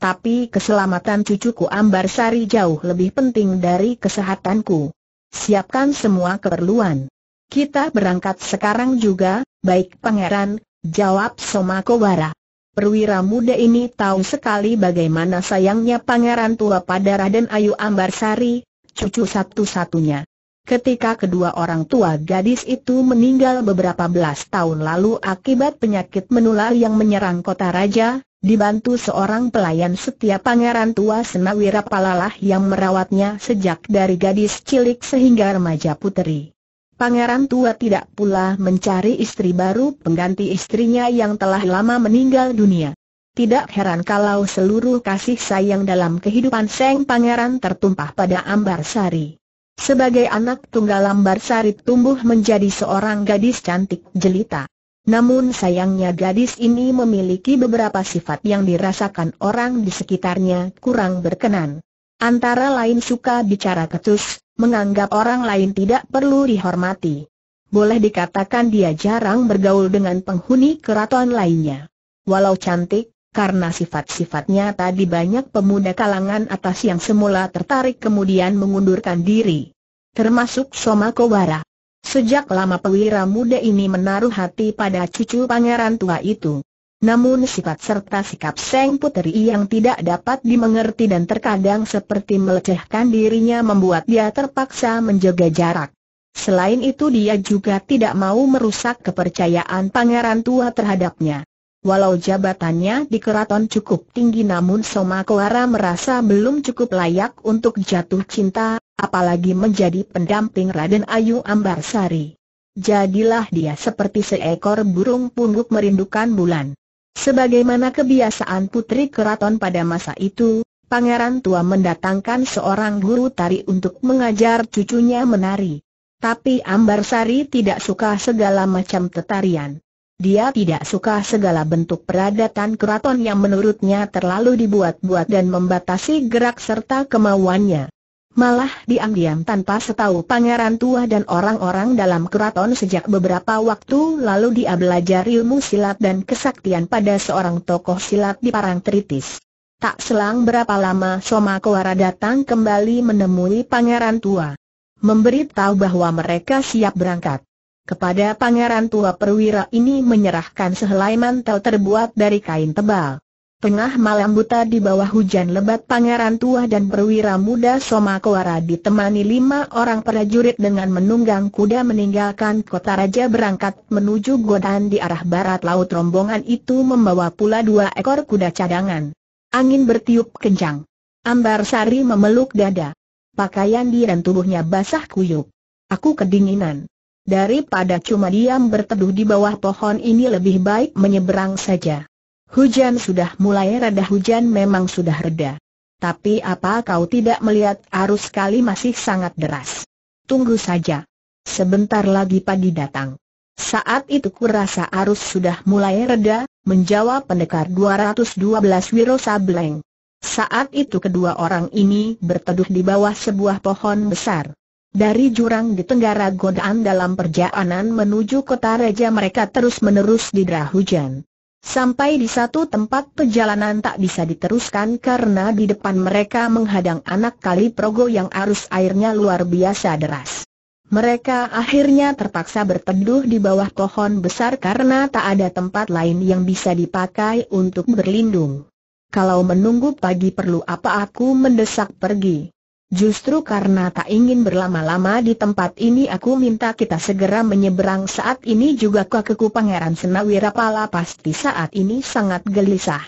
Tapi keselamatan cucuku Ambar Sari jauh lebih penting dari kesehatanku. Siapkan semua keperluan. Kita berangkat sekarang juga, baik pangeran, jawab Somakowara. Perwira muda ini tahu sekali bagaimana sayangnya pangeran tua pada Raden Ayu Ambar Sari, cucu satu-satunya. Ketika kedua orang tua gadis itu meninggal beberapa belas tahun lalu akibat penyakit menular yang menyerang kota raja, dibantu seorang pelayan setia pangeran tua Senawira Palalah yang merawatnya sejak dari gadis cilik sehingga remaja puteri. Pangeran tua tidak pula mencari istri baru pengganti istrinya yang telah lama meninggal dunia. Tidak heran kalau seluruh kasih sayang dalam kehidupan Seng Pangeran tertumpah pada Ambar Sari. Sebagai anak tunggal Lambar Sari tumbuh menjadi seorang gadis cantik jelita. Namun sayangnya gadis ini memiliki beberapa sifat yang dirasakan orang di sekitarnya kurang berkenan. Antara lain suka bicara ketus, menganggap orang lain tidak perlu dihormati. Boleh dikatakan dia jarang bergaul dengan penghuni keraton lainnya. Walau cantik, karena sifat-sifatnya tadi banyak pemuda kalangan atas yang semula tertarik kemudian mengundurkan diri. Termasuk Soma Kowara. Sejak lama pewira muda ini menaruh hati pada cucu pangeran tua itu. Namun sifat serta sikap Seng Puteri yang tidak dapat dimengerti dan terkadang seperti melecehkan dirinya membuat dia terpaksa menjaga jarak. Selain itu dia juga tidak mau merusak kepercayaan pangeran tua terhadapnya. Walau jabatannya di keraton cukup tinggi namun Soma Koara merasa belum cukup layak untuk jatuh cinta, apalagi menjadi pendamping Raden Ayu Ambarsari. Jadilah dia seperti seekor burung pungguk merindukan bulan. Sebagaimana kebiasaan putri keraton pada masa itu, pangeran tua mendatangkan seorang guru tari untuk mengajar cucunya menari. Tapi Ambarsari tidak suka segala macam tetarian. Dia tidak suka segala bentuk peradatan keraton yang menurutnya terlalu dibuat-buat dan membatasi gerak serta kemauannya. Malah diam-diam tanpa setahu pangeran tua dan orang-orang dalam keraton sejak beberapa waktu lalu dia belajar ilmu silat dan kesaktian pada seorang tokoh silat di Parangtritis. Tak selang berapa lama Soma Kowara datang kembali menemui pangeran tua. Memberitahu bahwa mereka siap berangkat kepada pangeran tua perwira ini menyerahkan sehelai mantel terbuat dari kain tebal. Tengah malam buta di bawah hujan lebat pangeran tua dan perwira muda Soma ditemani lima orang prajurit dengan menunggang kuda meninggalkan kota raja berangkat menuju godaan di arah barat laut rombongan itu membawa pula dua ekor kuda cadangan. Angin bertiup kencang. Ambar Sari memeluk dada. Pakaian dia dan tubuhnya basah kuyup. Aku kedinginan. Daripada cuma diam berteduh di bawah pohon ini lebih baik menyeberang saja. Hujan sudah mulai reda hujan memang sudah reda. Tapi apa kau tidak melihat arus kali masih sangat deras? Tunggu saja. Sebentar lagi pagi datang. Saat itu kurasa arus sudah mulai reda, menjawab pendekar 212 Wiro Sableng. Saat itu kedua orang ini berteduh di bawah sebuah pohon besar. Dari jurang di tenggara godaan dalam perjalanan menuju kota raja mereka terus-menerus didera hujan. Sampai di satu tempat perjalanan tak bisa diteruskan karena di depan mereka menghadang anak kali progo yang arus airnya luar biasa deras. Mereka akhirnya terpaksa berteduh di bawah pohon besar karena tak ada tempat lain yang bisa dipakai untuk berlindung. Kalau menunggu pagi perlu apa aku mendesak pergi. Justru karena tak ingin berlama-lama di tempat ini aku minta kita segera menyeberang saat ini juga keku Pangeran Senawirapala pasti saat ini sangat gelisah.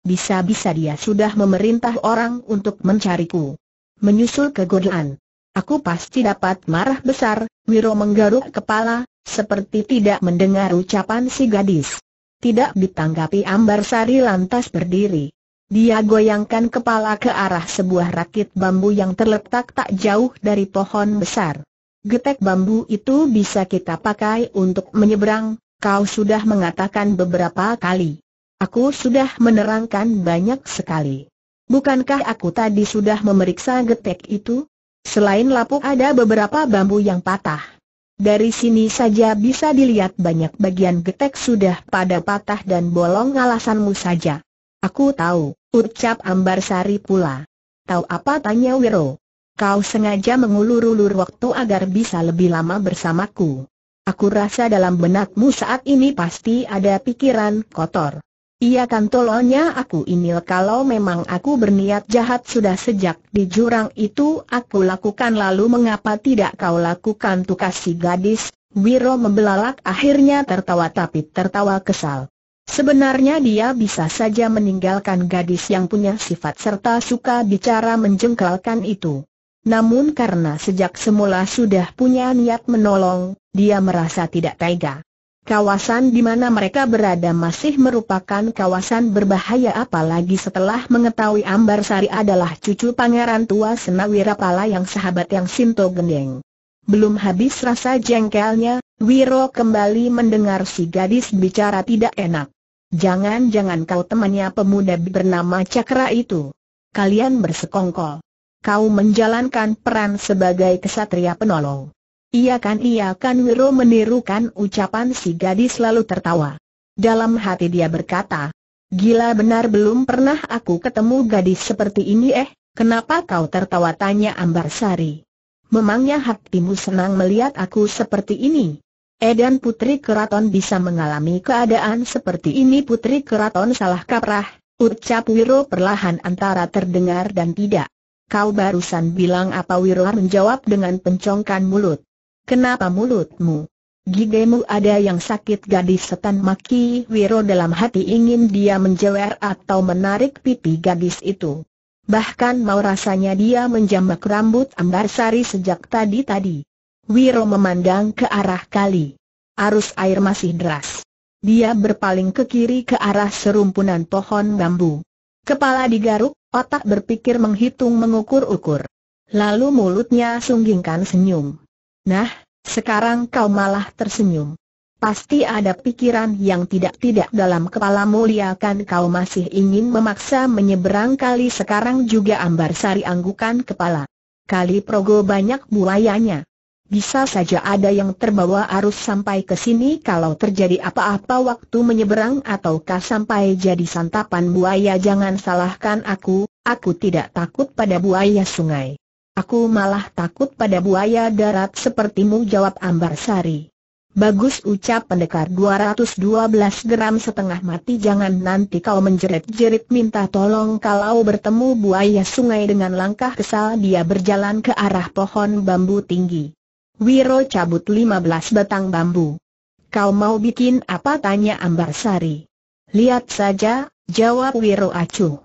Bisa-bisa dia sudah memerintah orang untuk mencariku. Menyusul kegodaan. Aku pasti dapat marah besar, Wiro menggaruk kepala, seperti tidak mendengar ucapan si gadis. Tidak ditanggapi Ambar Sari lantas berdiri. Dia goyangkan kepala ke arah sebuah rakit bambu yang terletak tak jauh dari pohon besar. Getek bambu itu bisa kita pakai untuk menyeberang, kau sudah mengatakan beberapa kali. Aku sudah menerangkan banyak sekali. Bukankah aku tadi sudah memeriksa getek itu? Selain lapuk ada beberapa bambu yang patah. Dari sini saja bisa dilihat banyak bagian getek sudah pada patah dan bolong alasanmu saja. Aku tahu, ucap Ambar Sari pula. Tahu apa tanya Wiro? Kau sengaja mengulur-ulur waktu agar bisa lebih lama bersamaku. Aku rasa dalam benakmu saat ini pasti ada pikiran kotor. Ia kan tolonya aku ini kalau memang aku berniat jahat sudah sejak di jurang itu aku lakukan lalu mengapa tidak kau lakukan tukas si gadis, Wiro membelalak akhirnya tertawa tapi tertawa kesal. Sebenarnya dia bisa saja meninggalkan gadis yang punya sifat serta suka bicara menjengkelkan itu. Namun karena sejak semula sudah punya niat menolong, dia merasa tidak tega. Kawasan di mana mereka berada masih merupakan kawasan berbahaya apalagi setelah mengetahui Ambar Sari adalah cucu pangeran tua Senawira Pala yang sahabat yang Sinto Gendeng. Belum habis rasa jengkelnya, Wiro kembali mendengar si gadis bicara tidak enak. Jangan-jangan kau temannya pemuda bernama Cakra itu. Kalian bersekongkol. Kau menjalankan peran sebagai kesatria penolong. Ia kan ia kan Wiro menirukan ucapan si gadis lalu tertawa. Dalam hati dia berkata, Gila benar belum pernah aku ketemu gadis seperti ini eh, kenapa kau tertawa tanya Ambar Sari. Memangnya hatimu senang melihat aku seperti ini? Edan Putri Keraton bisa mengalami keadaan seperti ini Putri Keraton salah kaprah, ucap Wiro perlahan antara terdengar dan tidak. Kau barusan bilang apa Wiro menjawab dengan pencongkan mulut. Kenapa mulutmu? Gigemu ada yang sakit gadis setan maki Wiro dalam hati ingin dia menjewer atau menarik pipi gadis itu. Bahkan mau rasanya dia menjambak rambut Ambar Sari sejak tadi-tadi. Wiro memandang ke arah kali. Arus air masih deras. Dia berpaling ke kiri ke arah serumpunan pohon bambu. Kepala digaruk, otak berpikir menghitung mengukur-ukur. Lalu mulutnya sunggingkan senyum. Nah, sekarang kau malah tersenyum. Pasti ada pikiran yang tidak-tidak dalam kepalamu muliakan kau masih ingin memaksa menyeberang kali sekarang juga ambar sari anggukan kepala. Kali progo banyak buayanya. Bisa saja ada yang terbawa arus sampai ke sini kalau terjadi apa-apa waktu menyeberang ataukah sampai jadi santapan buaya jangan salahkan aku, aku tidak takut pada buaya sungai. Aku malah takut pada buaya darat sepertimu jawab Ambar Sari. Bagus ucap pendekar 212 gram setengah mati jangan nanti kau menjerit-jerit minta tolong kalau bertemu buaya sungai dengan langkah kesal dia berjalan ke arah pohon bambu tinggi. Wiro cabut 15 batang bambu. Kau mau bikin apa tanya Ambar Sari. Lihat saja, jawab Wiro acuh.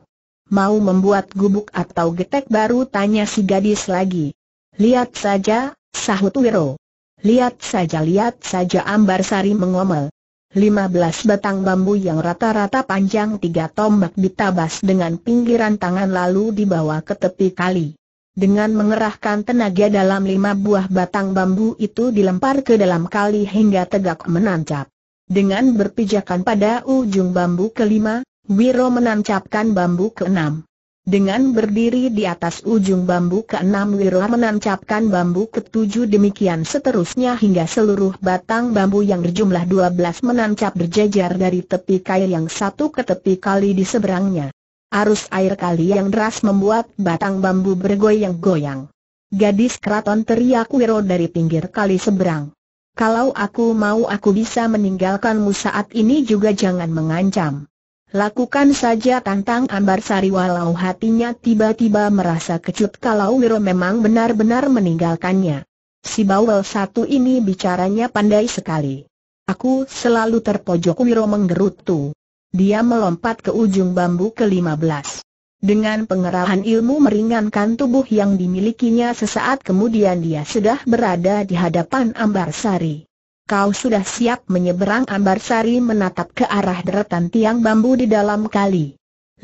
Mau membuat gubuk atau getek baru tanya si gadis lagi. Lihat saja, sahut Wiro. Lihat saja lihat saja Ambar Sari mengomel. 15 batang bambu yang rata-rata panjang tiga tombak ditabas dengan pinggiran tangan lalu dibawa ke tepi kali. Dengan mengerahkan tenaga dalam lima buah batang bambu itu dilempar ke dalam kali hingga tegak menancap. Dengan berpijakan pada ujung bambu kelima, Wiro menancapkan bambu keenam. Dengan berdiri di atas ujung bambu keenam Wiro menancapkan bambu ketujuh demikian seterusnya hingga seluruh batang bambu yang berjumlah dua belas menancap berjajar dari tepi kail yang satu ke tepi kali di seberangnya. Arus air kali yang deras membuat batang bambu bergoyang-goyang. Gadis keraton teriak Wiro dari pinggir kali seberang. Kalau aku mau aku bisa meninggalkanmu saat ini juga jangan mengancam. Lakukan saja tantang Ambar Sari walau hatinya tiba-tiba merasa kecut kalau Wiro memang benar-benar meninggalkannya. Si bawel satu ini bicaranya pandai sekali. Aku selalu terpojok Wiro menggerutu dia melompat ke ujung bambu ke-15. Dengan pengerahan ilmu meringankan tubuh yang dimilikinya sesaat kemudian dia sudah berada di hadapan Ambar Sari. Kau sudah siap menyeberang Ambar Sari menatap ke arah deretan tiang bambu di dalam kali.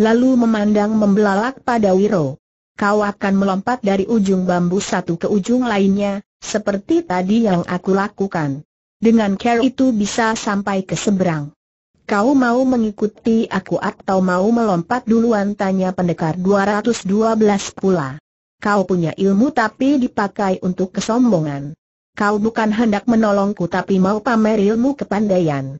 Lalu memandang membelalak pada Wiro. Kau akan melompat dari ujung bambu satu ke ujung lainnya, seperti tadi yang aku lakukan. Dengan care itu bisa sampai ke seberang. Kau mau mengikuti aku atau mau melompat duluan? Tanya pendekar 212 pula. Kau punya ilmu tapi dipakai untuk kesombongan. Kau bukan hendak menolongku tapi mau pamer ilmu kepandaian.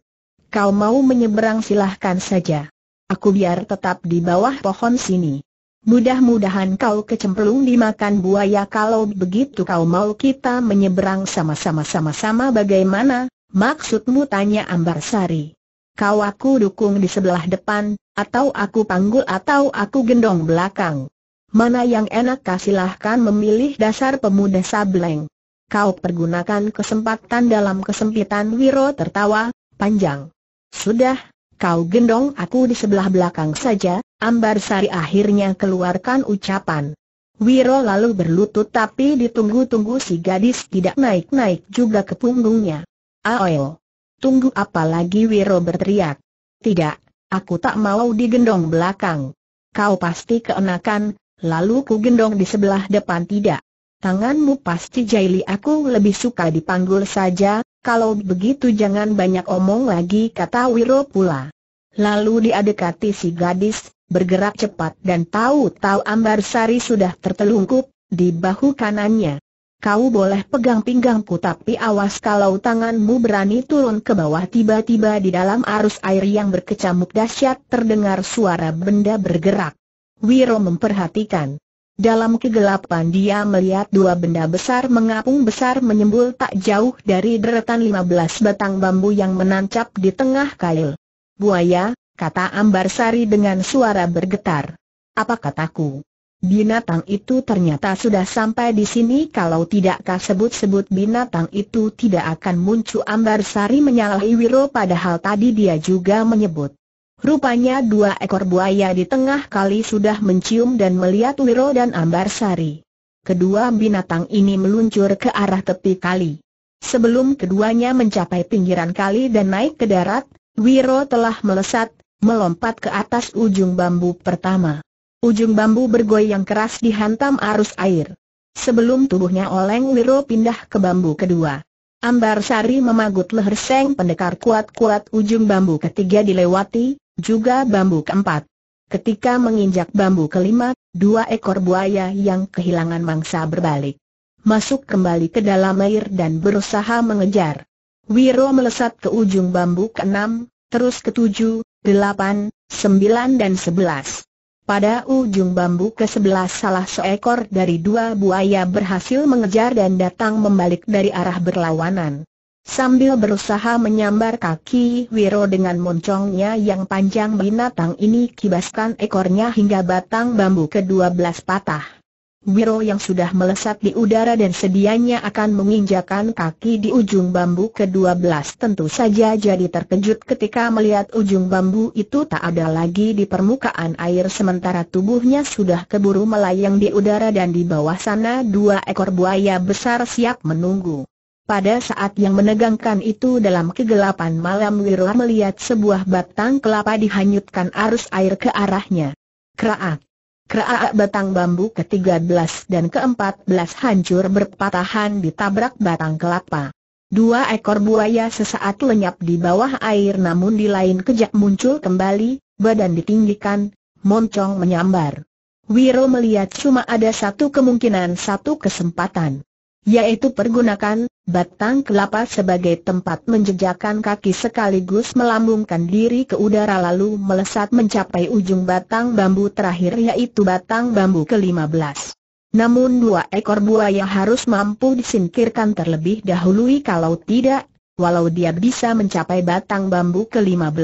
Kau mau menyeberang silahkan saja. Aku biar tetap di bawah pohon sini. Mudah-mudahan kau kecemplung dimakan buaya kalau begitu kau mau kita menyeberang sama-sama sama-sama bagaimana? Maksudmu tanya Ambar Sari kau aku dukung di sebelah depan, atau aku panggul atau aku gendong belakang. Mana yang enak silahkan memilih dasar pemuda sableng. Kau pergunakan kesempatan dalam kesempitan Wiro tertawa, panjang. Sudah, kau gendong aku di sebelah belakang saja, Ambar Sari akhirnya keluarkan ucapan. Wiro lalu berlutut tapi ditunggu-tunggu si gadis tidak naik-naik juga ke punggungnya. Aoyo. Tunggu apa lagi Wiro berteriak. Tidak, aku tak mau digendong belakang. Kau pasti keenakan, lalu ku gendong di sebelah depan tidak. Tanganmu pasti jaili aku lebih suka dipanggul saja, kalau begitu jangan banyak omong lagi kata Wiro pula. Lalu dia dekati si gadis, bergerak cepat dan tahu-tahu Ambar Sari sudah tertelungkup, di bahu kanannya kau boleh pegang pinggangku tapi awas kalau tanganmu berani turun ke bawah tiba-tiba di dalam arus air yang berkecamuk dahsyat terdengar suara benda bergerak. Wiro memperhatikan. Dalam kegelapan dia melihat dua benda besar mengapung besar menyembul tak jauh dari deretan 15 batang bambu yang menancap di tengah kail. Buaya, kata Ambarsari dengan suara bergetar. Apa kataku? Binatang itu ternyata sudah sampai di sini kalau tidak kau sebut-sebut binatang itu tidak akan muncul Ambar Sari menyalahi Wiro padahal tadi dia juga menyebut. Rupanya dua ekor buaya di tengah kali sudah mencium dan melihat Wiro dan Ambar Sari. Kedua binatang ini meluncur ke arah tepi kali. Sebelum keduanya mencapai pinggiran kali dan naik ke darat, Wiro telah melesat, melompat ke atas ujung bambu pertama. Ujung bambu bergoyang keras dihantam arus air. Sebelum tubuhnya oleng Wiro pindah ke bambu kedua. Ambar Sari memagut leher seng pendekar kuat-kuat ujung bambu ketiga dilewati, juga bambu keempat. Ketika menginjak bambu kelima, dua ekor buaya yang kehilangan mangsa berbalik. Masuk kembali ke dalam air dan berusaha mengejar. Wiro melesat ke ujung bambu keenam, terus ketujuh, delapan, sembilan dan sebelas. Pada ujung bambu ke sebelah salah seekor dari dua buaya berhasil mengejar dan datang membalik dari arah berlawanan. Sambil berusaha menyambar kaki Wiro dengan moncongnya yang panjang binatang ini kibaskan ekornya hingga batang bambu ke-12 patah. Wiro yang sudah melesat di udara dan sedianya akan menginjakan kaki di ujung bambu ke-12 tentu saja jadi terkejut ketika melihat ujung bambu itu tak ada lagi di permukaan air sementara tubuhnya sudah keburu melayang di udara dan di bawah sana dua ekor buaya besar siap menunggu. Pada saat yang menegangkan itu dalam kegelapan malam Wiro melihat sebuah batang kelapa dihanyutkan arus air ke arahnya. Kraak! Keraak batang bambu ke-13 dan ke-14 hancur berpatahan di tabrak batang kelapa. Dua ekor buaya sesaat lenyap di bawah air namun di lain kejap muncul kembali, badan ditinggikan, moncong menyambar. Wiro melihat cuma ada satu kemungkinan satu kesempatan yaitu pergunakan batang kelapa sebagai tempat menjejakkan kaki sekaligus melambungkan diri ke udara lalu melesat mencapai ujung batang bambu terakhir yaitu batang bambu ke-15. Namun dua ekor buaya harus mampu disingkirkan terlebih dahulu kalau tidak, walau dia bisa mencapai batang bambu ke-15,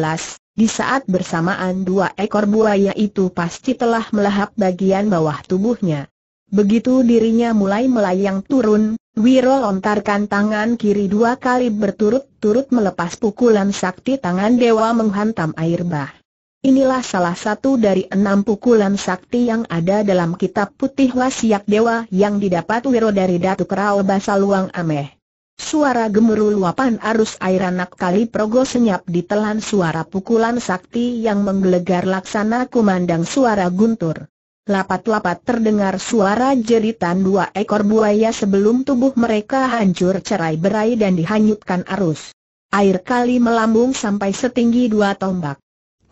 di saat bersamaan dua ekor buaya itu pasti telah melahap bagian bawah tubuhnya. Begitu dirinya mulai melayang turun, Wiro lontarkan tangan kiri dua kali berturut-turut melepas pukulan sakti tangan dewa menghantam air bah. Inilah salah satu dari enam pukulan sakti yang ada dalam kitab putih wasiak dewa yang didapat Wiro dari Datuk Rao Basaluang Ameh. Suara gemuruh luapan arus air anak kali progo senyap ditelan suara pukulan sakti yang menggelegar laksana kumandang suara guntur. Lapat-lapat terdengar suara jeritan dua ekor buaya sebelum tubuh mereka hancur cerai berai dan dihanyutkan arus. Air kali melambung sampai setinggi dua tombak.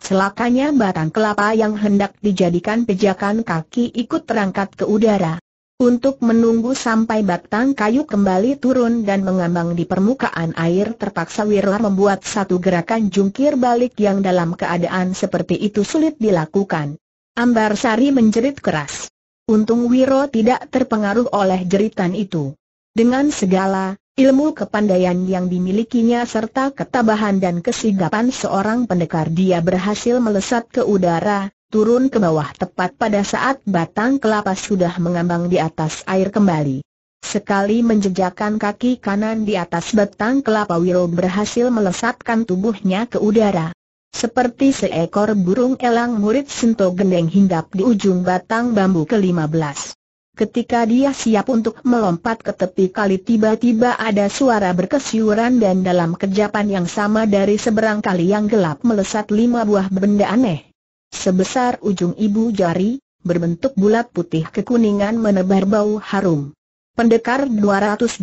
Celakanya batang kelapa yang hendak dijadikan pejakan kaki ikut terangkat ke udara. Untuk menunggu sampai batang kayu kembali turun dan mengambang di permukaan air terpaksa Wirla membuat satu gerakan jungkir balik yang dalam keadaan seperti itu sulit dilakukan. Ambar Sari menjerit keras. Untung Wiro tidak terpengaruh oleh jeritan itu. Dengan segala ilmu kepandaian yang dimilikinya serta ketabahan dan kesigapan seorang pendekar dia berhasil melesat ke udara, turun ke bawah tepat pada saat batang kelapa sudah mengambang di atas air kembali. Sekali menjejakkan kaki kanan di atas batang kelapa Wiro berhasil melesatkan tubuhnya ke udara. Seperti seekor burung elang murid Sento Gendeng hinggap di ujung batang bambu ke-15. Ketika dia siap untuk melompat ke tepi kali tiba-tiba ada suara berkesiuran dan dalam kejapan yang sama dari seberang kali yang gelap melesat lima buah benda aneh. Sebesar ujung ibu jari, berbentuk bulat putih kekuningan menebar bau harum. Pendekar 212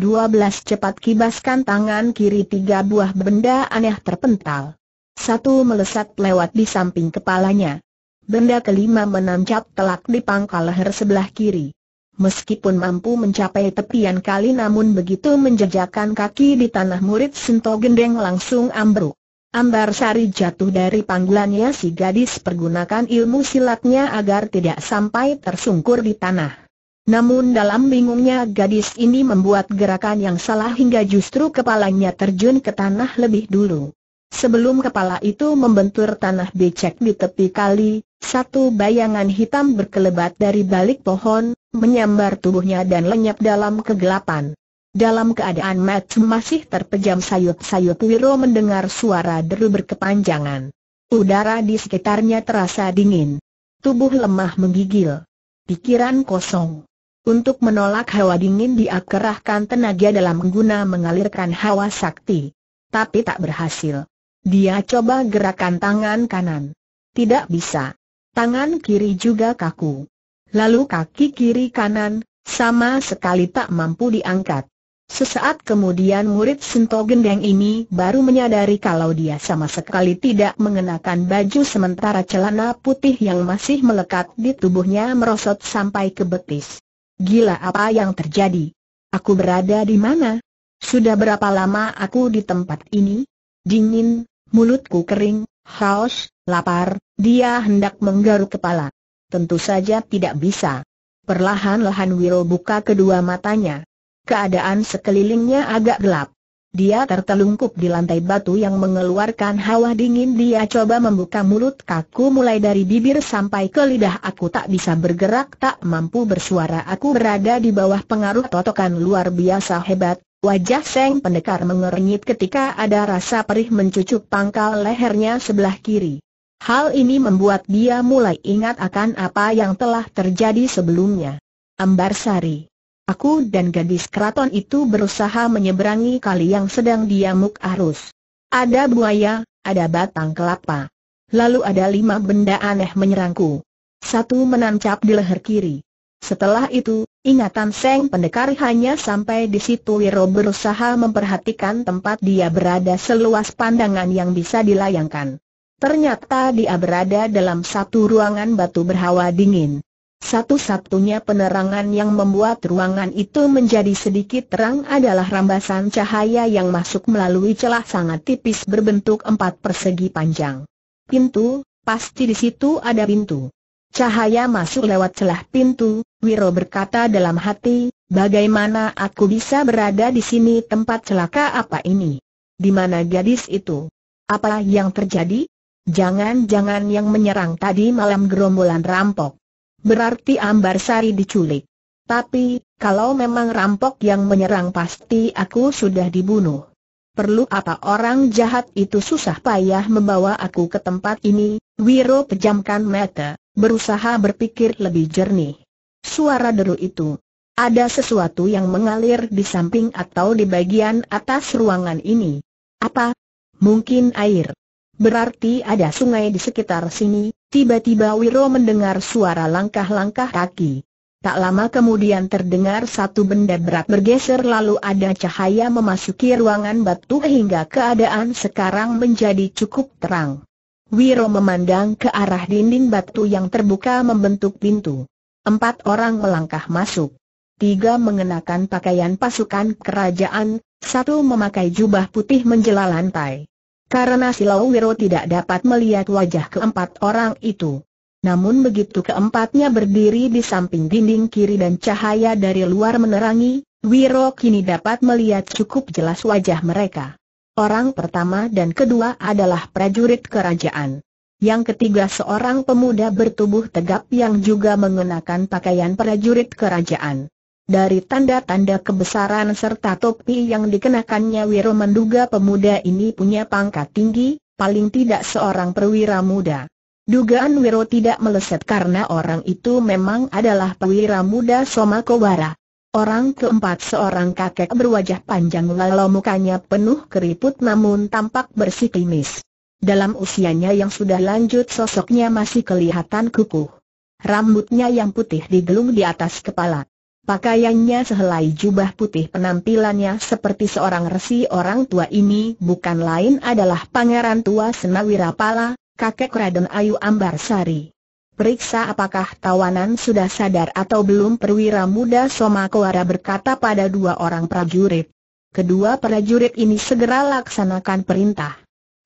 cepat kibaskan tangan kiri tiga buah benda aneh terpental. Satu melesat lewat di samping kepalanya. Benda kelima menancap telak di pangkal leher sebelah kiri. Meskipun mampu mencapai tepian kali namun begitu menjejakkan kaki di tanah murid Sento Gendeng langsung ambruk. Ambar Sari jatuh dari panggulannya si gadis pergunakan ilmu silatnya agar tidak sampai tersungkur di tanah. Namun dalam bingungnya gadis ini membuat gerakan yang salah hingga justru kepalanya terjun ke tanah lebih dulu. Sebelum kepala itu membentur tanah becek di tepi kali, satu bayangan hitam berkelebat dari balik pohon, menyambar tubuhnya dan lenyap dalam kegelapan. Dalam keadaan mat masih terpejam sayup-sayup Wiro mendengar suara deru berkepanjangan. Udara di sekitarnya terasa dingin. Tubuh lemah menggigil. Pikiran kosong. Untuk menolak hawa dingin dia tenaga dalam guna mengalirkan hawa sakti. Tapi tak berhasil. Dia coba gerakan tangan kanan. Tidak bisa. Tangan kiri juga kaku. Lalu kaki kiri kanan, sama sekali tak mampu diangkat. Sesaat kemudian murid Sento Gendeng ini baru menyadari kalau dia sama sekali tidak mengenakan baju sementara celana putih yang masih melekat di tubuhnya merosot sampai ke betis. Gila apa yang terjadi? Aku berada di mana? Sudah berapa lama aku di tempat ini? Dingin, mulutku kering, haus, lapar, dia hendak menggaruk kepala. Tentu saja tidak bisa. Perlahan-lahan Wiro buka kedua matanya. Keadaan sekelilingnya agak gelap. Dia tertelungkup di lantai batu yang mengeluarkan hawa dingin Dia coba membuka mulut kaku mulai dari bibir sampai ke lidah Aku tak bisa bergerak tak mampu bersuara Aku berada di bawah pengaruh totokan luar biasa hebat Wajah Seng Pendekar mengernyit ketika ada rasa perih mencucuk pangkal lehernya sebelah kiri. Hal ini membuat dia mulai ingat akan apa yang telah terjadi sebelumnya. Ambar Sari. Aku dan gadis keraton itu berusaha menyeberangi kali yang sedang diamuk arus. Ada buaya, ada batang kelapa. Lalu ada lima benda aneh menyerangku. Satu menancap di leher kiri. Setelah itu, Ingatan Seng Pendekar hanya sampai di situ Wiro berusaha memperhatikan tempat dia berada seluas pandangan yang bisa dilayangkan. Ternyata dia berada dalam satu ruangan batu berhawa dingin. Satu-satunya penerangan yang membuat ruangan itu menjadi sedikit terang adalah rambasan cahaya yang masuk melalui celah sangat tipis berbentuk empat persegi panjang. Pintu, pasti di situ ada pintu. Cahaya masuk lewat celah pintu, Wiro berkata dalam hati, bagaimana aku bisa berada di sini tempat celaka apa ini? Di mana gadis itu? Apa yang terjadi? Jangan-jangan yang menyerang tadi malam gerombolan rampok. Berarti Ambar Sari diculik. Tapi, kalau memang rampok yang menyerang pasti aku sudah dibunuh. Perlu apa orang jahat itu susah payah membawa aku ke tempat ini? Wiro pejamkan mata berusaha berpikir lebih jernih. Suara deru itu. Ada sesuatu yang mengalir di samping atau di bagian atas ruangan ini. Apa? Mungkin air. Berarti ada sungai di sekitar sini. Tiba-tiba Wiro mendengar suara langkah-langkah kaki. Tak lama kemudian terdengar satu benda berat bergeser lalu ada cahaya memasuki ruangan batu hingga keadaan sekarang menjadi cukup terang. Wiro memandang ke arah dinding batu yang terbuka membentuk pintu. Empat orang melangkah masuk. Tiga mengenakan pakaian pasukan kerajaan, satu memakai jubah putih menjelal lantai. Karena Silau Wiro tidak dapat melihat wajah keempat orang itu. Namun begitu keempatnya berdiri di samping dinding kiri dan cahaya dari luar menerangi, Wiro kini dapat melihat cukup jelas wajah mereka. Orang pertama dan kedua adalah prajurit kerajaan. Yang ketiga seorang pemuda bertubuh tegap yang juga mengenakan pakaian prajurit kerajaan. Dari tanda-tanda kebesaran serta topi yang dikenakannya Wiro menduga pemuda ini punya pangkat tinggi, paling tidak seorang perwira muda. Dugaan Wiro tidak meleset karena orang itu memang adalah perwira muda Soma Orang keempat seorang kakek berwajah panjang lalu mukanya penuh keriput namun tampak bersih klimis. Dalam usianya yang sudah lanjut sosoknya masih kelihatan kukuh. Rambutnya yang putih digelung di atas kepala. Pakaiannya sehelai jubah putih penampilannya seperti seorang resi orang tua ini bukan lain adalah pangeran tua Senawira Pala, kakek Raden Ayu Ambarsari. Periksa apakah tawanan sudah sadar atau belum perwira muda soma Kowara berkata pada dua orang prajurit. Kedua prajurit ini segera laksanakan perintah.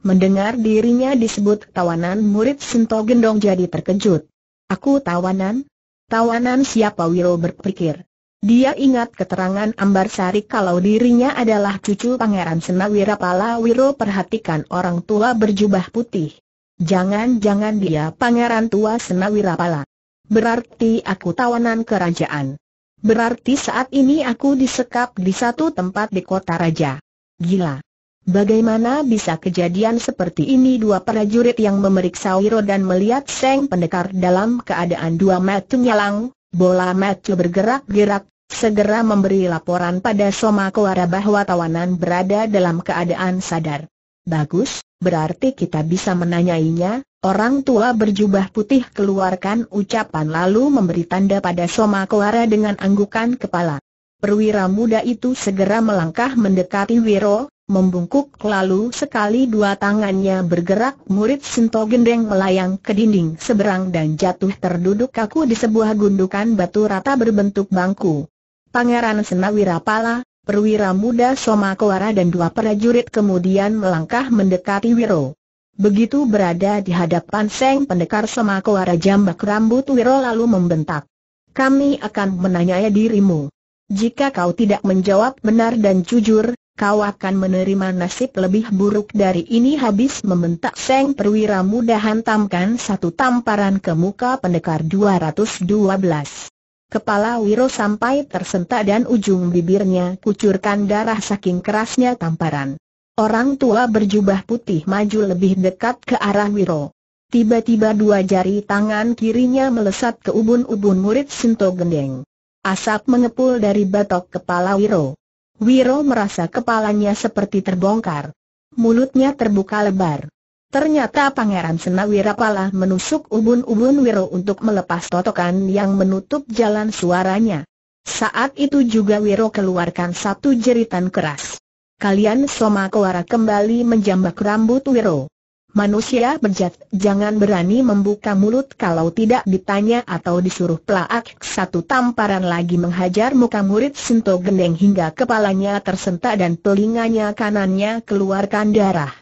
Mendengar dirinya disebut tawanan murid Sinto Gendong jadi terkejut. Aku tawanan? Tawanan siapa Wiro berpikir. Dia ingat keterangan Ambar Sari kalau dirinya adalah cucu Pangeran Senawira Pala Wiro perhatikan orang tua berjubah putih. Jangan-jangan dia pangeran tua Senawirapala. Berarti aku tawanan kerajaan. Berarti saat ini aku disekap di satu tempat di kota raja. Gila. Bagaimana bisa kejadian seperti ini dua prajurit yang memeriksa Wiro dan melihat Seng Pendekar dalam keadaan dua mata nyalang, bola mata bergerak-gerak, segera memberi laporan pada Soma Kowara bahwa tawanan berada dalam keadaan sadar. Bagus, berarti kita bisa menanyainya, orang tua berjubah putih keluarkan ucapan lalu memberi tanda pada Soma Kuara dengan anggukan kepala. Perwira muda itu segera melangkah mendekati Wiro, membungkuk lalu sekali dua tangannya bergerak murid Sinto Gendeng melayang ke dinding seberang dan jatuh terduduk kaku di sebuah gundukan batu rata berbentuk bangku. Pangeran Senawira Pala, perwira muda Soma Kowara dan dua prajurit kemudian melangkah mendekati Wiro. Begitu berada di hadapan Seng Pendekar Soma Kowara jambak rambut Wiro lalu membentak. Kami akan menanyai dirimu. Jika kau tidak menjawab benar dan jujur, kau akan menerima nasib lebih buruk dari ini habis membentak Seng Perwira Muda hantamkan satu tamparan ke muka pendekar 212. Kepala Wiro sampai tersentak dan ujung bibirnya kucurkan darah saking kerasnya tamparan. Orang tua berjubah putih maju lebih dekat ke arah Wiro. Tiba-tiba dua jari tangan kirinya melesat ke ubun-ubun murid Sinto Gendeng. Asap mengepul dari batok kepala Wiro. Wiro merasa kepalanya seperti terbongkar. Mulutnya terbuka lebar. Ternyata Pangeran Senawira pala menusuk ubun-ubun Wiro untuk melepas totokan yang menutup jalan suaranya. Saat itu juga Wiro keluarkan satu jeritan keras. Kalian Soma Kowara kembali menjambak rambut Wiro. Manusia bejat, jangan berani membuka mulut kalau tidak ditanya atau disuruh pelak. satu tamparan lagi menghajar muka murid Sinto Gendeng hingga kepalanya tersentak dan telinganya kanannya keluarkan darah.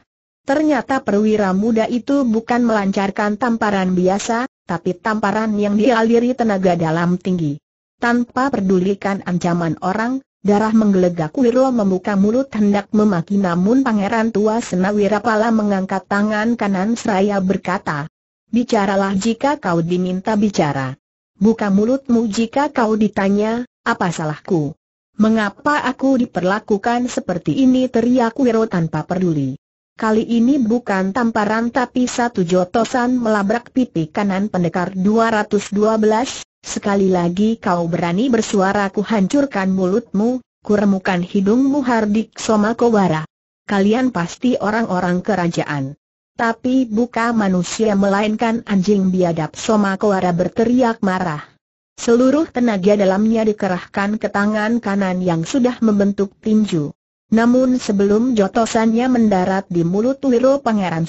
Ternyata perwira muda itu bukan melancarkan tamparan biasa, tapi tamparan yang dialiri tenaga dalam tinggi. Tanpa pedulikan ancaman orang, darah menggelegak Wiro membuka mulut hendak memaki namun pangeran tua Senawira Pala mengangkat tangan kanan seraya berkata, Bicaralah jika kau diminta bicara. Buka mulutmu jika kau ditanya, apa salahku? Mengapa aku diperlakukan seperti ini teriak Wiro tanpa peduli. Kali ini bukan tamparan tapi satu jotosan melabrak pipi kanan pendekar 212, sekali lagi kau berani bersuara ku hancurkan mulutmu, kuremukan hidungmu Hardik Soma Kobara. Kalian pasti orang-orang kerajaan. Tapi buka manusia melainkan anjing biadab Soma Kobara berteriak marah. Seluruh tenaga dalamnya dikerahkan ke tangan kanan yang sudah membentuk tinju. Namun sebelum jotosannya mendarat di mulut Wiro Pangeran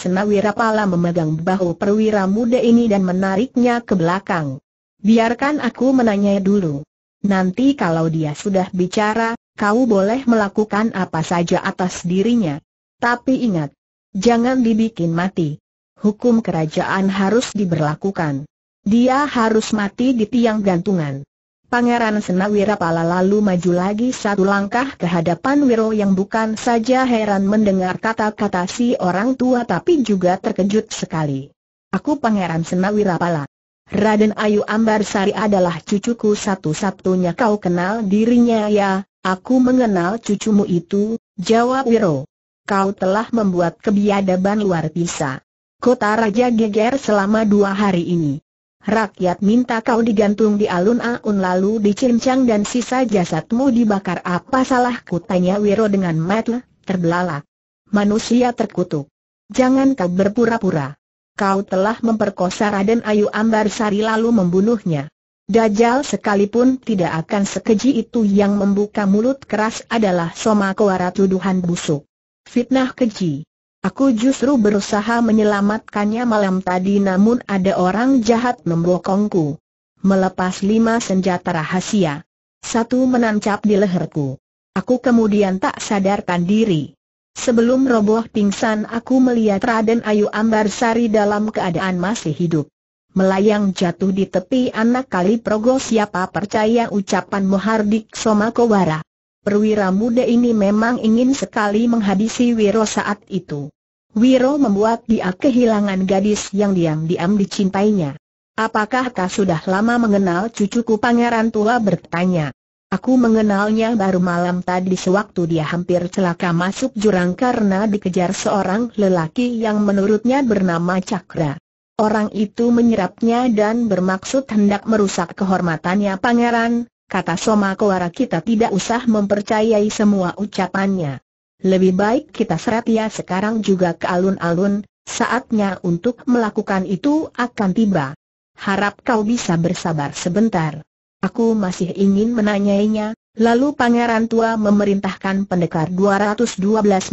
Pala memegang bahu perwira muda ini dan menariknya ke belakang. Biarkan aku menanya dulu. Nanti kalau dia sudah bicara, kau boleh melakukan apa saja atas dirinya. Tapi ingat, jangan dibikin mati. Hukum kerajaan harus diberlakukan. Dia harus mati di tiang gantungan. Pangeran Senawirapala lalu maju lagi satu langkah ke hadapan Wiro yang bukan saja heran mendengar kata-kata si orang tua tapi juga terkejut sekali. Aku Pangeran Senawira Senawirapala. Raden Ayu Ambar Sari adalah cucuku satu-satunya kau kenal dirinya ya, aku mengenal cucumu itu, jawab Wiro. Kau telah membuat kebiadaban luar biasa. Kota Raja geger selama dua hari ini. Rakyat minta kau digantung di alun-alun lalu dicincang dan sisa jasadmu dibakar apa salahku tanya Wiro dengan mata terbelalak. Manusia terkutuk. Jangan kau berpura-pura. Kau telah memperkosa Raden Ayu Ambar Sari lalu membunuhnya. Dajal sekalipun tidak akan sekeji itu yang membuka mulut keras adalah soma kewara tuduhan busuk. Fitnah keji. Aku justru berusaha menyelamatkannya malam tadi namun ada orang jahat membokongku. Melepas lima senjata rahasia. Satu menancap di leherku. Aku kemudian tak sadarkan diri. Sebelum roboh pingsan aku melihat Raden Ayu Ambar Sari dalam keadaan masih hidup. Melayang jatuh di tepi anak kali progo siapa percaya ucapan Mohardik Somakowara. Perwira muda ini memang ingin sekali menghabisi Wiro saat itu. Wiro membuat dia kehilangan gadis yang diam-diam dicintainya. Apakah kau sudah lama mengenal cucuku pangeran tua bertanya. Aku mengenalnya baru malam tadi sewaktu dia hampir celaka masuk jurang karena dikejar seorang lelaki yang menurutnya bernama Cakra. Orang itu menyerapnya dan bermaksud hendak merusak kehormatannya pangeran, kata Soma Kuara kita tidak usah mempercayai semua ucapannya. Lebih baik kita seratia ya sekarang juga ke alun-alun, saatnya untuk melakukan itu akan tiba. Harap kau bisa bersabar sebentar. Aku masih ingin menanyainya, lalu pangeran tua memerintahkan pendekar 212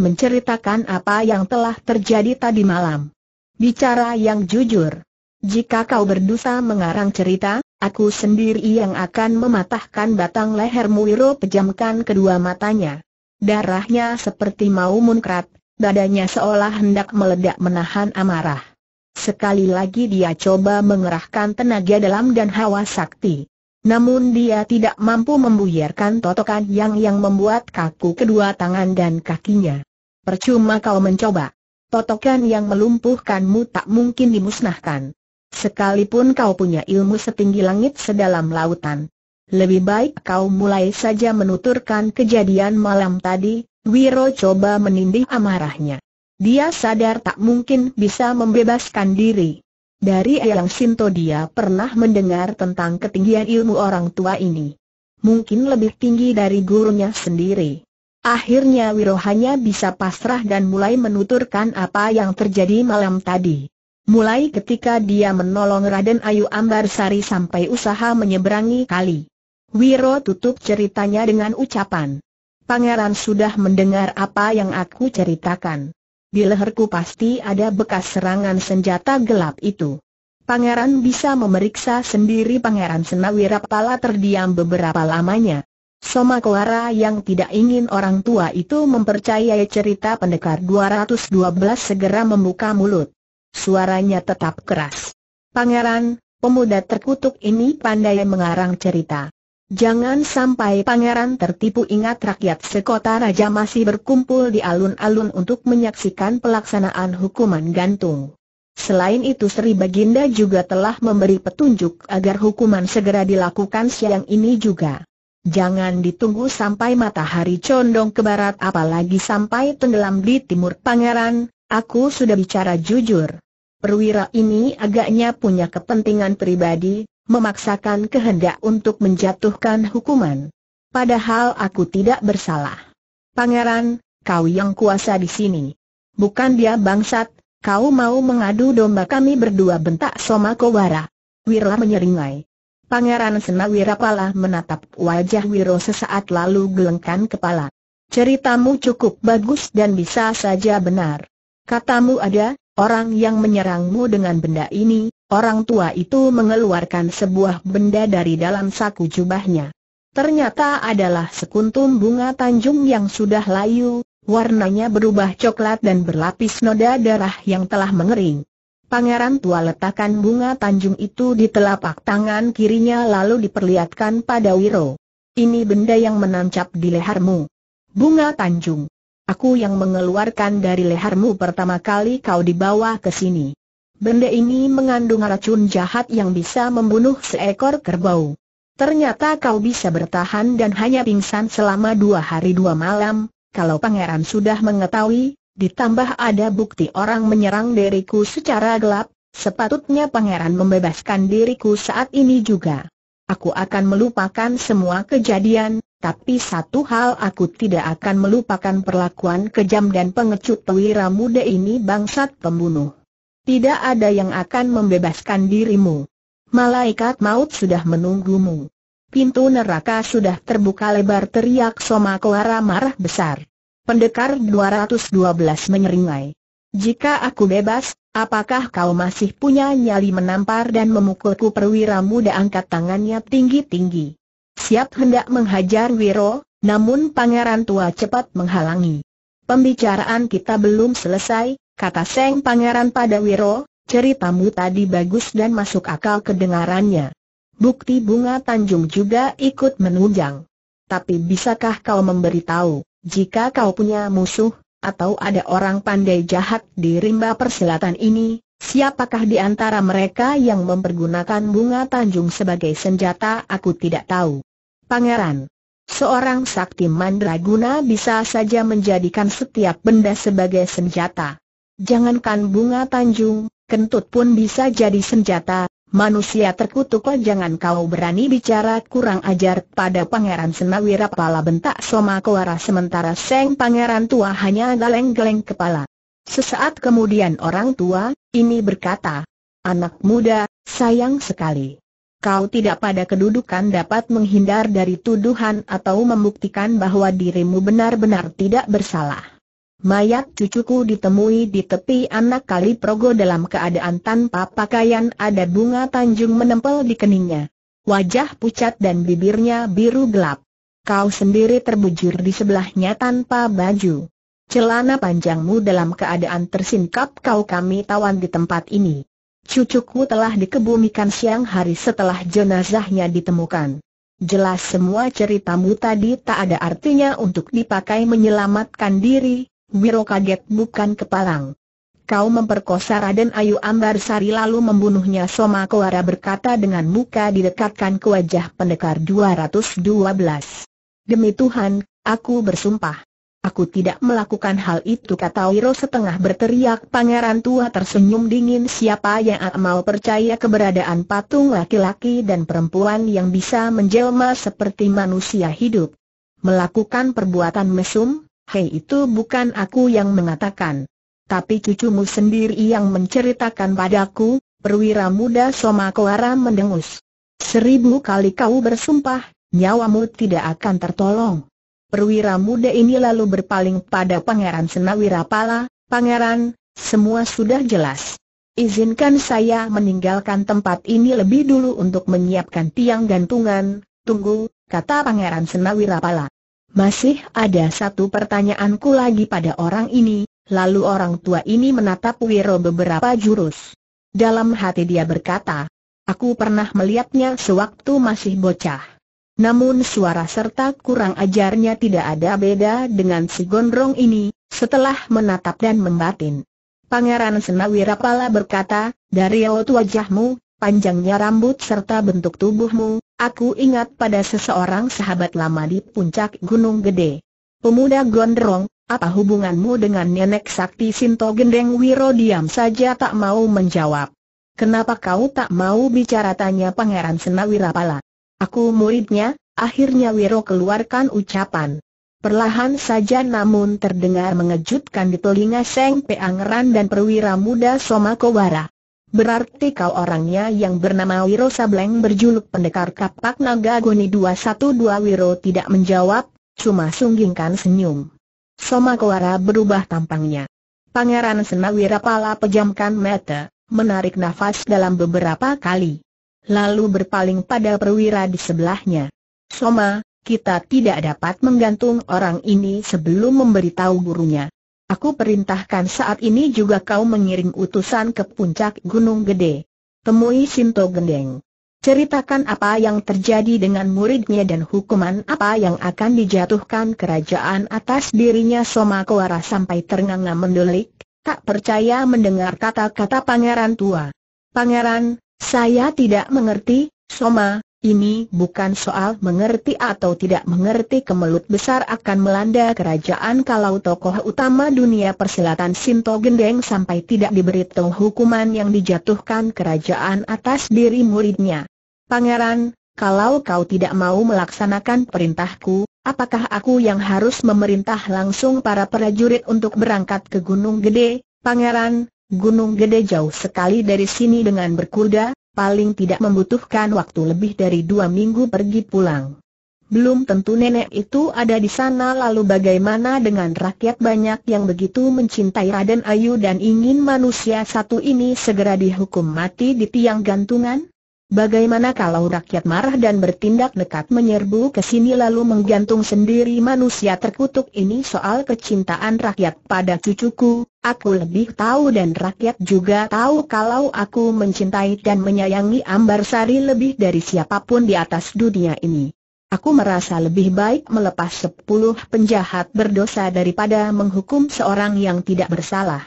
menceritakan apa yang telah terjadi tadi malam. Bicara yang jujur. Jika kau berdosa mengarang cerita, Aku sendiri yang akan mematahkan batang leher Wiro pejamkan kedua matanya. Darahnya seperti mau munkrat, dadanya seolah hendak meledak menahan amarah. Sekali lagi dia coba mengerahkan tenaga dalam dan hawa sakti. Namun dia tidak mampu membuyarkan totokan yang yang membuat kaku kedua tangan dan kakinya. Percuma kau mencoba. Totokan yang melumpuhkanmu tak mungkin dimusnahkan. Sekalipun kau punya ilmu setinggi langit sedalam lautan. Lebih baik kau mulai saja menuturkan kejadian malam tadi, Wiro coba menindih amarahnya. Dia sadar tak mungkin bisa membebaskan diri. Dari Eyang Sinto dia pernah mendengar tentang ketinggian ilmu orang tua ini. Mungkin lebih tinggi dari gurunya sendiri. Akhirnya Wiro hanya bisa pasrah dan mulai menuturkan apa yang terjadi malam tadi. Mulai ketika dia menolong Raden Ayu Ambarsari sampai usaha menyeberangi kali. Wiro tutup ceritanya dengan ucapan. Pangeran sudah mendengar apa yang aku ceritakan. Di leherku pasti ada bekas serangan senjata gelap itu. Pangeran bisa memeriksa sendiri Pangeran Senawira Pala terdiam beberapa lamanya. Soma Koara yang tidak ingin orang tua itu mempercayai cerita pendekar 212 segera membuka mulut suaranya tetap keras. Pangeran, pemuda terkutuk ini pandai mengarang cerita. Jangan sampai pangeran tertipu ingat rakyat sekota raja masih berkumpul di alun-alun untuk menyaksikan pelaksanaan hukuman gantung. Selain itu Sri Baginda juga telah memberi petunjuk agar hukuman segera dilakukan siang ini juga. Jangan ditunggu sampai matahari condong ke barat apalagi sampai tenggelam di timur pangeran, Aku sudah bicara jujur. Perwira ini agaknya punya kepentingan pribadi, memaksakan kehendak untuk menjatuhkan hukuman. Padahal aku tidak bersalah. Pangeran, kau yang kuasa di sini. Bukan dia bangsat, kau mau mengadu domba kami berdua bentak Soma Kowara. menyeringai. Pangeran Senawira pala menatap wajah Wiro sesaat lalu gelengkan kepala. Ceritamu cukup bagus dan bisa saja benar. Katamu ada, orang yang menyerangmu dengan benda ini, orang tua itu mengeluarkan sebuah benda dari dalam saku jubahnya. Ternyata adalah sekuntum bunga tanjung yang sudah layu, warnanya berubah coklat dan berlapis noda darah yang telah mengering. Pangeran tua letakkan bunga tanjung itu di telapak tangan kirinya lalu diperlihatkan pada Wiro. Ini benda yang menancap di lehermu. Bunga tanjung. Aku yang mengeluarkan dari lehermu pertama kali kau dibawa ke sini. Benda ini mengandung racun jahat yang bisa membunuh seekor kerbau. Ternyata kau bisa bertahan dan hanya pingsan selama dua hari dua malam, kalau pangeran sudah mengetahui, ditambah ada bukti orang menyerang diriku secara gelap, sepatutnya pangeran membebaskan diriku saat ini juga. Aku akan melupakan semua kejadian, tapi satu hal aku tidak akan melupakan perlakuan kejam dan pengecut perwira muda ini bangsat pembunuh. Tidak ada yang akan membebaskan dirimu. Malaikat maut sudah menunggumu. Pintu neraka sudah terbuka lebar teriak Soma Somakoara marah besar. Pendekar 212 menyeringai. Jika aku bebas, apakah kau masih punya nyali menampar dan memukulku perwira muda angkat tangannya tinggi-tinggi siap hendak menghajar Wiro, namun pangeran tua cepat menghalangi. Pembicaraan kita belum selesai, kata Seng Pangeran pada Wiro, ceritamu tadi bagus dan masuk akal kedengarannya. Bukti bunga Tanjung juga ikut menunjang. Tapi bisakah kau memberitahu, jika kau punya musuh, atau ada orang pandai jahat di rimba persilatan ini, siapakah di antara mereka yang mempergunakan bunga Tanjung sebagai senjata aku tidak tahu. Pangeran. Seorang sakti mandraguna bisa saja menjadikan setiap benda sebagai senjata. Jangankan bunga tanjung, kentut pun bisa jadi senjata, manusia terkutuk kok oh, jangan kau berani bicara kurang ajar pada pangeran senawira pala bentak soma kewara sementara seng pangeran tua hanya galeng-galeng kepala. Sesaat kemudian orang tua, ini berkata, anak muda, sayang sekali kau tidak pada kedudukan dapat menghindar dari tuduhan atau membuktikan bahwa dirimu benar-benar tidak bersalah. Mayat cucuku ditemui di tepi anak kali progo dalam keadaan tanpa pakaian ada bunga tanjung menempel di keningnya. Wajah pucat dan bibirnya biru gelap. Kau sendiri terbujur di sebelahnya tanpa baju. Celana panjangmu dalam keadaan tersingkap kau kami tawan di tempat ini. Cucuku telah dikebumikan siang hari setelah jenazahnya ditemukan. Jelas semua ceritamu tadi tak ada artinya untuk dipakai menyelamatkan diri, Wiro kaget bukan kepalang. Kau memperkosa Raden Ayu Ambar Sari lalu membunuhnya Soma Kowara berkata dengan muka didekatkan ke wajah pendekar 212. Demi Tuhan, aku bersumpah. Aku tidak melakukan hal itu kata Wiro setengah berteriak pangeran tua tersenyum dingin siapa yang mau percaya keberadaan patung laki-laki dan perempuan yang bisa menjelma seperti manusia hidup. Melakukan perbuatan mesum, hei itu bukan aku yang mengatakan. Tapi cucumu sendiri yang menceritakan padaku, perwira muda Somakoara mendengus. Seribu kali kau bersumpah, nyawamu tidak akan tertolong. Perwira muda ini lalu berpaling pada Pangeran Senawira Pala, Pangeran, semua sudah jelas. Izinkan saya meninggalkan tempat ini lebih dulu untuk menyiapkan tiang gantungan, tunggu, kata Pangeran Senawira Pala. Masih ada satu pertanyaanku lagi pada orang ini, lalu orang tua ini menatap Wiro beberapa jurus. Dalam hati dia berkata, aku pernah melihatnya sewaktu masih bocah. Namun suara serta kurang ajarnya tidak ada beda dengan si gondrong ini, setelah menatap dan membatin. Pangeran Senawirapala berkata, dari awal wajahmu, panjangnya rambut serta bentuk tubuhmu, aku ingat pada seseorang sahabat lama di puncak Gunung Gede. Pemuda gondrong, apa hubunganmu dengan nenek sakti Sinto Gendeng Wiro diam saja tak mau menjawab. Kenapa kau tak mau bicara tanya Pangeran Senawirapala? Aku muridnya, Akhirnya Wiro keluarkan ucapan. Perlahan saja namun terdengar mengejutkan di telinga Seng Peangeran dan perwira muda Soma Kowara. Berarti kau orangnya yang bernama Wiro Sableng berjuluk pendekar kapak naga goni 212 Wiro tidak menjawab, cuma sunggingkan senyum. Soma Kowara berubah tampangnya. Pangeran Senawira pala pejamkan mata, menarik nafas dalam beberapa kali. Lalu berpaling pada perwira di sebelahnya. Soma, kita tidak dapat menggantung orang ini sebelum memberitahu gurunya. Aku perintahkan saat ini juga kau mengirim utusan ke puncak Gunung Gede. Temui Sinto Gendeng. Ceritakan apa yang terjadi dengan muridnya dan hukuman apa yang akan dijatuhkan kerajaan atas dirinya Soma Kowara sampai ternganga mendelik, tak percaya mendengar kata-kata pangeran tua. Pangeran, saya tidak mengerti, Soma, ini bukan soal mengerti atau tidak mengerti kemelut besar akan melanda kerajaan kalau tokoh utama dunia persilatan Sinto Gendeng sampai tidak diberitahu hukuman yang dijatuhkan kerajaan atas diri muridnya. Pangeran, kalau kau tidak mau melaksanakan perintahku, apakah aku yang harus memerintah langsung para prajurit untuk berangkat ke Gunung Gede? Pangeran, Gunung Gede jauh sekali dari sini dengan berkuda, paling tidak membutuhkan waktu lebih dari dua minggu pergi pulang. Belum tentu nenek itu ada di sana lalu bagaimana dengan rakyat banyak yang begitu mencintai Raden Ayu dan ingin manusia satu ini segera dihukum mati di tiang gantungan? Bagaimana kalau rakyat marah dan bertindak nekat menyerbu ke sini lalu menggantung sendiri manusia terkutuk ini soal kecintaan rakyat pada cucuku, aku lebih tahu dan rakyat juga tahu kalau aku mencintai dan menyayangi Ambar Sari lebih dari siapapun di atas dunia ini. Aku merasa lebih baik melepas sepuluh penjahat berdosa daripada menghukum seorang yang tidak bersalah.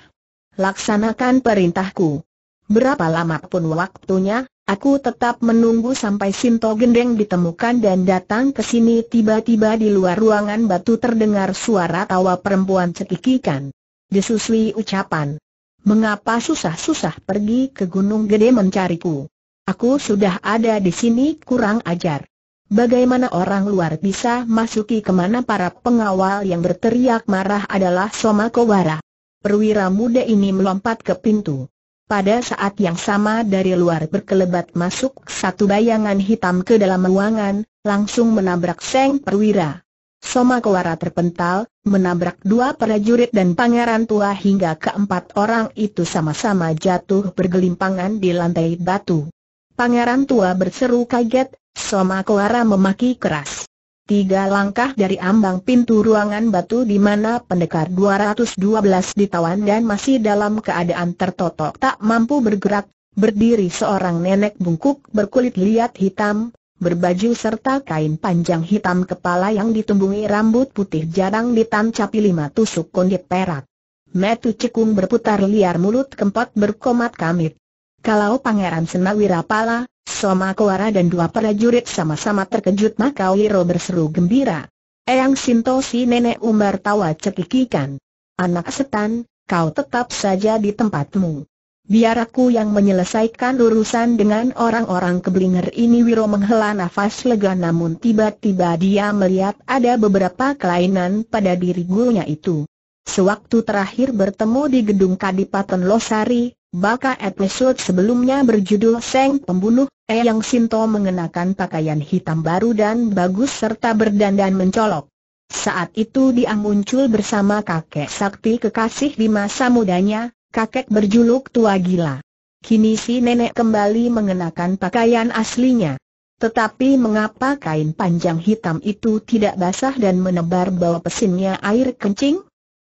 Laksanakan perintahku. Berapa lama pun waktunya, Aku tetap menunggu sampai Sinto Gendeng ditemukan dan datang ke sini tiba-tiba di luar ruangan batu terdengar suara tawa perempuan cekikikan. Disusui ucapan. Mengapa susah-susah pergi ke Gunung Gede mencariku? Aku sudah ada di sini kurang ajar. Bagaimana orang luar bisa masuki kemana para pengawal yang berteriak marah adalah Soma Kowara. Perwira muda ini melompat ke pintu. Pada saat yang sama dari luar berkelebat masuk satu bayangan hitam ke dalam ruangan, langsung menabrak Seng Perwira. Soma Kewara terpental, menabrak dua prajurit dan pangeran tua hingga keempat orang itu sama-sama jatuh bergelimpangan di lantai batu. Pangeran tua berseru kaget, Soma Kewara memaki keras. Tiga langkah dari ambang pintu ruangan batu di mana pendekar 212 ditawan dan masih dalam keadaan tertotok tak mampu bergerak, berdiri seorang nenek bungkuk berkulit liat hitam, berbaju serta kain panjang hitam kepala yang ditumbungi rambut putih jarang ditancapi lima tusuk kondit perak. Metu cekung berputar liar mulut kempot berkomat kamit. Kalau Pangeran senawira pala, Soma Kuara dan dua prajurit sama-sama terkejut maka Wiro berseru gembira. Eyang Sinto si nenek umbar tawa cekikikan. Anak setan, kau tetap saja di tempatmu. Biar aku yang menyelesaikan urusan dengan orang-orang keblinger ini Wiro menghela nafas lega namun tiba-tiba dia melihat ada beberapa kelainan pada diri gurunya itu. Sewaktu terakhir bertemu di gedung Kadipaten Losari, Baka episode sebelumnya berjudul Seng Pembunuh, Eyang Sinto mengenakan pakaian hitam baru dan bagus serta berdandan mencolok. Saat itu dia muncul bersama kakek sakti kekasih di masa mudanya, kakek berjuluk tua gila. Kini si nenek kembali mengenakan pakaian aslinya. Tetapi mengapa kain panjang hitam itu tidak basah dan menebar bau pesinnya air kencing?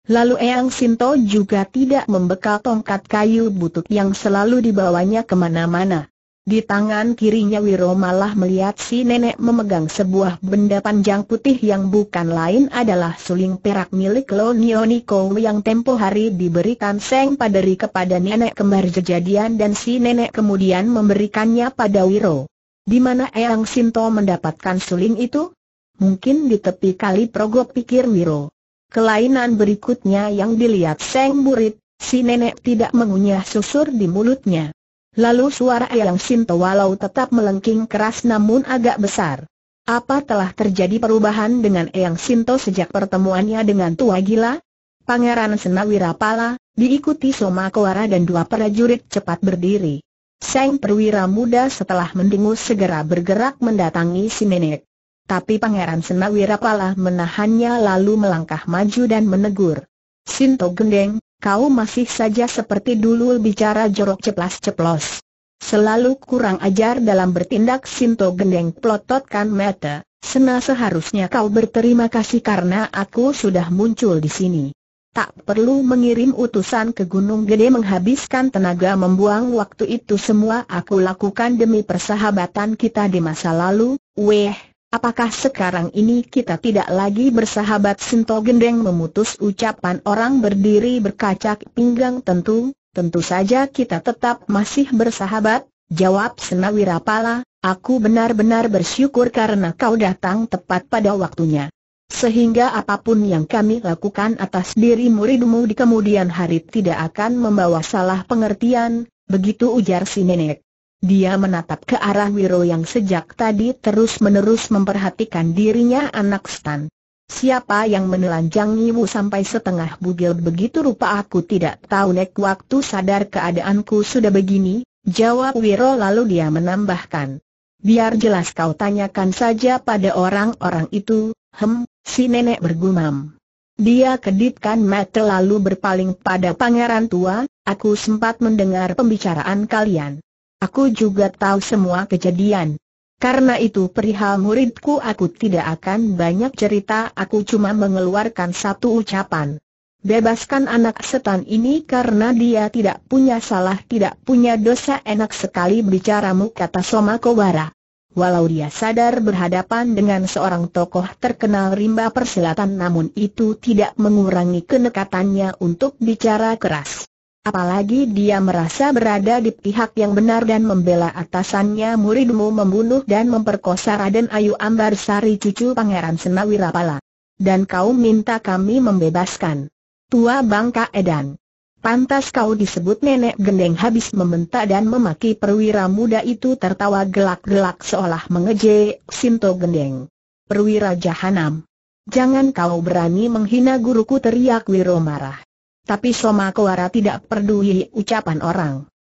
Lalu Eyang Sinto juga tidak membekal tongkat kayu butut yang selalu dibawanya kemana-mana. Di tangan kirinya Wiro malah melihat si nenek memegang sebuah benda panjang putih yang bukan lain adalah suling perak milik Lo Niko yang tempo hari diberikan Seng Paderi kepada nenek kembar jejadian dan si nenek kemudian memberikannya pada Wiro. Di mana Eyang Sinto mendapatkan suling itu? Mungkin di tepi kali Progo pikir Wiro. Kelainan berikutnya yang dilihat Seng Burit, si nenek tidak mengunyah susur di mulutnya. Lalu suara Eyang Sinto walau tetap melengking keras namun agak besar. Apa telah terjadi perubahan dengan Eyang Sinto sejak pertemuannya dengan Tua Gila? Pangeran Senawira Pala, diikuti Soma Kowara dan dua prajurit cepat berdiri. Seng perwira muda setelah mendengus segera bergerak mendatangi si nenek. Tapi Pangeran Senawira Senawirapala menahannya lalu melangkah maju dan menegur. Sinto Gendeng, kau masih saja seperti dulu bicara jorok ceplas-ceplos. Selalu kurang ajar dalam bertindak Sinto Gendeng pelototkan mata. Sena seharusnya kau berterima kasih karena aku sudah muncul di sini. Tak perlu mengirim utusan ke Gunung Gede menghabiskan tenaga membuang waktu itu semua aku lakukan demi persahabatan kita di masa lalu, weh, Apakah sekarang ini kita tidak lagi bersahabat Sinto Gendeng memutus ucapan orang berdiri berkacak pinggang tentu, tentu saja kita tetap masih bersahabat, jawab Senawira Pala, aku benar-benar bersyukur karena kau datang tepat pada waktunya. Sehingga apapun yang kami lakukan atas diri muridmu di kemudian hari tidak akan membawa salah pengertian, begitu ujar si nenek. Dia menatap ke arah Wiro yang sejak tadi terus-menerus memperhatikan dirinya anak Stan. Siapa yang menelanjangimu sampai setengah bugil begitu rupa aku tidak tahu nek waktu sadar keadaanku sudah begini, jawab Wiro lalu dia menambahkan. Biar jelas kau tanyakan saja pada orang-orang itu, hem, si nenek bergumam. Dia kedipkan mata lalu berpaling pada pangeran tua, aku sempat mendengar pembicaraan kalian. Aku juga tahu semua kejadian. Karena itu perihal muridku aku tidak akan banyak cerita aku cuma mengeluarkan satu ucapan. Bebaskan anak setan ini karena dia tidak punya salah tidak punya dosa enak sekali bicaramu kata Soma Kobara. Walau dia sadar berhadapan dengan seorang tokoh terkenal rimba persilatan namun itu tidak mengurangi kenekatannya untuk bicara keras. Apalagi dia merasa berada di pihak yang benar dan membela atasannya muridmu membunuh dan memperkosa Raden Ayu Ambar Sari cucu Pangeran Senawirapala. Dan kau minta kami membebaskan. Tua Bangka Edan. Pantas kau disebut nenek gendeng habis membentak dan memaki perwira muda itu tertawa gelak-gelak seolah mengejek Sinto gendeng. Perwira jahanam. Jangan kau berani menghina guruku teriak Wiro marah. Tapi Soma Koara tidak peduli ucapan orang.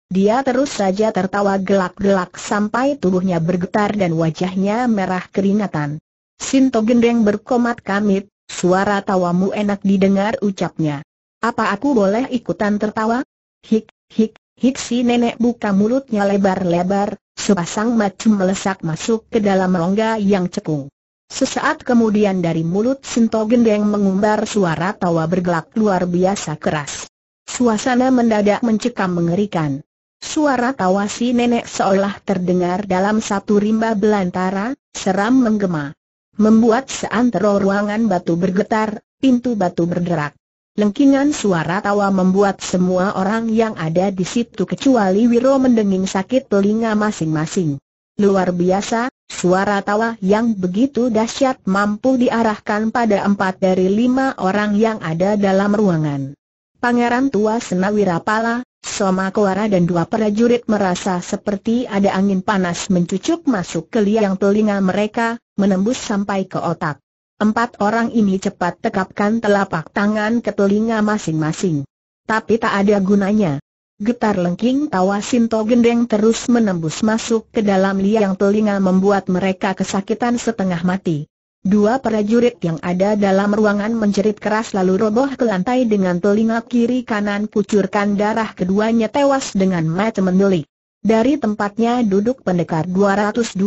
Dia terus saja tertawa gelak-gelak sampai tubuhnya bergetar dan wajahnya merah keringatan. Sinto gendeng berkomat kamit, suara tawamu enak didengar ucapnya. Apa aku boleh ikutan tertawa? Hik, hik, hik si nenek buka mulutnya lebar-lebar, sepasang macam melesak masuk ke dalam rongga yang cekung. Sesaat kemudian dari mulut Sinto Gendeng mengumbar suara tawa bergelak luar biasa keras. Suasana mendadak mencekam mengerikan. Suara tawa si nenek seolah terdengar dalam satu rimba belantara, seram menggema. Membuat seantero ruangan batu bergetar, pintu batu berderak. Lengkingan suara tawa membuat semua orang yang ada di situ kecuali Wiro mendenging sakit telinga masing-masing. Luar biasa, Suara tawa yang begitu dahsyat mampu diarahkan pada empat dari lima orang yang ada dalam ruangan. Pangeran tua Senawirapala, Soma Kuara dan dua prajurit merasa seperti ada angin panas mencucuk masuk ke liang telinga mereka, menembus sampai ke otak. Empat orang ini cepat tekapkan telapak tangan ke telinga masing-masing. Tapi tak ada gunanya. Getar lengking tawa Sinto Gendeng terus menembus masuk ke dalam liang telinga membuat mereka kesakitan setengah mati. Dua prajurit yang ada dalam ruangan menjerit keras lalu roboh ke lantai dengan telinga kiri kanan kucurkan darah keduanya tewas dengan mata mendelik. Dari tempatnya duduk pendekar 212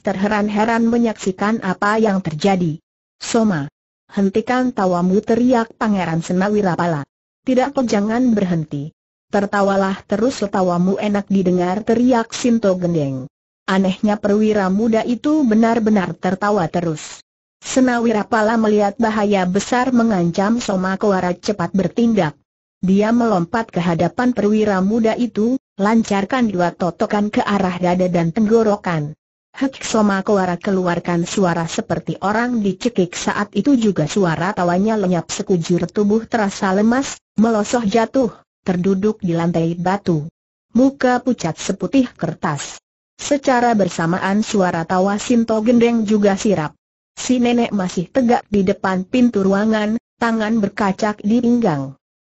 terheran-heran menyaksikan apa yang terjadi. Soma. Hentikan tawamu teriak Pangeran Senawirapala. Tidak pejangan berhenti tertawalah terus tawamu enak didengar teriak Sinto Gendeng. Anehnya perwira muda itu benar-benar tertawa terus. Senawira Pala melihat bahaya besar mengancam Soma Kowara cepat bertindak. Dia melompat ke hadapan perwira muda itu, lancarkan dua totokan ke arah dada dan tenggorokan. Hek Soma Kowara keluarkan suara seperti orang dicekik saat itu juga suara tawanya lenyap sekujur tubuh terasa lemas, melosoh jatuh terduduk di lantai batu. Muka pucat seputih kertas. Secara bersamaan suara tawa Sinto Gendeng juga sirap. Si nenek masih tegak di depan pintu ruangan, tangan berkacak di pinggang.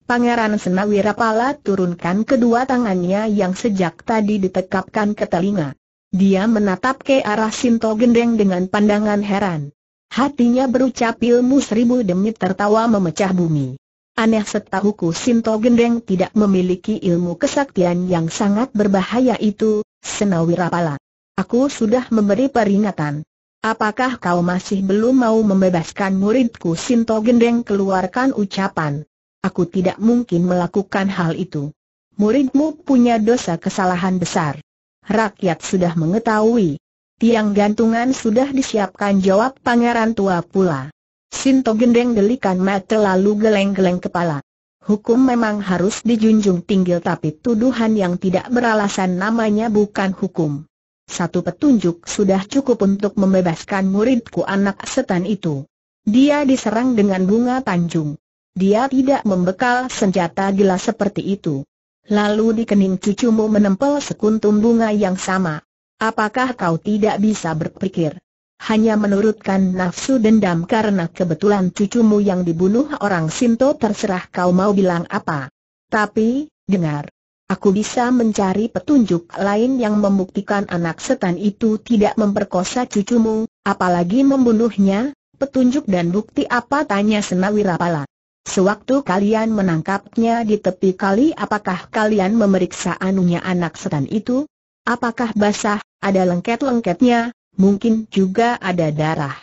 Pangeran Senawira Pala turunkan kedua tangannya yang sejak tadi ditekapkan ke telinga. Dia menatap ke arah Sinto Gendeng dengan pandangan heran. Hatinya berucap ilmu seribu demi tertawa memecah bumi. Aneh setahuku Sinto Gendeng tidak memiliki ilmu kesaktian yang sangat berbahaya itu, Senawirapala. Aku sudah memberi peringatan. Apakah kau masih belum mau membebaskan muridku Sinto Gendeng keluarkan ucapan? Aku tidak mungkin melakukan hal itu. Muridmu punya dosa kesalahan besar. Rakyat sudah mengetahui. Tiang gantungan sudah disiapkan jawab pangeran tua pula. Sinto gendeng delikan mata lalu geleng-geleng kepala. Hukum memang harus dijunjung tinggi tapi tuduhan yang tidak beralasan namanya bukan hukum. Satu petunjuk sudah cukup untuk membebaskan muridku anak setan itu. Dia diserang dengan bunga tanjung. Dia tidak membekal senjata gila seperti itu. Lalu di kening cucumu menempel sekuntum bunga yang sama. Apakah kau tidak bisa berpikir? hanya menurutkan nafsu dendam karena kebetulan cucumu yang dibunuh orang Sinto terserah kau mau bilang apa. Tapi, dengar. Aku bisa mencari petunjuk lain yang membuktikan anak setan itu tidak memperkosa cucumu, apalagi membunuhnya, petunjuk dan bukti apa tanya Senawirapala. Sewaktu kalian menangkapnya di tepi kali apakah kalian memeriksa anunya anak setan itu? Apakah basah, ada lengket-lengketnya, mungkin juga ada darah.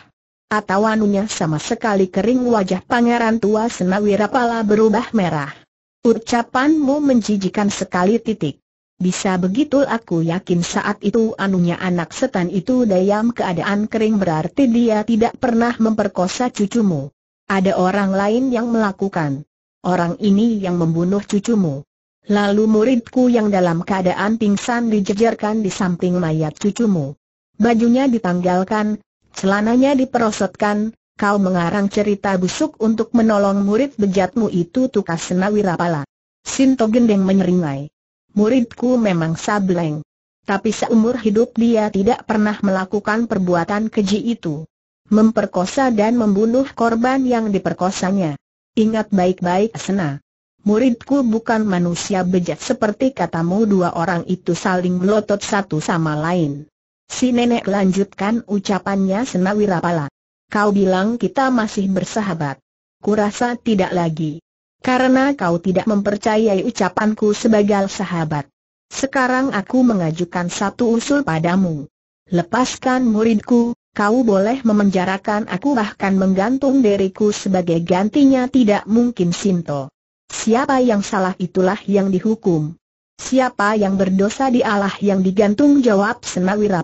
Atau anunya sama sekali kering wajah pangeran tua senawira pala berubah merah. Ucapanmu menjijikan sekali titik. Bisa begitu aku yakin saat itu anunya anak setan itu dayam keadaan kering berarti dia tidak pernah memperkosa cucumu. Ada orang lain yang melakukan. Orang ini yang membunuh cucumu. Lalu muridku yang dalam keadaan pingsan dijejerkan di samping mayat cucumu bajunya ditanggalkan, celananya diperosotkan, kau mengarang cerita busuk untuk menolong murid bejatmu itu tukas senawirapala. Sinto Gendeng menyeringai. Muridku memang sableng. Tapi seumur hidup dia tidak pernah melakukan perbuatan keji itu. Memperkosa dan membunuh korban yang diperkosanya. Ingat baik-baik Sena. Muridku bukan manusia bejat seperti katamu dua orang itu saling melotot satu sama lain. Si nenek lanjutkan ucapannya senawirapala. Kau bilang kita masih bersahabat. Kurasa tidak lagi. Karena kau tidak mempercayai ucapanku sebagai sahabat. Sekarang aku mengajukan satu usul padamu. Lepaskan muridku, kau boleh memenjarakan aku bahkan menggantung diriku sebagai gantinya tidak mungkin Sinto. Siapa yang salah itulah yang dihukum. Siapa yang berdosa di Allah yang digantung jawab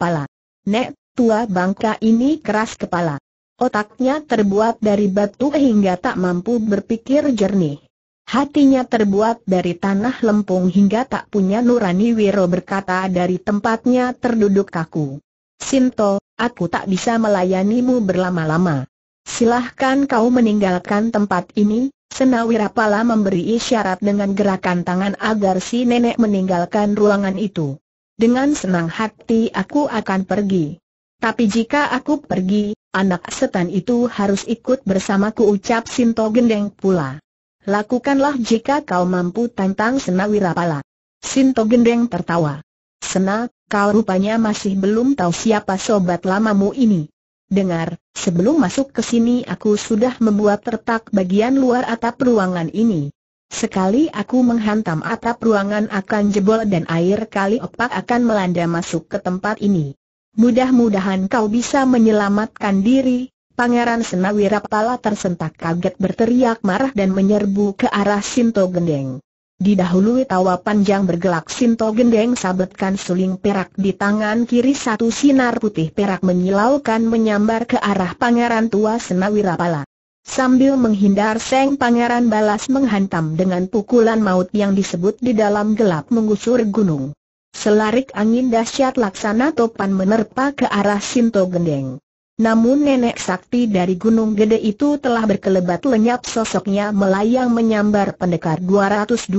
Pala. Nek, tua bangka ini keras kepala. Otaknya terbuat dari batu hingga tak mampu berpikir jernih. Hatinya terbuat dari tanah lempung hingga tak punya nurani Wiro berkata dari tempatnya terduduk kaku. Sinto, aku tak bisa melayanimu berlama-lama. Silahkan kau meninggalkan tempat ini, Senawira Pala memberi isyarat dengan gerakan tangan agar si nenek meninggalkan ruangan itu. Dengan senang hati aku akan pergi. Tapi jika aku pergi, anak setan itu harus ikut bersamaku ucap Sinto Gendeng pula. Lakukanlah jika kau mampu tantang Senawirapala. Sinto Gendeng tertawa. Sena, kau rupanya masih belum tahu siapa sobat lamamu ini dengar, sebelum masuk ke sini aku sudah membuat retak bagian luar atap ruangan ini. Sekali aku menghantam atap ruangan akan jebol dan air kali opak akan melanda masuk ke tempat ini. Mudah-mudahan kau bisa menyelamatkan diri. Pangeran Senawirapala tersentak kaget berteriak marah dan menyerbu ke arah Sinto Gendeng. Didahului tawa panjang bergelak Sinto Gendeng sabetkan suling perak di tangan kiri satu sinar putih perak menyilaukan menyambar ke arah pangeran tua Senawirapala. Sambil menghindar Seng Pangeran balas menghantam dengan pukulan maut yang disebut di dalam gelap mengusur gunung. Selarik angin dahsyat laksana topan menerpa ke arah Sinto Gendeng. Namun nenek sakti dari Gunung Gede itu telah berkelebat lenyap sosoknya melayang menyambar pendekar 212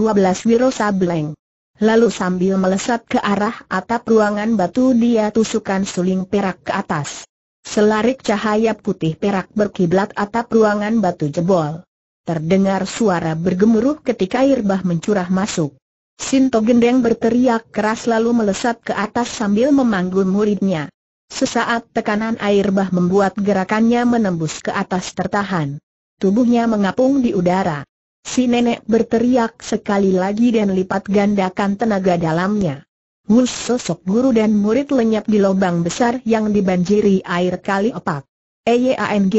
Wiro Sableng. Lalu sambil melesat ke arah atap ruangan batu dia tusukan suling perak ke atas. Selarik cahaya putih perak berkiblat atap ruangan batu jebol. Terdengar suara bergemuruh ketika air bah mencurah masuk. Sinto Gendeng berteriak keras lalu melesat ke atas sambil memanggul muridnya. Sesaat tekanan air bah membuat gerakannya menembus ke atas tertahan. Tubuhnya mengapung di udara. Si nenek berteriak sekali lagi dan lipat gandakan tenaga dalamnya. Wus sosok guru dan murid lenyap di lubang besar yang dibanjiri air kali opak. Eyang,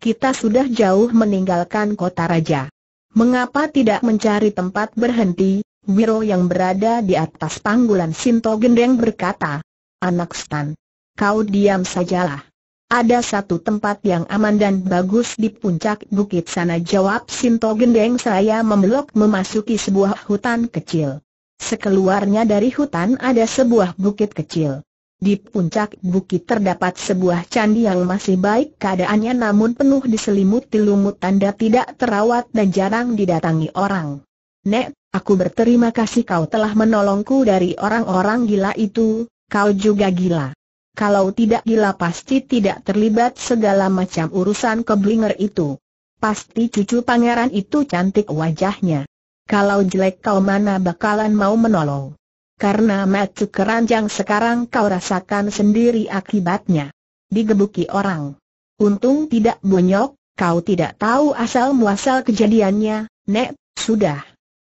kita sudah jauh meninggalkan kota raja. Mengapa tidak mencari tempat berhenti? Wiro yang berada di atas panggulan Sinto Gendeng berkata. Anak Stan, kau diam sajalah. Ada satu tempat yang aman dan bagus di puncak bukit sana jawab Sinto Gendeng Saya membelok memasuki sebuah hutan kecil. Sekeluarnya dari hutan ada sebuah bukit kecil. Di puncak bukit terdapat sebuah candi yang masih baik keadaannya namun penuh diselimuti lumut tanda tidak terawat dan jarang didatangi orang. Nek, aku berterima kasih kau telah menolongku dari orang-orang gila itu, kau juga gila kalau tidak gila pasti tidak terlibat segala macam urusan keblinger itu. Pasti cucu pangeran itu cantik wajahnya. Kalau jelek kau mana bakalan mau menolong. Karena macu keranjang sekarang kau rasakan sendiri akibatnya. Digebuki orang. Untung tidak bonyok, kau tidak tahu asal-muasal kejadiannya, Nek, sudah.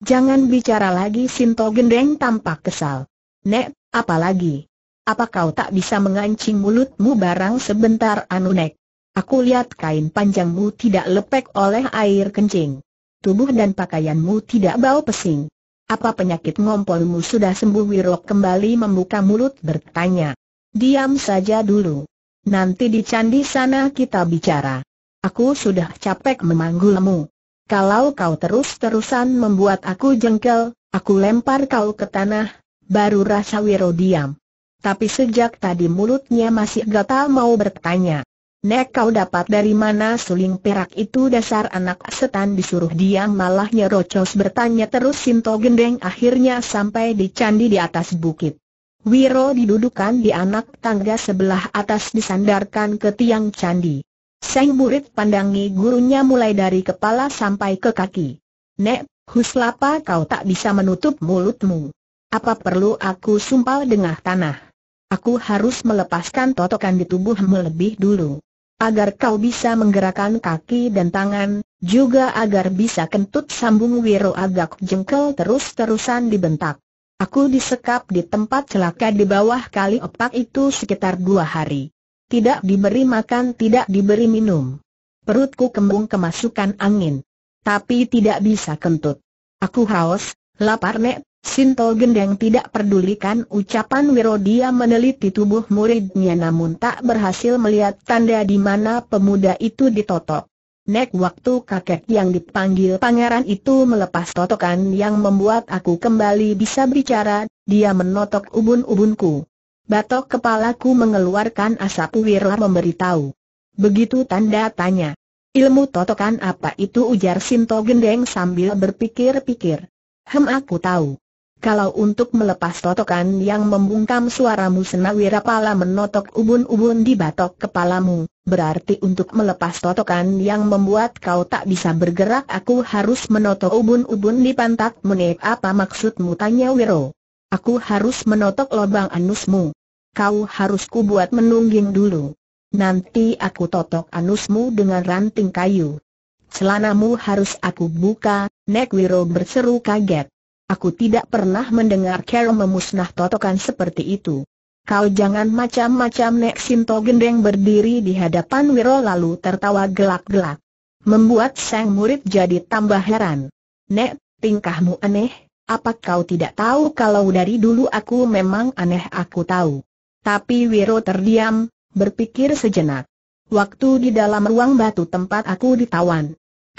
Jangan bicara lagi Sinto Gendeng tampak kesal. Nek, apalagi? Apa kau tak bisa mengancing mulutmu barang sebentar Anunek? Aku lihat kain panjangmu tidak lepek oleh air kencing. Tubuh dan pakaianmu tidak bau pesing. Apa penyakit ngompolmu sudah sembuh Wirok kembali membuka mulut bertanya. Diam saja dulu. Nanti di candi sana kita bicara. Aku sudah capek memanggulmu. Kalau kau terus-terusan membuat aku jengkel, aku lempar kau ke tanah, baru rasa Wiro diam tapi sejak tadi mulutnya masih gatal mau bertanya. Nek kau dapat dari mana suling perak itu dasar anak setan disuruh diam malah nyerocos bertanya terus Sinto Gendeng akhirnya sampai di candi di atas bukit. Wiro didudukan di anak tangga sebelah atas disandarkan ke tiang candi. Seng murid pandangi gurunya mulai dari kepala sampai ke kaki. Nek, huslapa kau tak bisa menutup mulutmu. Apa perlu aku sumpal dengan tanah? Aku harus melepaskan totokan di tubuhmu lebih dulu. Agar kau bisa menggerakkan kaki dan tangan, juga agar bisa kentut sambung Wiro agak jengkel terus-terusan dibentak. Aku disekap di tempat celaka di bawah kali opak itu sekitar dua hari. Tidak diberi makan tidak diberi minum. Perutku kembung kemasukan angin. Tapi tidak bisa kentut. Aku haus, lapar nek, Sinto Gendeng tidak pedulikan ucapan Wiro dia meneliti tubuh muridnya namun tak berhasil melihat tanda di mana pemuda itu ditotok. Nek waktu kakek yang dipanggil pangeran itu melepas totokan yang membuat aku kembali bisa bicara. dia menotok ubun-ubunku. Batok kepalaku mengeluarkan asap Wiro memberitahu. Begitu tanda tanya. Ilmu totokan apa itu ujar Sinto Gendeng sambil berpikir-pikir. Hem aku tahu. Kalau untuk melepas totokan yang membungkam suaramu senawira pala menotok ubun-ubun di batok kepalamu, berarti untuk melepas totokan yang membuat kau tak bisa bergerak aku harus menotok ubun-ubun di pantat menek apa maksudmu tanya Wiro. Aku harus menotok lubang anusmu. Kau harus kubuat menungging dulu. Nanti aku totok anusmu dengan ranting kayu. Celanamu harus aku buka, Nek Wiro berseru kaget. Aku tidak pernah mendengar Carol memusnah totokan seperti itu. Kau jangan macam-macam Nek Sinto gendeng berdiri di hadapan Wiro lalu tertawa gelak-gelak. Membuat sang murid jadi tambah heran. Nek, tingkahmu aneh, apa kau tidak tahu kalau dari dulu aku memang aneh aku tahu. Tapi Wiro terdiam, berpikir sejenak. Waktu di dalam ruang batu tempat aku ditawan,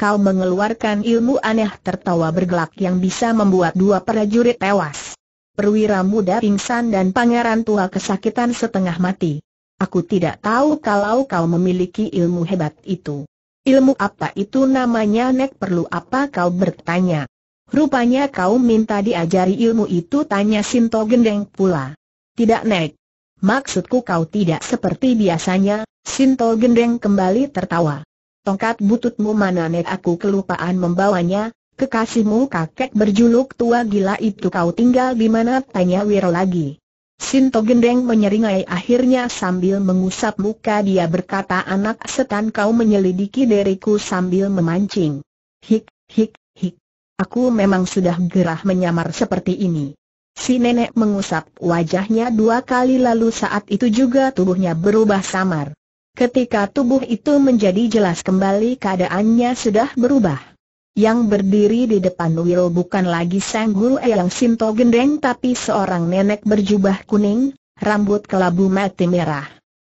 kau mengeluarkan ilmu aneh tertawa bergelak yang bisa membuat dua prajurit tewas. Perwira muda pingsan dan pangeran tua kesakitan setengah mati. Aku tidak tahu kalau kau memiliki ilmu hebat itu. Ilmu apa itu namanya Nek perlu apa kau bertanya. Rupanya kau minta diajari ilmu itu tanya Sinto Gendeng pula. Tidak Nek. Maksudku kau tidak seperti biasanya, Sinto Gendeng kembali tertawa tongkat bututmu mana net aku kelupaan membawanya, kekasihmu kakek berjuluk tua gila itu kau tinggal di mana? Tanya Wiro lagi. Sinto Gendeng menyeringai akhirnya sambil mengusap muka dia berkata anak setan kau menyelidiki diriku sambil memancing. Hik, hik, hik. Aku memang sudah gerah menyamar seperti ini. Si nenek mengusap wajahnya dua kali lalu saat itu juga tubuhnya berubah samar. Ketika tubuh itu menjadi jelas kembali keadaannya sudah berubah. Yang berdiri di depan Wiro bukan lagi Sang Guru Eyang Sinto Gendeng tapi seorang nenek berjubah kuning, rambut kelabu mati merah.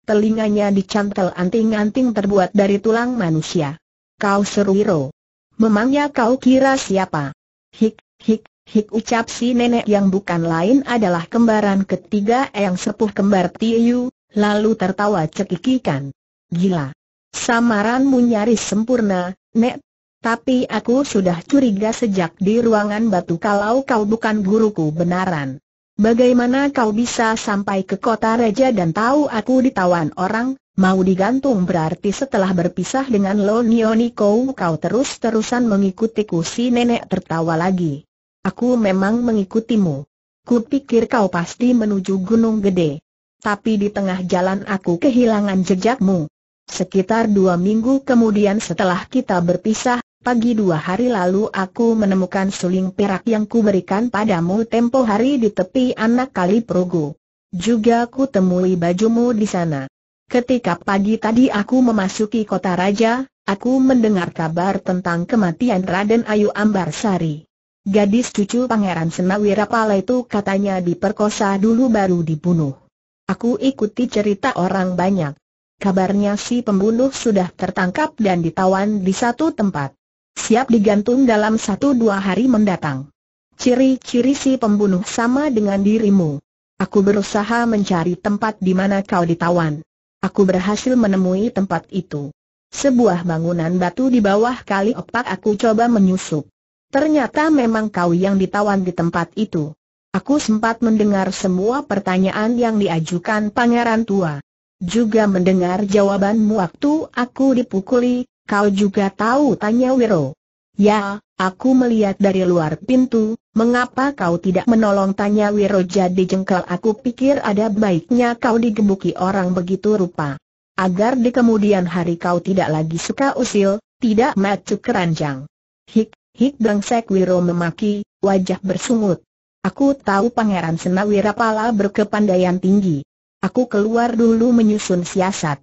Telinganya dicantel anting-anting terbuat dari tulang manusia. Kau seru Wiro. Memangnya kau kira siapa? Hik, hik, hik ucap si nenek yang bukan lain adalah kembaran ketiga yang Sepuh Kembar Tiyu lalu tertawa cekikikan. Gila. Samaranmu nyaris sempurna, Nek. Tapi aku sudah curiga sejak di ruangan batu kalau kau bukan guruku benaran. Bagaimana kau bisa sampai ke kota raja dan tahu aku ditawan orang, mau digantung berarti setelah berpisah dengan lo, Niko. kau terus-terusan mengikutiku si nenek tertawa lagi. Aku memang mengikutimu. Kupikir kau pasti menuju gunung gede tapi di tengah jalan aku kehilangan jejakmu. Sekitar dua minggu kemudian setelah kita berpisah, pagi dua hari lalu aku menemukan suling perak yang kuberikan padamu tempo hari di tepi anak kali Progo. Juga ku temui bajumu di sana. Ketika pagi tadi aku memasuki kota raja, aku mendengar kabar tentang kematian Raden Ayu Ambarsari. Gadis cucu Pangeran Senawira Pala itu katanya diperkosa dulu baru dibunuh. Aku ikuti cerita orang banyak. Kabarnya si pembunuh sudah tertangkap dan ditawan di satu tempat. Siap digantung dalam satu dua hari mendatang. Ciri-ciri si pembunuh sama dengan dirimu. Aku berusaha mencari tempat di mana kau ditawan. Aku berhasil menemui tempat itu. Sebuah bangunan batu di bawah kali opak aku coba menyusup. Ternyata memang kau yang ditawan di tempat itu. Aku sempat mendengar semua pertanyaan yang diajukan pangeran tua. Juga mendengar jawabanmu waktu aku dipukuli, kau juga tahu tanya Wiro. Ya, aku melihat dari luar pintu, mengapa kau tidak menolong tanya Wiro jadi jengkel aku pikir ada baiknya kau digebuki orang begitu rupa. Agar di kemudian hari kau tidak lagi suka usil, tidak macu keranjang. Hik, hik bangsek Wiro memaki, wajah bersungut. Aku tahu Pangeran Senawira Senawirapala berkepandaian tinggi. Aku keluar dulu menyusun siasat.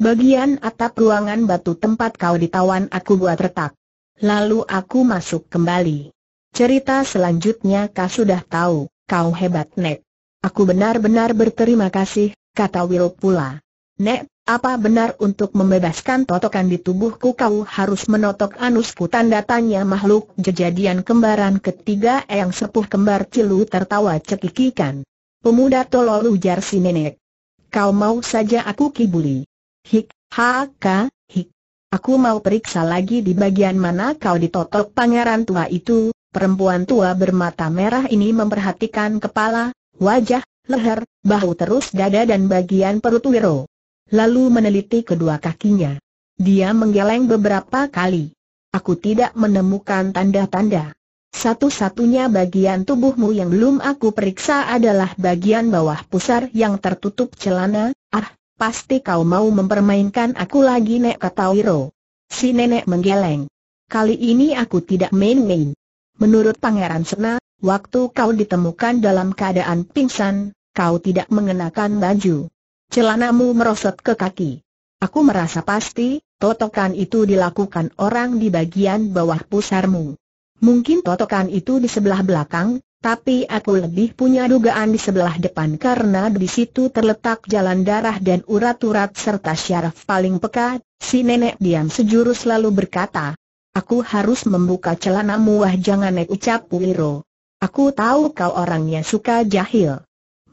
Bagian atap ruangan batu tempat kau ditawan aku buat retak. Lalu aku masuk kembali. Cerita selanjutnya kau sudah tahu, kau hebat Nek. Aku benar-benar berterima kasih, kata Will pula. Nek, apa benar untuk membebaskan totokan di tubuhku kau harus menotok anusku? Tanda tanya makhluk jejadian kembaran ketiga yang sepuh kembar cilu tertawa cekikikan. Pemuda tolol ujar si nenek. Kau mau saja aku kibuli. Hik, ha, ka, hik. Aku mau periksa lagi di bagian mana kau ditotok pangeran tua itu. Perempuan tua bermata merah ini memperhatikan kepala, wajah, leher, bahu terus dada dan bagian perut Wiro lalu meneliti kedua kakinya. Dia menggeleng beberapa kali. Aku tidak menemukan tanda-tanda. Satu-satunya bagian tubuhmu yang belum aku periksa adalah bagian bawah pusar yang tertutup celana. Ah, pasti kau mau mempermainkan aku lagi Nek kata Wiro. Si nenek menggeleng. Kali ini aku tidak main-main. Menurut Pangeran Sena, waktu kau ditemukan dalam keadaan pingsan, kau tidak mengenakan baju. Celanamu merosot ke kaki. Aku merasa pasti, totokan itu dilakukan orang di bagian bawah pusarmu. Mungkin totokan itu di sebelah belakang, tapi aku lebih punya dugaan di sebelah depan karena di situ terletak jalan darah dan urat-urat serta syaraf paling peka, si nenek diam sejurus lalu berkata, Aku harus membuka celanamu wah jangan nek ucap Wiro. Aku tahu kau orangnya suka jahil.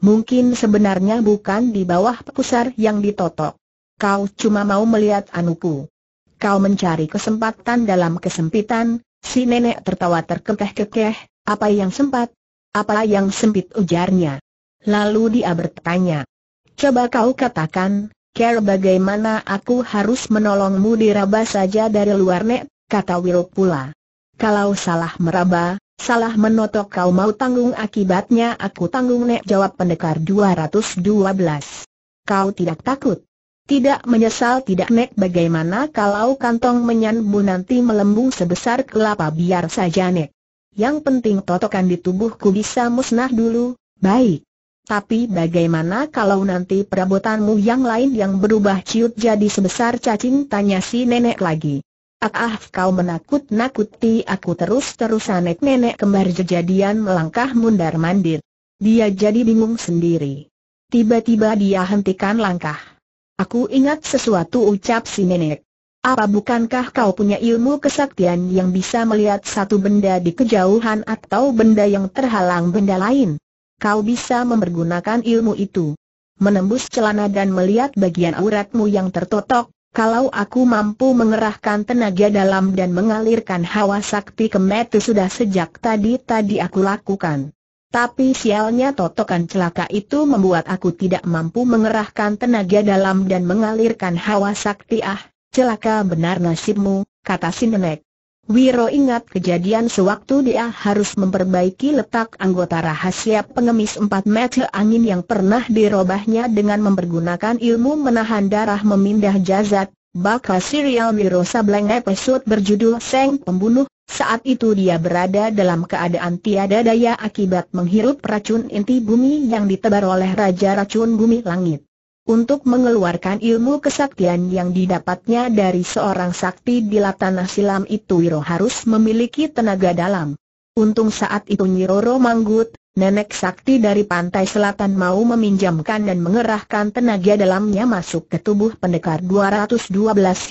Mungkin sebenarnya bukan di bawah pekusar yang ditotok. Kau cuma mau melihat anuku. Kau mencari kesempatan dalam kesempitan, si nenek tertawa terkekeh-kekeh, apa yang sempat? Apa yang sempit ujarnya? Lalu dia bertanya. Coba kau katakan, Care bagaimana aku harus menolongmu diraba saja dari luar nek, kata Wil pula. Kalau salah meraba, Salah menotok kau mau tanggung akibatnya aku tanggung nek jawab pendekar 212. Kau tidak takut? Tidak menyesal tidak nek bagaimana kalau kantong menyanbu nanti melembung sebesar kelapa biar saja nek. Yang penting totokan di tubuhku bisa musnah dulu, baik. Tapi bagaimana kalau nanti perabotanmu yang lain yang berubah ciut jadi sebesar cacing tanya si nenek lagi. Ah, ah, kau menakut-nakuti aku terus-terusan nenek kembar jejadian melangkah mundar-mandir. Dia jadi bingung sendiri. Tiba-tiba dia hentikan langkah. Aku ingat sesuatu ucap si nenek. Apa bukankah kau punya ilmu kesaktian yang bisa melihat satu benda di kejauhan atau benda yang terhalang benda lain? Kau bisa mempergunakan ilmu itu. Menembus celana dan melihat bagian auratmu yang tertotok, kalau aku mampu mengerahkan tenaga dalam dan mengalirkan hawa sakti ke metu sudah sejak tadi-tadi aku lakukan. Tapi sialnya totokan celaka itu membuat aku tidak mampu mengerahkan tenaga dalam dan mengalirkan hawa sakti ah, celaka benar nasibmu, kata si nenek. Wiro ingat kejadian sewaktu dia harus memperbaiki letak anggota rahasia pengemis empat meter angin yang pernah dirobahnya dengan mempergunakan ilmu menahan darah memindah jazat, bakal serial Wiro Sableng episode berjudul Seng Pembunuh, saat itu dia berada dalam keadaan tiada daya akibat menghirup racun inti bumi yang ditebar oleh Raja Racun Bumi Langit untuk mengeluarkan ilmu kesaktian yang didapatnya dari seorang sakti di tanah silam itu Wiro harus memiliki tenaga dalam. Untung saat itu Nyiroro Manggut, nenek sakti dari pantai selatan mau meminjamkan dan mengerahkan tenaga dalamnya masuk ke tubuh pendekar 212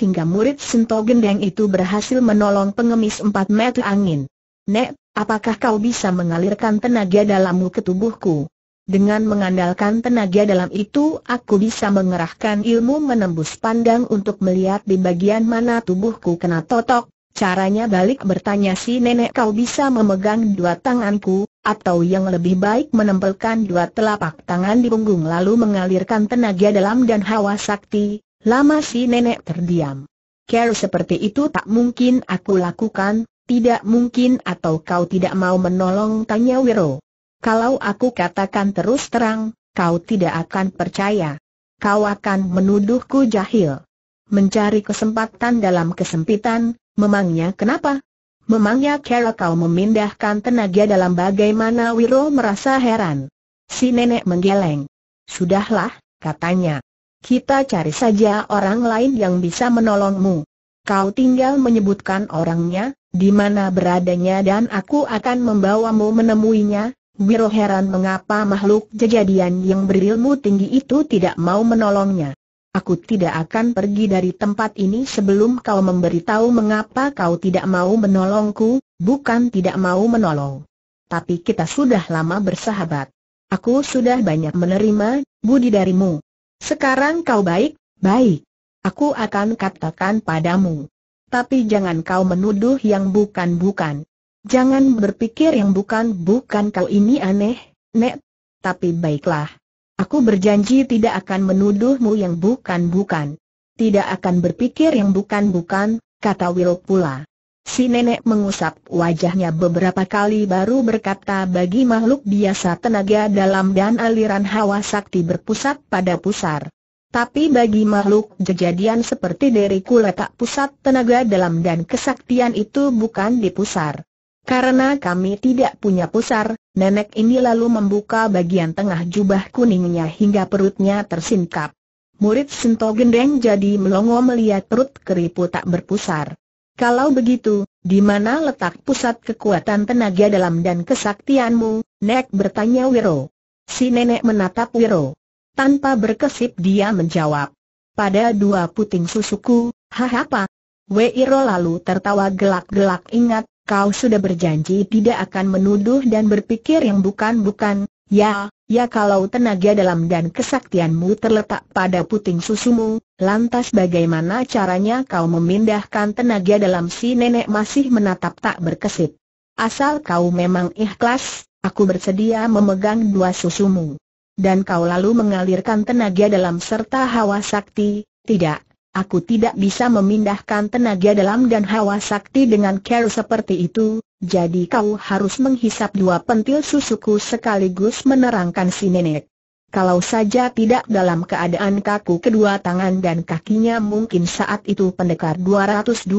hingga murid Sento Gendeng itu berhasil menolong pengemis 4 meter angin. Nek, apakah kau bisa mengalirkan tenaga dalammu ke tubuhku? Dengan mengandalkan tenaga dalam itu aku bisa mengerahkan ilmu menembus pandang untuk melihat di bagian mana tubuhku kena totok. Caranya balik bertanya si nenek kau bisa memegang dua tanganku, atau yang lebih baik menempelkan dua telapak tangan di punggung lalu mengalirkan tenaga dalam dan hawa sakti, lama si nenek terdiam. Care seperti itu tak mungkin aku lakukan, tidak mungkin atau kau tidak mau menolong tanya Wiro. Kalau aku katakan terus terang, kau tidak akan percaya. Kau akan menuduhku jahil. Mencari kesempatan dalam kesempitan, memangnya kenapa? Memangnya cara kau memindahkan tenaga dalam bagaimana Wiro merasa heran. Si nenek menggeleng. Sudahlah, katanya. Kita cari saja orang lain yang bisa menolongmu. Kau tinggal menyebutkan orangnya, di mana beradanya dan aku akan membawamu menemuinya, Wiro heran mengapa makhluk kejadian yang berilmu tinggi itu tidak mau menolongnya. Aku tidak akan pergi dari tempat ini sebelum kau memberitahu mengapa kau tidak mau menolongku, bukan tidak mau menolong. Tapi kita sudah lama bersahabat. Aku sudah banyak menerima budi darimu. Sekarang kau baik, baik. Aku akan katakan padamu. Tapi jangan kau menuduh yang bukan-bukan. Jangan berpikir yang bukan-bukan kau ini aneh, Nek. Tapi baiklah. Aku berjanji tidak akan menuduhmu yang bukan-bukan. Tidak akan berpikir yang bukan-bukan, kata Will pula. Si nenek mengusap wajahnya beberapa kali baru berkata bagi makhluk biasa tenaga dalam dan aliran hawa sakti berpusat pada pusar. Tapi bagi makhluk kejadian seperti Derikula tak pusat tenaga dalam dan kesaktian itu bukan di pusar. Karena kami tidak punya pusar, nenek ini lalu membuka bagian tengah jubah kuningnya hingga perutnya tersingkap. Murid Sento Gendeng jadi melongo melihat perut keripu tak berpusar. Kalau begitu, di mana letak pusat kekuatan tenaga dalam dan kesaktianmu? Nek bertanya Wiro. Si nenek menatap Wiro. Tanpa berkesip dia menjawab. Pada dua puting susuku, pa? Wiro lalu tertawa gelak-gelak ingat, kau sudah berjanji tidak akan menuduh dan berpikir yang bukan-bukan, ya, ya kalau tenaga dalam dan kesaktianmu terletak pada puting susumu, lantas bagaimana caranya kau memindahkan tenaga dalam si nenek masih menatap tak berkesip. Asal kau memang ikhlas, aku bersedia memegang dua susumu. Dan kau lalu mengalirkan tenaga dalam serta hawa sakti, tidak, aku tidak bisa memindahkan tenaga dalam dan hawa sakti dengan care seperti itu, jadi kau harus menghisap dua pentil susuku sekaligus menerangkan si nenek. Kalau saja tidak dalam keadaan kaku kedua tangan dan kakinya mungkin saat itu pendekar 212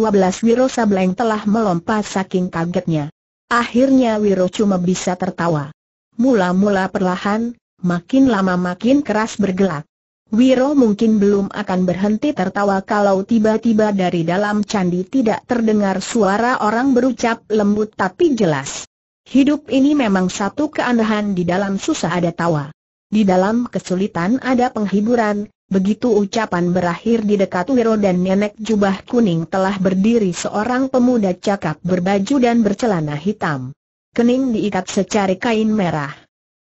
Wiro Sableng telah melompat saking kagetnya. Akhirnya Wiro cuma bisa tertawa. Mula-mula perlahan, makin lama makin keras bergelak. Wiro mungkin belum akan berhenti tertawa kalau tiba-tiba dari dalam candi tidak terdengar suara orang berucap lembut tapi jelas. Hidup ini memang satu keanehan di dalam susah ada tawa. Di dalam kesulitan ada penghiburan, begitu ucapan berakhir di dekat Wiro dan nenek jubah kuning telah berdiri seorang pemuda cakap berbaju dan bercelana hitam. Kening diikat secari kain merah.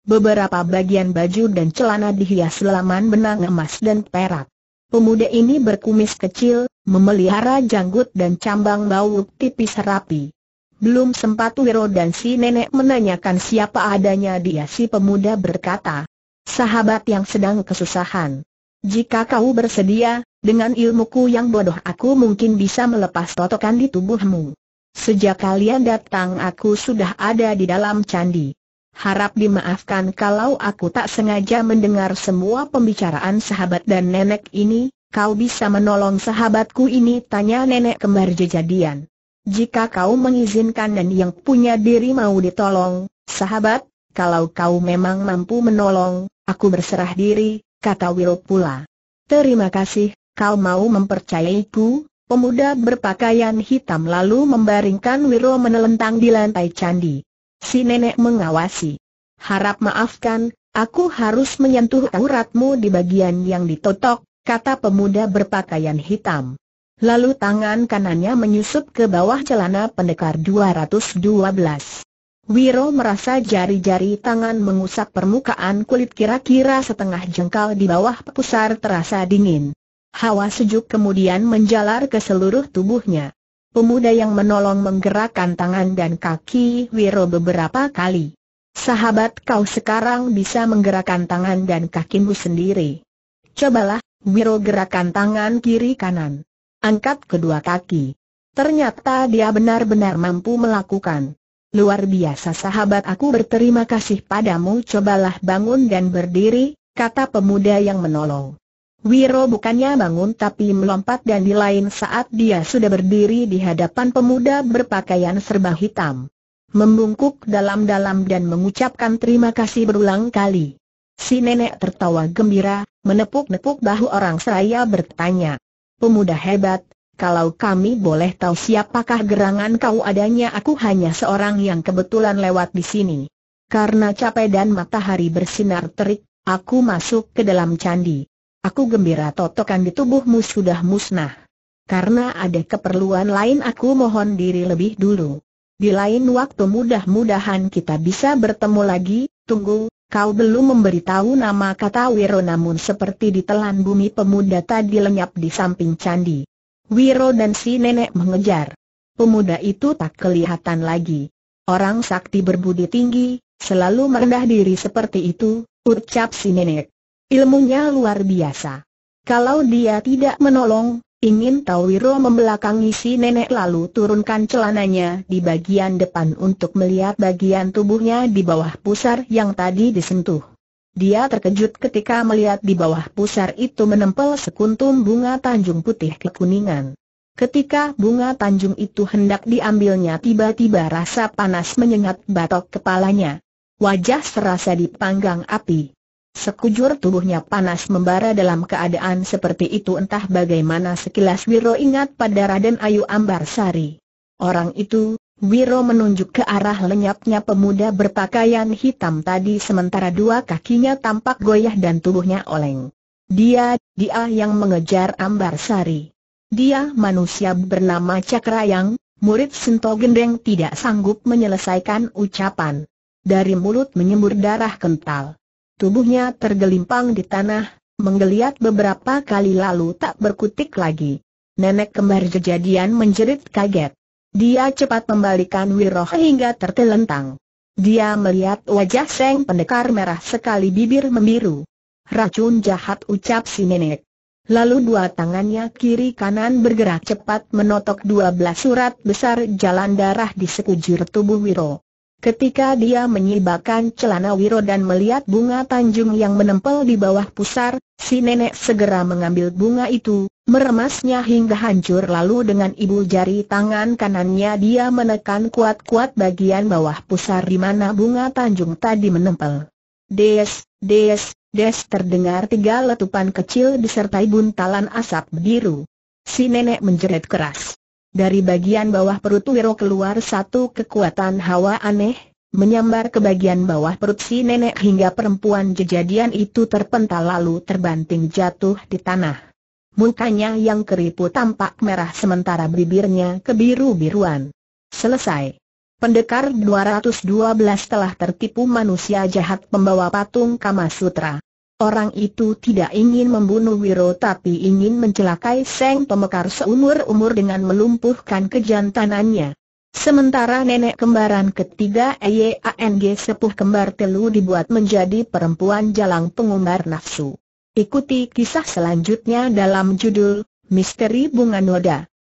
Beberapa bagian baju dan celana dihias laman benang emas dan perak. Pemuda ini berkumis kecil, memelihara janggut dan cambang bau tipis rapi. Belum sempat Wiro dan si nenek menanyakan siapa adanya dia si pemuda berkata, sahabat yang sedang kesusahan. Jika kau bersedia, dengan ilmuku yang bodoh aku mungkin bisa melepas totokan di tubuhmu. Sejak kalian datang aku sudah ada di dalam candi harap dimaafkan kalau aku tak sengaja mendengar semua pembicaraan sahabat dan nenek ini, kau bisa menolong sahabatku ini tanya nenek kembar jejadian. Jika kau mengizinkan dan yang punya diri mau ditolong, sahabat, kalau kau memang mampu menolong, aku berserah diri, kata Will pula. Terima kasih, kau mau mempercayaiku, Pemuda berpakaian hitam lalu membaringkan Wiro menelentang di lantai candi. Si nenek mengawasi. Harap maafkan, aku harus menyentuh auratmu di bagian yang ditotok, kata pemuda berpakaian hitam. Lalu tangan kanannya menyusup ke bawah celana pendekar 212. Wiro merasa jari-jari tangan mengusap permukaan kulit kira-kira setengah jengkal di bawah pusar terasa dingin. Hawa sejuk kemudian menjalar ke seluruh tubuhnya pemuda yang menolong menggerakkan tangan dan kaki Wiro beberapa kali. Sahabat kau sekarang bisa menggerakkan tangan dan kakimu sendiri. Cobalah, Wiro gerakkan tangan kiri kanan. Angkat kedua kaki. Ternyata dia benar-benar mampu melakukan. Luar biasa sahabat aku berterima kasih padamu cobalah bangun dan berdiri, kata pemuda yang menolong. Wiro bukannya bangun tapi melompat dan di lain saat dia sudah berdiri di hadapan pemuda berpakaian serba hitam. Membungkuk dalam-dalam dan mengucapkan terima kasih berulang kali. Si nenek tertawa gembira, menepuk-nepuk bahu orang seraya bertanya. Pemuda hebat, kalau kami boleh tahu siapakah gerangan kau adanya aku hanya seorang yang kebetulan lewat di sini. Karena capek dan matahari bersinar terik, aku masuk ke dalam candi. Aku gembira totokan di tubuhmu sudah musnah. Karena ada keperluan lain aku mohon diri lebih dulu. Di lain waktu mudah-mudahan kita bisa bertemu lagi, tunggu, kau belum memberitahu nama kata Wiro namun seperti ditelan bumi pemuda tadi lenyap di samping candi. Wiro dan si nenek mengejar. Pemuda itu tak kelihatan lagi. Orang sakti berbudi tinggi, selalu merendah diri seperti itu, ucap si nenek. Ilmunya luar biasa. Kalau dia tidak menolong, ingin tahu Wiro membelakangi si nenek lalu turunkan celananya di bagian depan untuk melihat bagian tubuhnya di bawah pusar yang tadi disentuh. Dia terkejut ketika melihat di bawah pusar itu menempel sekuntum bunga tanjung putih kekuningan. Ketika bunga tanjung itu hendak diambilnya tiba-tiba rasa panas menyengat batok kepalanya. Wajah serasa dipanggang api. Sekujur tubuhnya panas membara dalam keadaan seperti itu entah bagaimana sekilas Wiro ingat pada Raden Ayu Ambar Sari. Orang itu, Wiro menunjuk ke arah lenyapnya pemuda berpakaian hitam tadi sementara dua kakinya tampak goyah dan tubuhnya oleng. Dia, dia yang mengejar Ambar Sari. Dia manusia bernama Cakrayang, murid Sinto Gendeng tidak sanggup menyelesaikan ucapan. Dari mulut menyembur darah kental. Tubuhnya tergelimpang di tanah, menggeliat beberapa kali lalu tak berkutik lagi. Nenek kembar kejadian menjerit kaget. Dia cepat membalikan Wiroh hingga tertelentang. Dia melihat wajah Seng Pendekar merah sekali bibir membiru. Racun jahat ucap si nenek. Lalu dua tangannya kiri kanan bergerak cepat menotok dua belas surat besar jalan darah di sekujur tubuh Wiroh. Ketika dia menyibakkan celana Wiro dan melihat bunga Tanjung yang menempel di bawah pusar, si nenek segera mengambil bunga itu, meremasnya hingga hancur lalu dengan ibu jari tangan kanannya dia menekan kuat-kuat bagian bawah pusar di mana bunga Tanjung tadi menempel. Des, des, des terdengar tiga letupan kecil disertai buntalan asap biru. Si nenek menjerit keras. Dari bagian bawah perut Wiro keluar satu kekuatan hawa aneh, menyambar ke bagian bawah perut si nenek hingga perempuan jejadian itu terpental lalu terbanting jatuh di tanah. Mukanya yang keripu tampak merah sementara bibirnya kebiru-biruan. Selesai. Pendekar 212 telah tertipu manusia jahat pembawa patung kamasutra. Orang itu tidak ingin membunuh Wiro tapi ingin mencelakai Seng Pemekar seumur-umur dengan melumpuhkan kejantanannya. Sementara nenek kembaran ketiga EYANG sepuh kembar telu dibuat menjadi perempuan jalang pengumbar nafsu. Ikuti kisah selanjutnya dalam judul Misteri Bunga Noda.